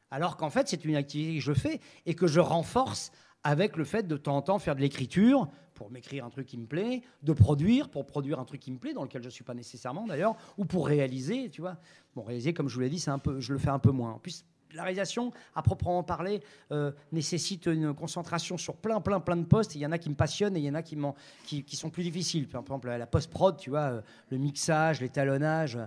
Alors qu'en fait, c'est une activité que je fais et que je renforce avec le fait de temps en temps faire de l'écriture, pour m'écrire un truc qui me plaît, de produire pour produire un truc qui me plaît, dans lequel je ne suis pas nécessairement d'ailleurs, ou pour réaliser, tu vois. Bon, réaliser, comme je vous l'ai dit, c'est un peu, je le fais un peu moins. En plus, la réalisation, à proprement parler, euh, nécessite une concentration sur plein, plein, plein de postes. Il y en a qui me passionnent et il y en a qui, qui, sont plus difficiles. Par exemple, la post-prod, tu vois, euh, le mixage, l'étalonnage.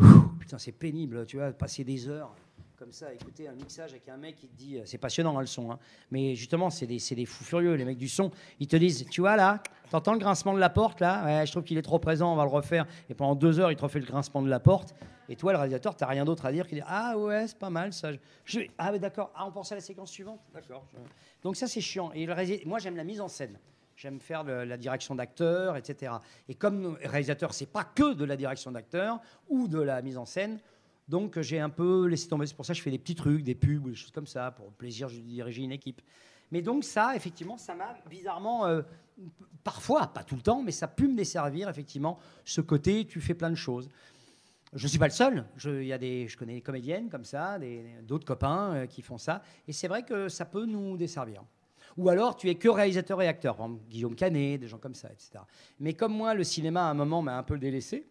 Euh, putain, c'est pénible, tu vois, passer des heures comme ça, écouter un mixage avec un mec qui te dit, euh, c'est passionnant hein, le son, hein. mais justement, c'est des, fous furieux, les mecs du son, ils te disent, tu vois là, t'entends le grincement de la porte là, ouais, je trouve qu'il est trop présent, on va le refaire, et pendant deux heures, il te refait le grincement de la porte, et toi, le réalisateur, t'as rien d'autre à dire qu'il dit, ah ouais, c'est pas mal ça, je... ah d'accord, ah, on pensait à la séquence suivante, d'accord. Donc ça, c'est chiant, et moi, j'aime la mise en scène. J'aime faire la direction d'acteur, etc. Et comme réalisateur, c'est pas que de la direction d'acteur ou de la mise en scène, donc euh, j'ai un peu laissé tomber. C'est pour ça que je fais des petits trucs, des pubs ou des choses comme ça, pour le plaisir Je diriger une équipe. Mais donc ça, effectivement, ça m'a bizarrement, euh, parfois, pas tout le temps, mais ça pu me desservir, effectivement, ce côté, tu fais plein de choses. Je ne suis pas le seul. Je, y des, je connais des comédiennes comme ça, d'autres copains euh, qui font ça. Et c'est vrai que ça peut nous desservir. Ou alors, tu es que réalisateur et acteur, comme Guillaume Canet, des gens comme ça, etc. Mais comme moi, le cinéma, à un moment, m'a un peu délaissé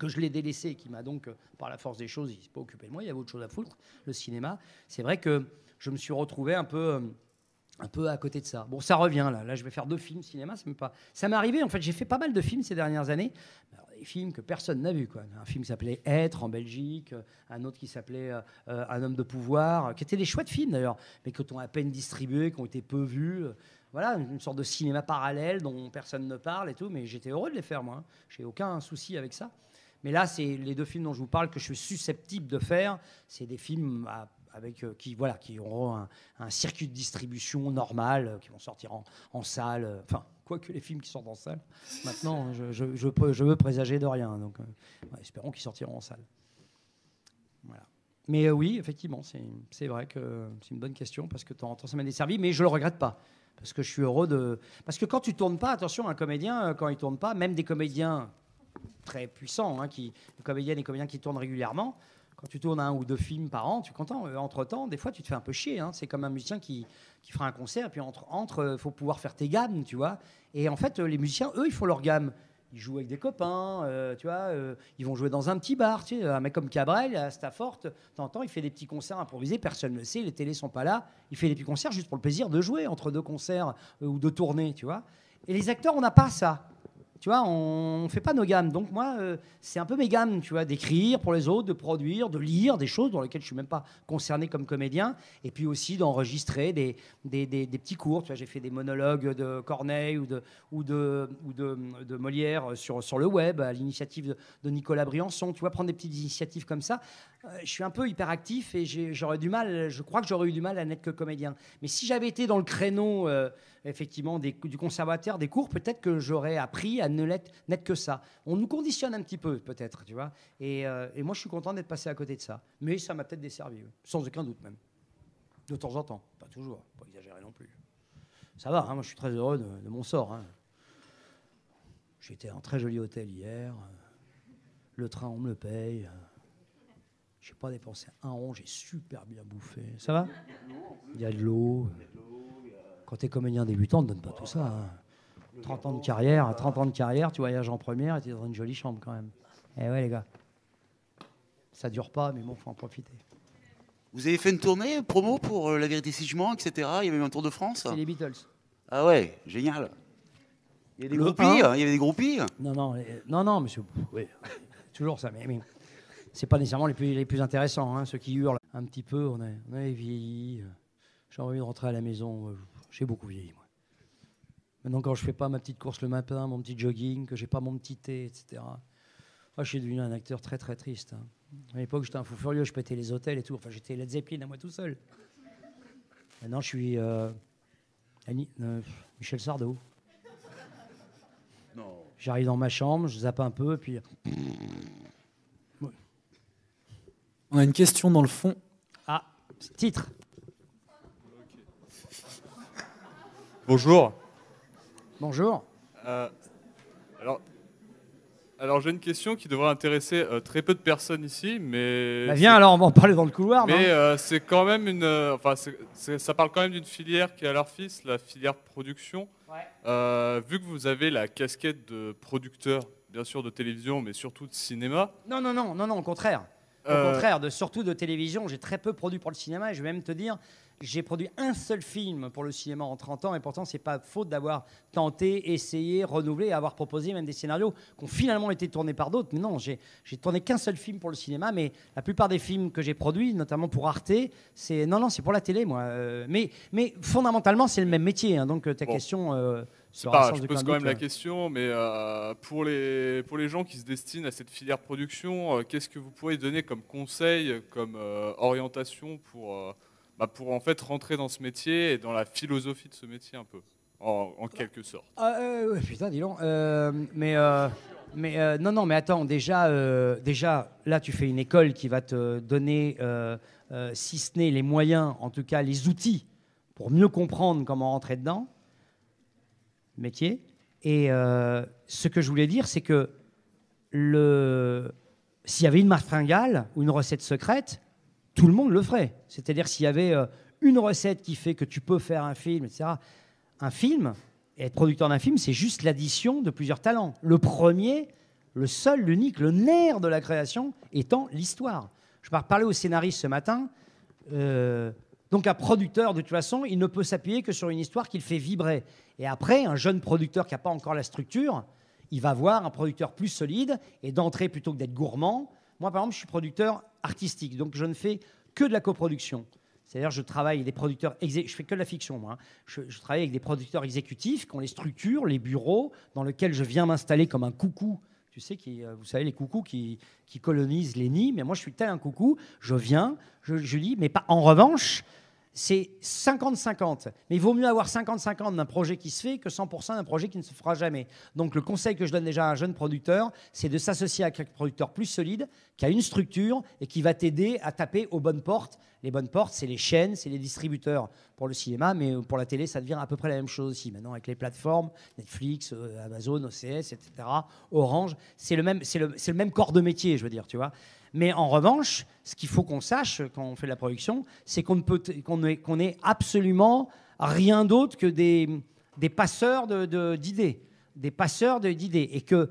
que je l'ai délaissé, qui m'a donc, euh, par la force des choses, il s'est pas occupé de moi, il y avait autre chose à foutre, le cinéma. C'est vrai que je me suis retrouvé un peu, euh, un peu à côté de ça. Bon, ça revient là. Là, je vais faire deux films cinéma, ça m'est pas. Ça m'est arrivé. En fait, j'ai fait pas mal de films ces dernières années. des films que personne n'a vu. Quoi. Un film qui s'appelait Être en Belgique, euh, un autre qui s'appelait Un homme de pouvoir, qui étaient des chouettes films d'ailleurs, mais qui ont à peine distribué, qui ont été peu vus voilà, une sorte de cinéma parallèle dont personne ne parle et tout, mais j'étais heureux de les faire, moi. Hein. J'ai aucun souci avec ça. Mais là, c'est les deux films dont je vous parle que je suis susceptible de faire. C'est des films avec euh, qui voilà qui auront un, circuit de distribution normal, euh, qui vont sortir en, salle. Euh, enfin, quoi quoique les films qui sortent en salle, maintenant, hein, je, je, je veux présager de rien. Donc, espérons qu'ils sortiront en salle. Mais oui, effectivement, c'est vrai que c'est une bonne question parce que temps en semaine ça m'a desservi, mais je le regrette pas. Parce que je suis heureux de. Parce que quand tu tournes pas, attention, un comédien, quand il tourne pas, même des comédiens très puissant, hein, qui, les comédiennes et comédiens qui tournent régulièrement. Quand tu tournes un ou deux films par an, tu es content. Euh, entre-temps, des fois, tu te fais un peu chier. Hein. C'est comme un musicien qui, fera un concert, et puis entre, entre, euh, faut pouvoir faire tes gammes, tu vois. Et en fait, euh, les musiciens, eux, ils font leur gamme ils jouent avec des copains, tu vois, ils vont jouer dans un petit bar, tu sais, un mec comme Cabrel à Stafford, t'entends, il fait des petits concerts improvisés, personne ne le sait, les télés sont pas là, il fait des petits concerts juste pour le plaisir de jouer entre deux concerts ou deux tournées, tu vois. Et les acteurs, on n'a pas ça tu vois, on fait pas nos gammes. Donc moi, euh, c'est un peu mes gammes, tu vois, d'écrire pour les autres, de produire, de lire des choses dans lesquelles je suis même pas concerné comme comédien, et puis aussi d'enregistrer des des, petits cours. Tu vois, j'ai fait des monologues de Corneille ou de, ou de, ou de, Molière sur, sur le web, à l'initiative de, Nicolas Briançon. Tu vois, prendre des petites initiatives comme ça. Euh, je suis un peu hyperactif et j'aurais du mal, je crois que j'aurais eu du mal à n'être que comédien. Mais si j'avais été dans le créneau... Euh, effectivement du conservateur, des cours, peut-être que j'aurais appris à ne l'être que ça. On nous conditionne un petit peu, peut-être, tu vois. Euh, et, moi, je suis content d'être passé à côté de ça. Mais ça m'a peut-être desservi, sans aucun doute même. De temps en temps, pas toujours, pas exagérer non plus. Ça va, hein, moi je suis très heureux de, mon sort. Hein. J'étais à un très joli hôtel hier. Le train, on me le paye. Je n'ai pas dépensé un rond, j'ai super bien bouffé. Ça va Il y a de l'eau. Quand t'es comédien débutant, on ne donne pas tout ça. 30 hein. ans de carrière, 30 ans de carrière, tu voyages en première et tu es dans une jolie chambre quand même. Eh ouais, les gars. Ça dure pas, mais bon, faut en profiter. Vous avez fait une tournée euh, promo pour euh, La Vérité Si Je etc. Il y avait un Tour de France. C'est les Beatles. Ah ouais, génial. Il y hein. avait des groupies. Non, non, non, non, monsieur. Oui, toujours ça, mais, c'est pas nécessairement les plus, les plus intéressants, hein. ceux qui hurlent un petit peu. On est on euh, J'ai envie de rentrer à la maison. vous. J'ai beaucoup vieilli, moi. Maintenant, quand je fais pas ma petite course le matin, mon petit jogging, que j'ai pas mon petit thé, etc. je suis devenu un acteur très très triste. Hein. À l'époque, j'étais un fou furieux, je pétais les hôtels et tout. Enfin, j'étais Led Zeppelin à moi tout seul. Maintenant, je suis euh, euh, Michel Sardo. J'arrive dans ma chambre, je zappe un peu, et puis. On a une question dans le fond. Ah, titre. Bonjour. Bonjour. Euh, alors, alors j'ai une question qui devrait intéresser euh, très peu de personnes ici, mais bah, viens alors on va en parler dans le couloir. Mais euh, c'est quand même une, enfin ça parle quand même d'une filière qui a leur fils, la filière production. vu que vous avez la casquette de producteur, bien sûr de télévision, mais surtout de cinéma. Non non non non non, au contraire. Au contraire, de, surtout de télévision, j'ai très peu produit pour le cinéma et je vais même te dire, j'ai produit un seul film pour le cinéma en 30 ans, et pourtant, c'est pas faute d'avoir tenté, essayé, renouvelé, avoir proposé même des scénarios qui ont finalement été tournés par d'autres. Mais non, j'ai tourné qu'un seul film pour le cinéma, mais la plupart des films que j'ai produits, notamment pour Arte, c'est non, non, c'est pour la télé, moi. Euh, mais, mais fondamentalement, c'est le même métier. Hein. donc euh, ta question. Euh, sera je pose quand même la question, mais pour, les, pour les gens qui se destinent à cette filière production, qu'est-ce que vous pourriez donner comme conseil, comme orientation pour bah, pour en fait rentrer dans ce métier et dans la philosophie de ce métier un peu, en, quelque sorte. Ah, euh, putain, dis donc. Euh, mais euh, mais non, non, mais attends, déjà, déjà, là, tu fais une école qui va te donner, si ce n'est les moyens, en tout cas les outils pour mieux comprendre comment rentrer dedans, métier. Et ce que je voulais dire, c'est que le... s'il y avait une martingale ou une recette secrète, tout le monde le ferait. C'est-à-dire s'il y avait euh, une recette qui fait que tu peux faire un film, etc. Un film, être producteur d'un film, c'est juste l'addition de plusieurs talents. Le premier, le seul, l'unique, le nerf de la création étant l'histoire. Je parlais au scénariste ce matin. Euh, donc un producteur, de toute façon, il ne peut s'appuyer que sur une histoire qu'il fait vibrer. Et après, un jeune producteur qui n'a pas encore la structure, il va voir un producteur plus solide, et d'entrer plutôt que d'être gourmand, moi, par exemple, je suis producteur artistique, donc je ne fais que de la coproduction. C'est-à-dire, je travaille avec des producteurs, je fais que de la fiction, moi. Hein. Je, travaille avec des producteurs exécutifs qui ont les structures, les bureaux, dans lesquels je viens m'installer comme un coucou. Tu sais, qui, euh, vous savez, les coucous qui, qui colonisent les nids, mais moi, je suis tel un coucou. Je viens, je, je dis, mais pas, en revanche, c'est 50-50. Mais il vaut mieux avoir 50-50 d'un projet qui se fait que 100% d'un projet qui ne se fera jamais. Donc le conseil que je donne déjà à un jeune producteur, c'est de s'associer à un producteur plus solide, qui a une structure et qui va t'aider à taper aux bonnes portes. Les bonnes portes, c'est les chaînes, c'est les distributeurs pour le cinéma, mais pour la télé, ça devient à peu près la même chose aussi. Maintenant, avec les plateformes, Netflix, euh, Amazon, OCS, etc., Orange, c'est le, même, le même corps de métier, je veux dire, tu vois. Mais en revanche, ce qu'il faut qu'on sache quand on fait la production, c'est qu'on n'est qu'on absolument rien d'autre que des, passeurs d'idées. des passeurs d'idées. et que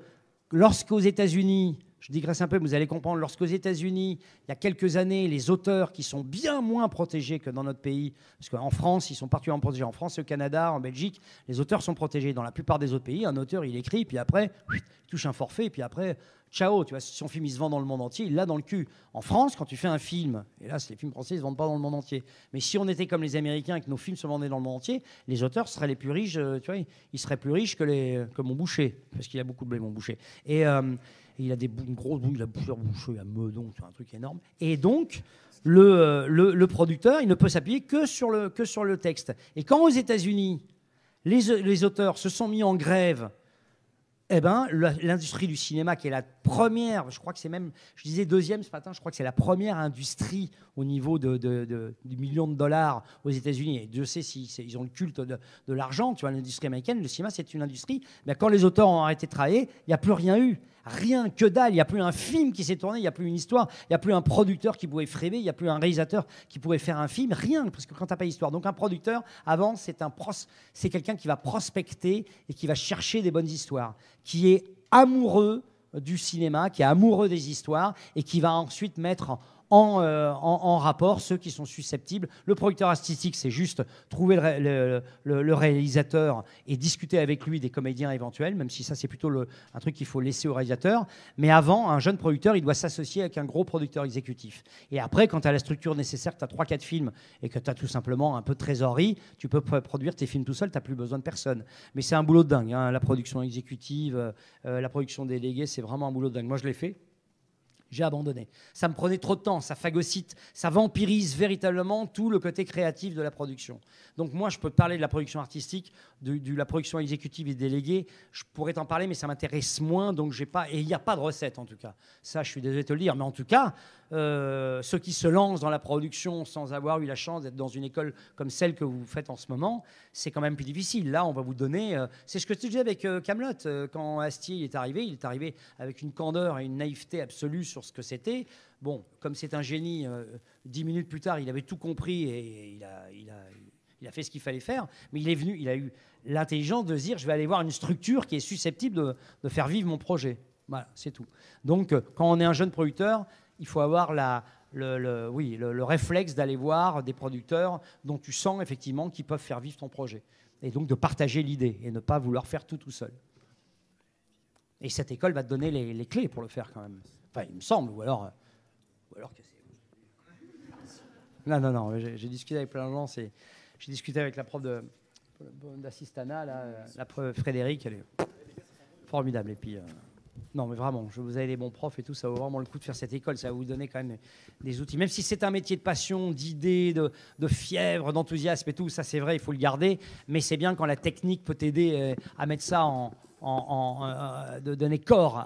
lorsqu'aux États-Unis, je digresse un peu, mais vous allez comprendre, lorsqu'aux États-Unis, il y a quelques années, les auteurs qui sont bien moins protégés que dans notre pays, parce qu'en France, ils sont particulièrement protégés, en France, au Canada, en Belgique, les auteurs sont protégés. Dans la plupart des autres pays, un auteur, il écrit, puis après, il touche un forfait, puis après, ciao, tu vois, si son film, il se vend dans le monde entier, il l'a dans le cul. En France, quand tu fais un film, et là, les films français, ils ne se vendent pas dans le monde entier, mais si on était comme les Américains et que nos films se vendaient dans le monde entier, les auteurs seraient les plus riches, euh, tu vois, ils seraient plus riches que, les, que mon boucher, parce qu'il a beaucoup de blé, mon boucher. Et... Euh, il a des bouts une grosse il a boucheur boucheux, il a meudon, c'est un truc énorme. Et donc, euh, le, le, producteur, il ne peut s'appuyer que, sur le, que sur le texte. Et quand aux États-Unis, les, auteurs se sont mis en grève eh ben, l'industrie du cinéma, qui est la première, je crois que c'est même, je disais deuxième ce matin, je crois que c'est la première industrie au niveau de, million de, de dollars aux États-Unis. Et Dieu sait si, ils ont le culte de, l'argent. Tu vois, l'industrie américaine, le cinéma, c'est une industrie. Mais ben, quand les auteurs ont arrêté de travailler, il n'y a plus rien eu. Rien que dalle. Il n'y a plus un film qui s'est tourné, il n'y a plus une histoire, il n'y a plus un producteur qui pouvait frémir, il n'y a plus un réalisateur qui pouvait faire un film. Rien, parce que quand tu n'as pas d'histoire. Donc un producteur, avant, c'est un c'est quelqu'un qui va prospecter et qui va chercher des bonnes histoires, qui est amoureux du cinéma, qui est amoureux des histoires et qui va ensuite mettre euh, en, rapport ceux qui sont susceptibles. Le producteur artistique, c'est juste trouver le, réalisateur et discuter avec lui des comédiens éventuels, même si ça, c'est plutôt un truc qu'il faut laisser au réalisateur. Mais avant, un jeune producteur, il doit s'associer avec un gros producteur exécutif. Et après, quand tu as la structure nécessaire, tu as 3-4 films et que tu as tout simplement un peu de trésorerie, tu peux produire tes films tout seul, tu n'as plus besoin de personne. Mais c'est un boulot de dingue, hein, la production exécutive, euh, euh, la production déléguée, c'est vraiment un boulot de dingue. Moi, je l'ai fait j'ai abandonné. Ça me prenait trop de temps, ça phagocyte, ça vampirise véritablement tout le côté créatif de la production. Donc moi, je peux parler de la production artistique, de, la production exécutive et déléguée. Je pourrais t'en parler, mais ça m'intéresse moins, donc j'ai pas. Et il n'y a pas de recette en tout cas. Ça, je suis désolé de te le dire, mais en tout cas, euh, ceux qui se lancent dans la production sans avoir eu la chance d'être dans une école comme celle que vous faites en ce moment, c'est quand même plus difficile. Là, on va vous donner. Euh, c'est ce que tu disais avec euh, Camelot quand Astier est arrivé. Il est arrivé avec une candeur et une naïveté absolue sur ce que c'était. Bon, comme c'est un génie, euh, dix minutes plus tard, il avait tout compris et il a, fait ce qu'il fallait faire. Mais il est venu, il a eu l'intelligence de dire, je vais aller voir une structure qui est susceptible de, faire vivre mon projet. Voilà, c'est tout. Donc, euh, quand on est un jeune producteur, il faut avoir le, oui, réflexe d'aller voir des producteurs dont tu sens effectivement qu'ils peuvent faire vivre ton projet. Et donc de partager l'idée et ne pas vouloir faire tout tout seul. Et cette école va te donner les clés pour le faire quand même. Enfin, il me semble, ou alors, euh, ou alors que Non, non, non, j'ai discuté avec plein de gens. J'ai discuté avec la prof d'assistana, euh, la, la prof Frédéric, elle est formidable. Et puis, euh, non, mais vraiment, je vous avez les bons profs et tout, ça vaut vraiment le coup de faire cette école. Ça va vous donner quand même des outils. Même si c'est un métier de passion, d'idées, de, de, fièvre, d'enthousiasme et tout, ça c'est vrai, il faut le garder. Mais c'est bien quand la technique peut t'aider à mettre ça en, en, euh, de donner corps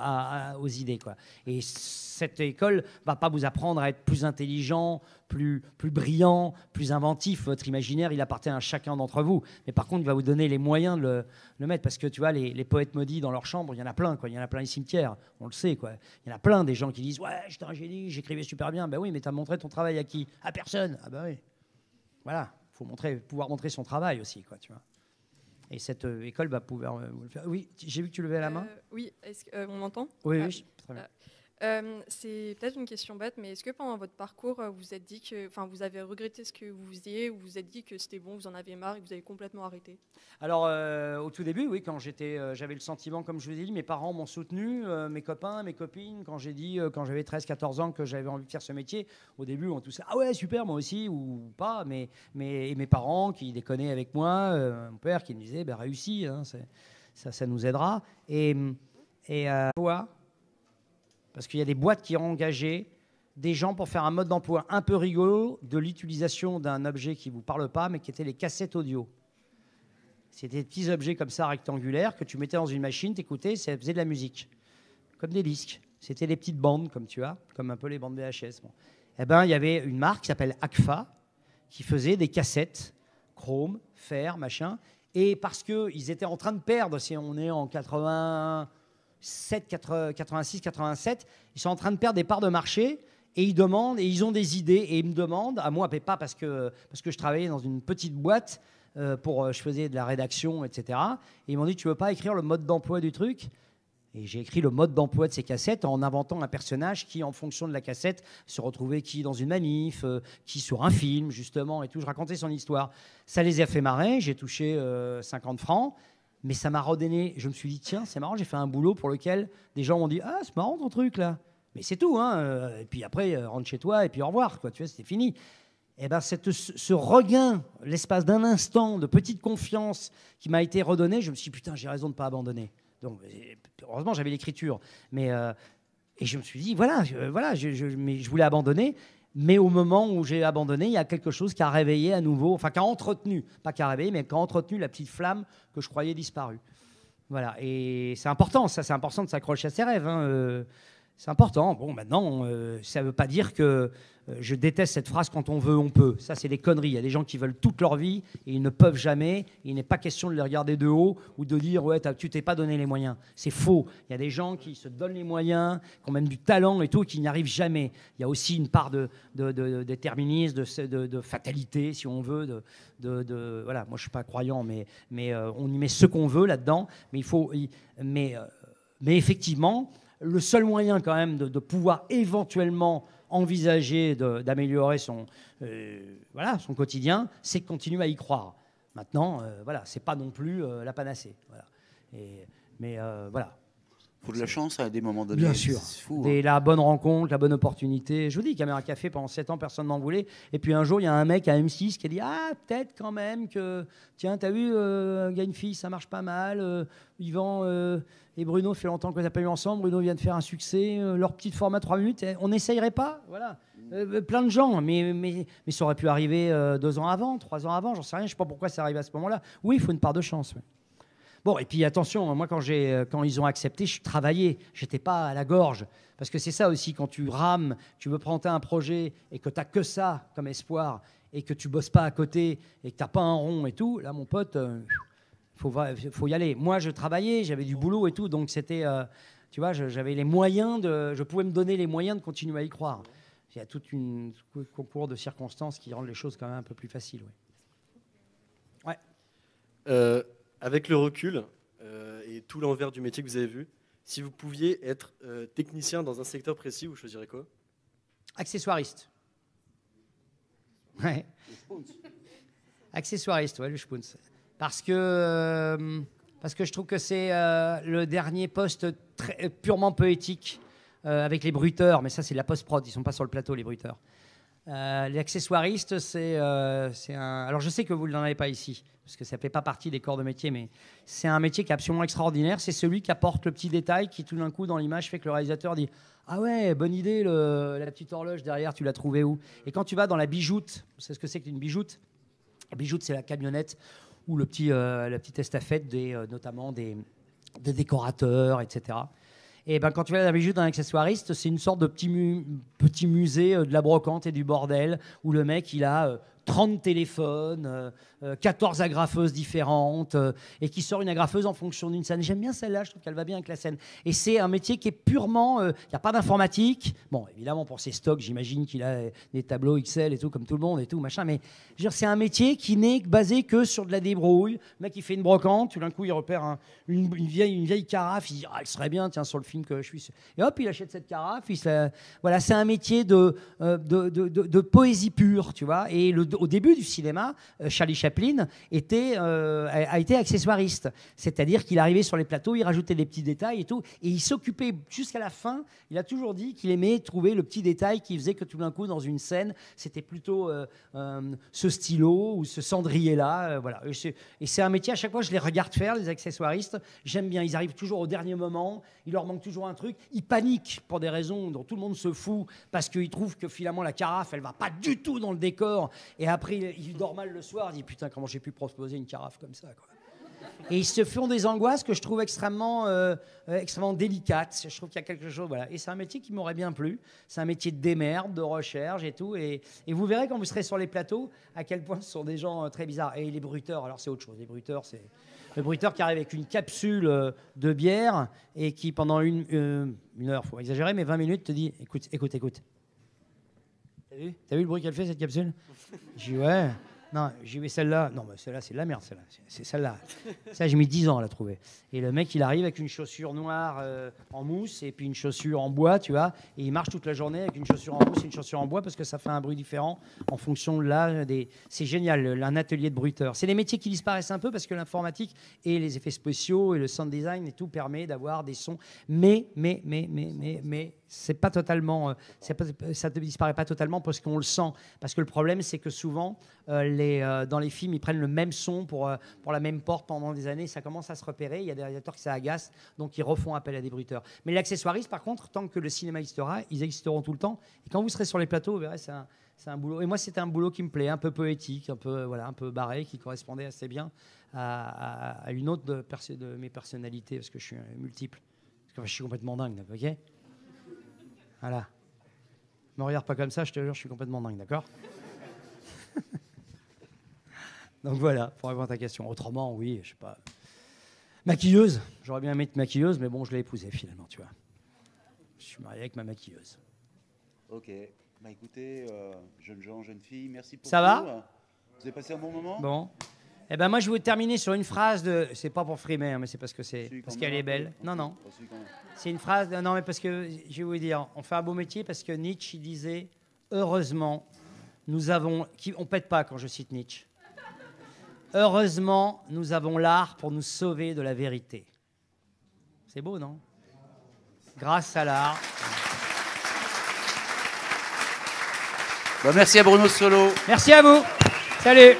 aux idées. Quoi. Et cette école va pas vous apprendre à être plus intelligent, plus, plus brillant, plus inventif. Votre imaginaire, il appartient à chacun d'entre vous. Mais par contre, il va vous donner les moyens de le, mettre. Parce que tu vois, les, poètes maudits dans leur chambre, il y en a plein. Quoi. Il y en a plein les cimetières. On le sait. Quoi. Il y en a plein des gens qui disent Ouais, j'étais un génie, j'écrivais super bien. Ben oui, mais tu as montré ton travail à qui À personne. Ah ben oui. Voilà. Il faut montrer, pouvoir montrer son travail aussi. Quoi, tu vois. Et cette euh, école va pouvoir euh, le faire. Oui, j'ai vu que tu levais la main. Euh, oui, est-ce qu'on m'entend Oui, ah. oui, très bien. Euh, c'est peut-être une question bête, mais est-ce que pendant votre parcours, euh, vous êtes dit que, enfin, vous avez regretté ce que vous faisiez, ou vous avez êtes dit que c'était bon, vous en avez marre et vous avez complètement arrêté Alors, euh, au tout début, oui, quand j'étais, j'avais le sentiment, comme je vous ai dit, mes parents m'ont soutenu, mes copains, mes copines, quand j'ai dit, quand j'avais 13-14 ans que j'avais envie de faire ce métier, au début, on tous ah ouais, super, moi aussi, ou, pas, mais, mais et mes parents qui déconnaient avec moi, mon père qui me disait, ben réussis, hein, ça, ça nous aidera, et et quoi parce qu'il y a des boîtes qui ont engagé des gens pour faire un mode d'emploi un peu rigolo de l'utilisation d'un objet qui ne vous parle pas, mais qui était les cassettes audio. C'était des petits objets comme ça, rectangulaires, que tu mettais dans une machine, t'écoutais, ça faisait de la musique. Comme des disques. C'était des petites bandes, comme tu as, comme un peu les bandes VHS. Eh ben, il y avait une marque qui s'appelle ACFA, qui faisait des cassettes, chrome, fer, machin. Et parce qu'ils étaient en train de perdre, si on est en 80 7, 86, 87, ils sont en train de perdre des parts de marché et ils demandent, et ils ont des idées, et ils me demandent, à moi, pas parce que, parce que je travaillais dans une petite boîte, euh, pour, euh, je faisais de la rédaction, etc. Et ils m'ont dit, tu veux pas écrire le mode d'emploi du truc et j'ai écrit le mode d'emploi de ces cassettes en inventant un personnage qui, en fonction de la cassette, se retrouvait qui dans une manif, euh, qui sur un film, justement, et tout. Je racontais son histoire. Ça les a fait marrer, j'ai touché 50 francs mais ça m'a redonné. Je me suis dit, tiens, c'est marrant, j'ai fait un boulot pour lequel des gens m'ont dit, ah, c'est marrant ton truc là. Mais c'est tout, hein. Euh, et puis après, euh, rentre chez toi et puis au revoir, quoi. Tu vois, c'était fini. Et eh ben, cette, ce regain, l'espace d'un instant de petite confiance qui m'a été redonné, je me suis dit, putain, j'ai raison de ne pas abandonner. Donc, euh, heureusement, j'avais l'écriture. Mais. et je me suis dit, voilà, voilà mais je voulais abandonner. Mais au moment où j'ai abandonné, il y a quelque chose qui a réveillé à nouveau, enfin qui a entretenu, pas qui a réveillé, mais qui a entretenu la petite flamme que je croyais disparue. Voilà, et c'est important, ça c'est important de s'accrocher à ses rêves. Hein. Euh. C'est important. Bon, maintenant, euh, ça ne veut pas dire que euh, je déteste cette phrase quand on veut, on peut. Ça, c'est des conneries. Il y a des gens qui veulent toute leur vie et ils ne peuvent jamais. Il n'est pas question de les regarder de haut ou de dire ouais, tu t'es pas donné les moyens. C'est faux. Il y a des gens qui se donnent les moyens, qui ont même du talent et tout, et qui n'y arrivent jamais. Il y a aussi une part de, de, déterminisme, de, fatalité, si on veut. De, voilà, moi, je suis pas croyant, mais, mais euh, on y met ce qu'on veut là-dedans. Mais il faut. Mais, mais effectivement le seul moyen quand même de, pouvoir éventuellement envisager d'améliorer son, euh, voilà, son quotidien, c'est de continuer à y croire. Maintenant, euh, voilà, c'est pas non plus euh, la panacée. mais voilà, faut de la chance à des moments donnés. Bien sûr. Fou, des, hein. la bonne rencontre, la bonne opportunité. Je vous dis, Caméra Café, pendant 7 ans, personne n'en voulait. Et puis un jour, il y a un mec à M6 qui a dit Ah, peut-être quand même que. Tiens, t'as vu, euh, fille, ça marche pas mal. Euh, Yvan euh, et Bruno, fait longtemps qu'on n'a pas eu ensemble. Bruno vient de faire un succès. Euh, leur petit format 3 minutes, on n'essayerait pas Voilà. Mm. plein de gens, mais, mais, mais ça aurait pu arriver 2 ans avant, 3 ans avant, j'en sais rien. Je sais pas pourquoi ça arrive à ce moment-là. Oui, il faut une part de chance. Bon, et puis attention, hein, moi, quand, euh, quand ils ont accepté, je travaillais. Je n'étais pas à la gorge. Parce que c'est ça aussi, quand tu rames, tu veux prendre un projet et que tu n'as que ça comme espoir et que tu bosses pas à côté et que tu n'as pas un rond et tout, là, mon pote, il euh, faut, faut y aller. Moi, je travaillais, j'avais du boulot et tout, donc c'était, euh, tu vois, j'avais les moyens de, je pouvais me donner les moyens de continuer à y croire. Il y a tout un concours de circonstances qui rendent les choses quand même un peu plus faciles. Ouais. ouais. Euh, avec le recul euh, et tout l'envers du métier que vous avez vu, si vous pouviez être euh, technicien dans un secteur précis, vous choisirez quoi Accessoiriste. Ouais. Accessoiriste, ouais, le Spoons. Parce que, euh, parce que je trouve que c'est le dernier poste très, purement poétique avec les bruteurs, mais ça c'est de la post-prod, ils ne sont pas sur le plateau les bruteurs. Euh, accessoiristes, euh, c'est un. Alors, je sais que vous n'en avez pas ici, parce que ça ne fait pas partie des corps de métier, mais c'est un métier qui est absolument extraordinaire. C'est celui qui apporte le petit détail qui, tout d'un coup, dans l'image, fait que le réalisateur dit Ah ouais, bonne idée, la petite horloge derrière, tu l'as trouvée où Et quand tu vas dans la bijoute, c'est ce que c'est qu'une bijoute La bijoute, c'est la camionnette ou le petit, euh, la petite estafette, euh, notamment des décorateurs, etc. Et ben, quand tu vas à la bijoux d'un accessoiriste, c'est une sorte de petit, petit musée euh, de la brocante et du bordel où le mec, il a euh, 30 téléphones, 14 euh, euh, agrafeuses différentes, euh, et qui sort une agrafeuse en fonction d'une scène. J'aime bien celle-là, je trouve qu'elle va bien avec la scène. Et c'est un métier qui est purement... Il n'y a pas d'informatique. Bon, évidemment, pour ses stocks, j'imagine qu'il a des tableaux Excel et tout, comme tout le monde et tout, machin. Mais c'est un métier qui n'est basé que sur de la débrouille. Le mec, il fait une brocante, tout d'un coup, il repère une, vieille, carafe, il dit, ah, elle serait bien, tiens, sur le film que je suis. Et hop, il achète cette carafe. Voilà, c'est un métier de, de, poésie pure, tu vois. Et le au début du cinéma, euh, Charlie Chaplin était, euh, a, été accessoiriste. C'est-à-dire qu'il arrivait sur les plateaux, il rajoutait des petits détails et tout. Et il s'occupait jusqu'à la fin. Il a toujours dit qu'il aimait trouver le petit détail qui faisait que tout d'un coup, dans une scène, c'était plutôt euh, ce stylo ou ce cendrier-là. voilà. Et c'est un métier, à chaque fois, je les regarde faire, les accessoiristes. J'aime bien. Ils arrivent toujours au dernier moment. Il leur manque toujours un truc. Ils paniquent pour des raisons dont tout le monde se fout parce qu'ils trouvent que finalement, la carafe, elle va pas du tout dans le décor. Et après, il, dort mal le soir, il dit Putain, comment j'ai pu proposer une carafe comme ça quoi. Et ils se font des angoisses que je trouve extrêmement, euh, extrêmement délicates. Je trouve qu'il y a quelque chose. Voilà. Et c'est un métier qui m'aurait bien plu. C'est un métier de démerde, de recherche et tout. Et, vous verrez quand vous serez sur les plateaux à quel point ce sont des gens euh, très bizarres. Et les bruteurs, alors c'est autre chose. Les bruteurs, c'est le bruteur qui arrive avec une capsule euh, de bière et qui, pendant une, heure, une heure, faut exagérer, mais 20 minutes, te dit écoute, écoute, écoute. T'as vu vu le bruit qu'elle fait, cette capsule J'ai dit, ouais. Non, j'ai vu celle-là. Non, mais celle-là, c'est de la merde, celle-là. C'est celle-là. Ça, j'ai mis 10 ans à la trouver. Et le mec, il arrive avec une chaussure noire euh, en mousse et puis une chaussure en bois, tu vois. Et il marche toute la journée avec une chaussure en mousse et une chaussure en bois parce que ça fait un bruit différent en fonction de l'âge. Des... C'est génial, un atelier de bruiteur. C'est des métiers qui disparaissent un peu parce que l'informatique et les effets spéciaux et le sound design et tout permet d'avoir des sons. Mais, mais, mais, mais, mais, mais, c'est pas totalement, euh, euh, ça, ne disparaît pas totalement parce qu'on le sent. Parce que le problème, c'est que souvent, euh, les, dans les films, ils prennent le même son pour, pour la même porte pendant des années. Ça commence à se repérer. Il y a des réalisateurs qui s'agacent, donc ils refont appel à des bruiteurs. Mais l'accessoiriste, par contre, tant que le cinéma existera, ils existeront tout le temps. Et quand vous serez sur les plateaux, vous verrez, c'est un, boulot. Et moi, c'était un boulot qui me plaît, un peu poétique, un peu, voilà, un peu barré, qui correspondait assez bien à, une autre de, mes personnalités, parce que je suis multiple. Parce que, je suis complètement dingue, ok voilà. Me regarde pas comme ça, je te jure, je suis complètement dingue, d'accord Donc voilà, pour répondre à ta question. Autrement, oui, je sais pas. Maquilleuse, j'aurais bien aimé être maquilleuse, mais bon, je l'ai épousée finalement, tu vois. Je suis marié avec ma maquilleuse. Ok. Bah écoutez, euh, jeunes gens, jeunes filles, merci pour tout. Ça va Vous avez passé un bon moment Bon. Eh ben moi, je vais terminer sur une phrase de. C'est pas pour frimer, hein, mais c'est parce que c'est parce qu'elle est belle. Non, non. C'est une phrase. Non, mais parce que je vais vous dire, on fait un beau métier parce que Nietzsche il disait heureusement, nous avons. On pète pas quand je cite Nietzsche. Heureusement, nous avons l'art pour nous sauver de la vérité. C'est beau, non Grâce à l'art. Bah, merci à Bruno Solo. Merci à vous. Salut.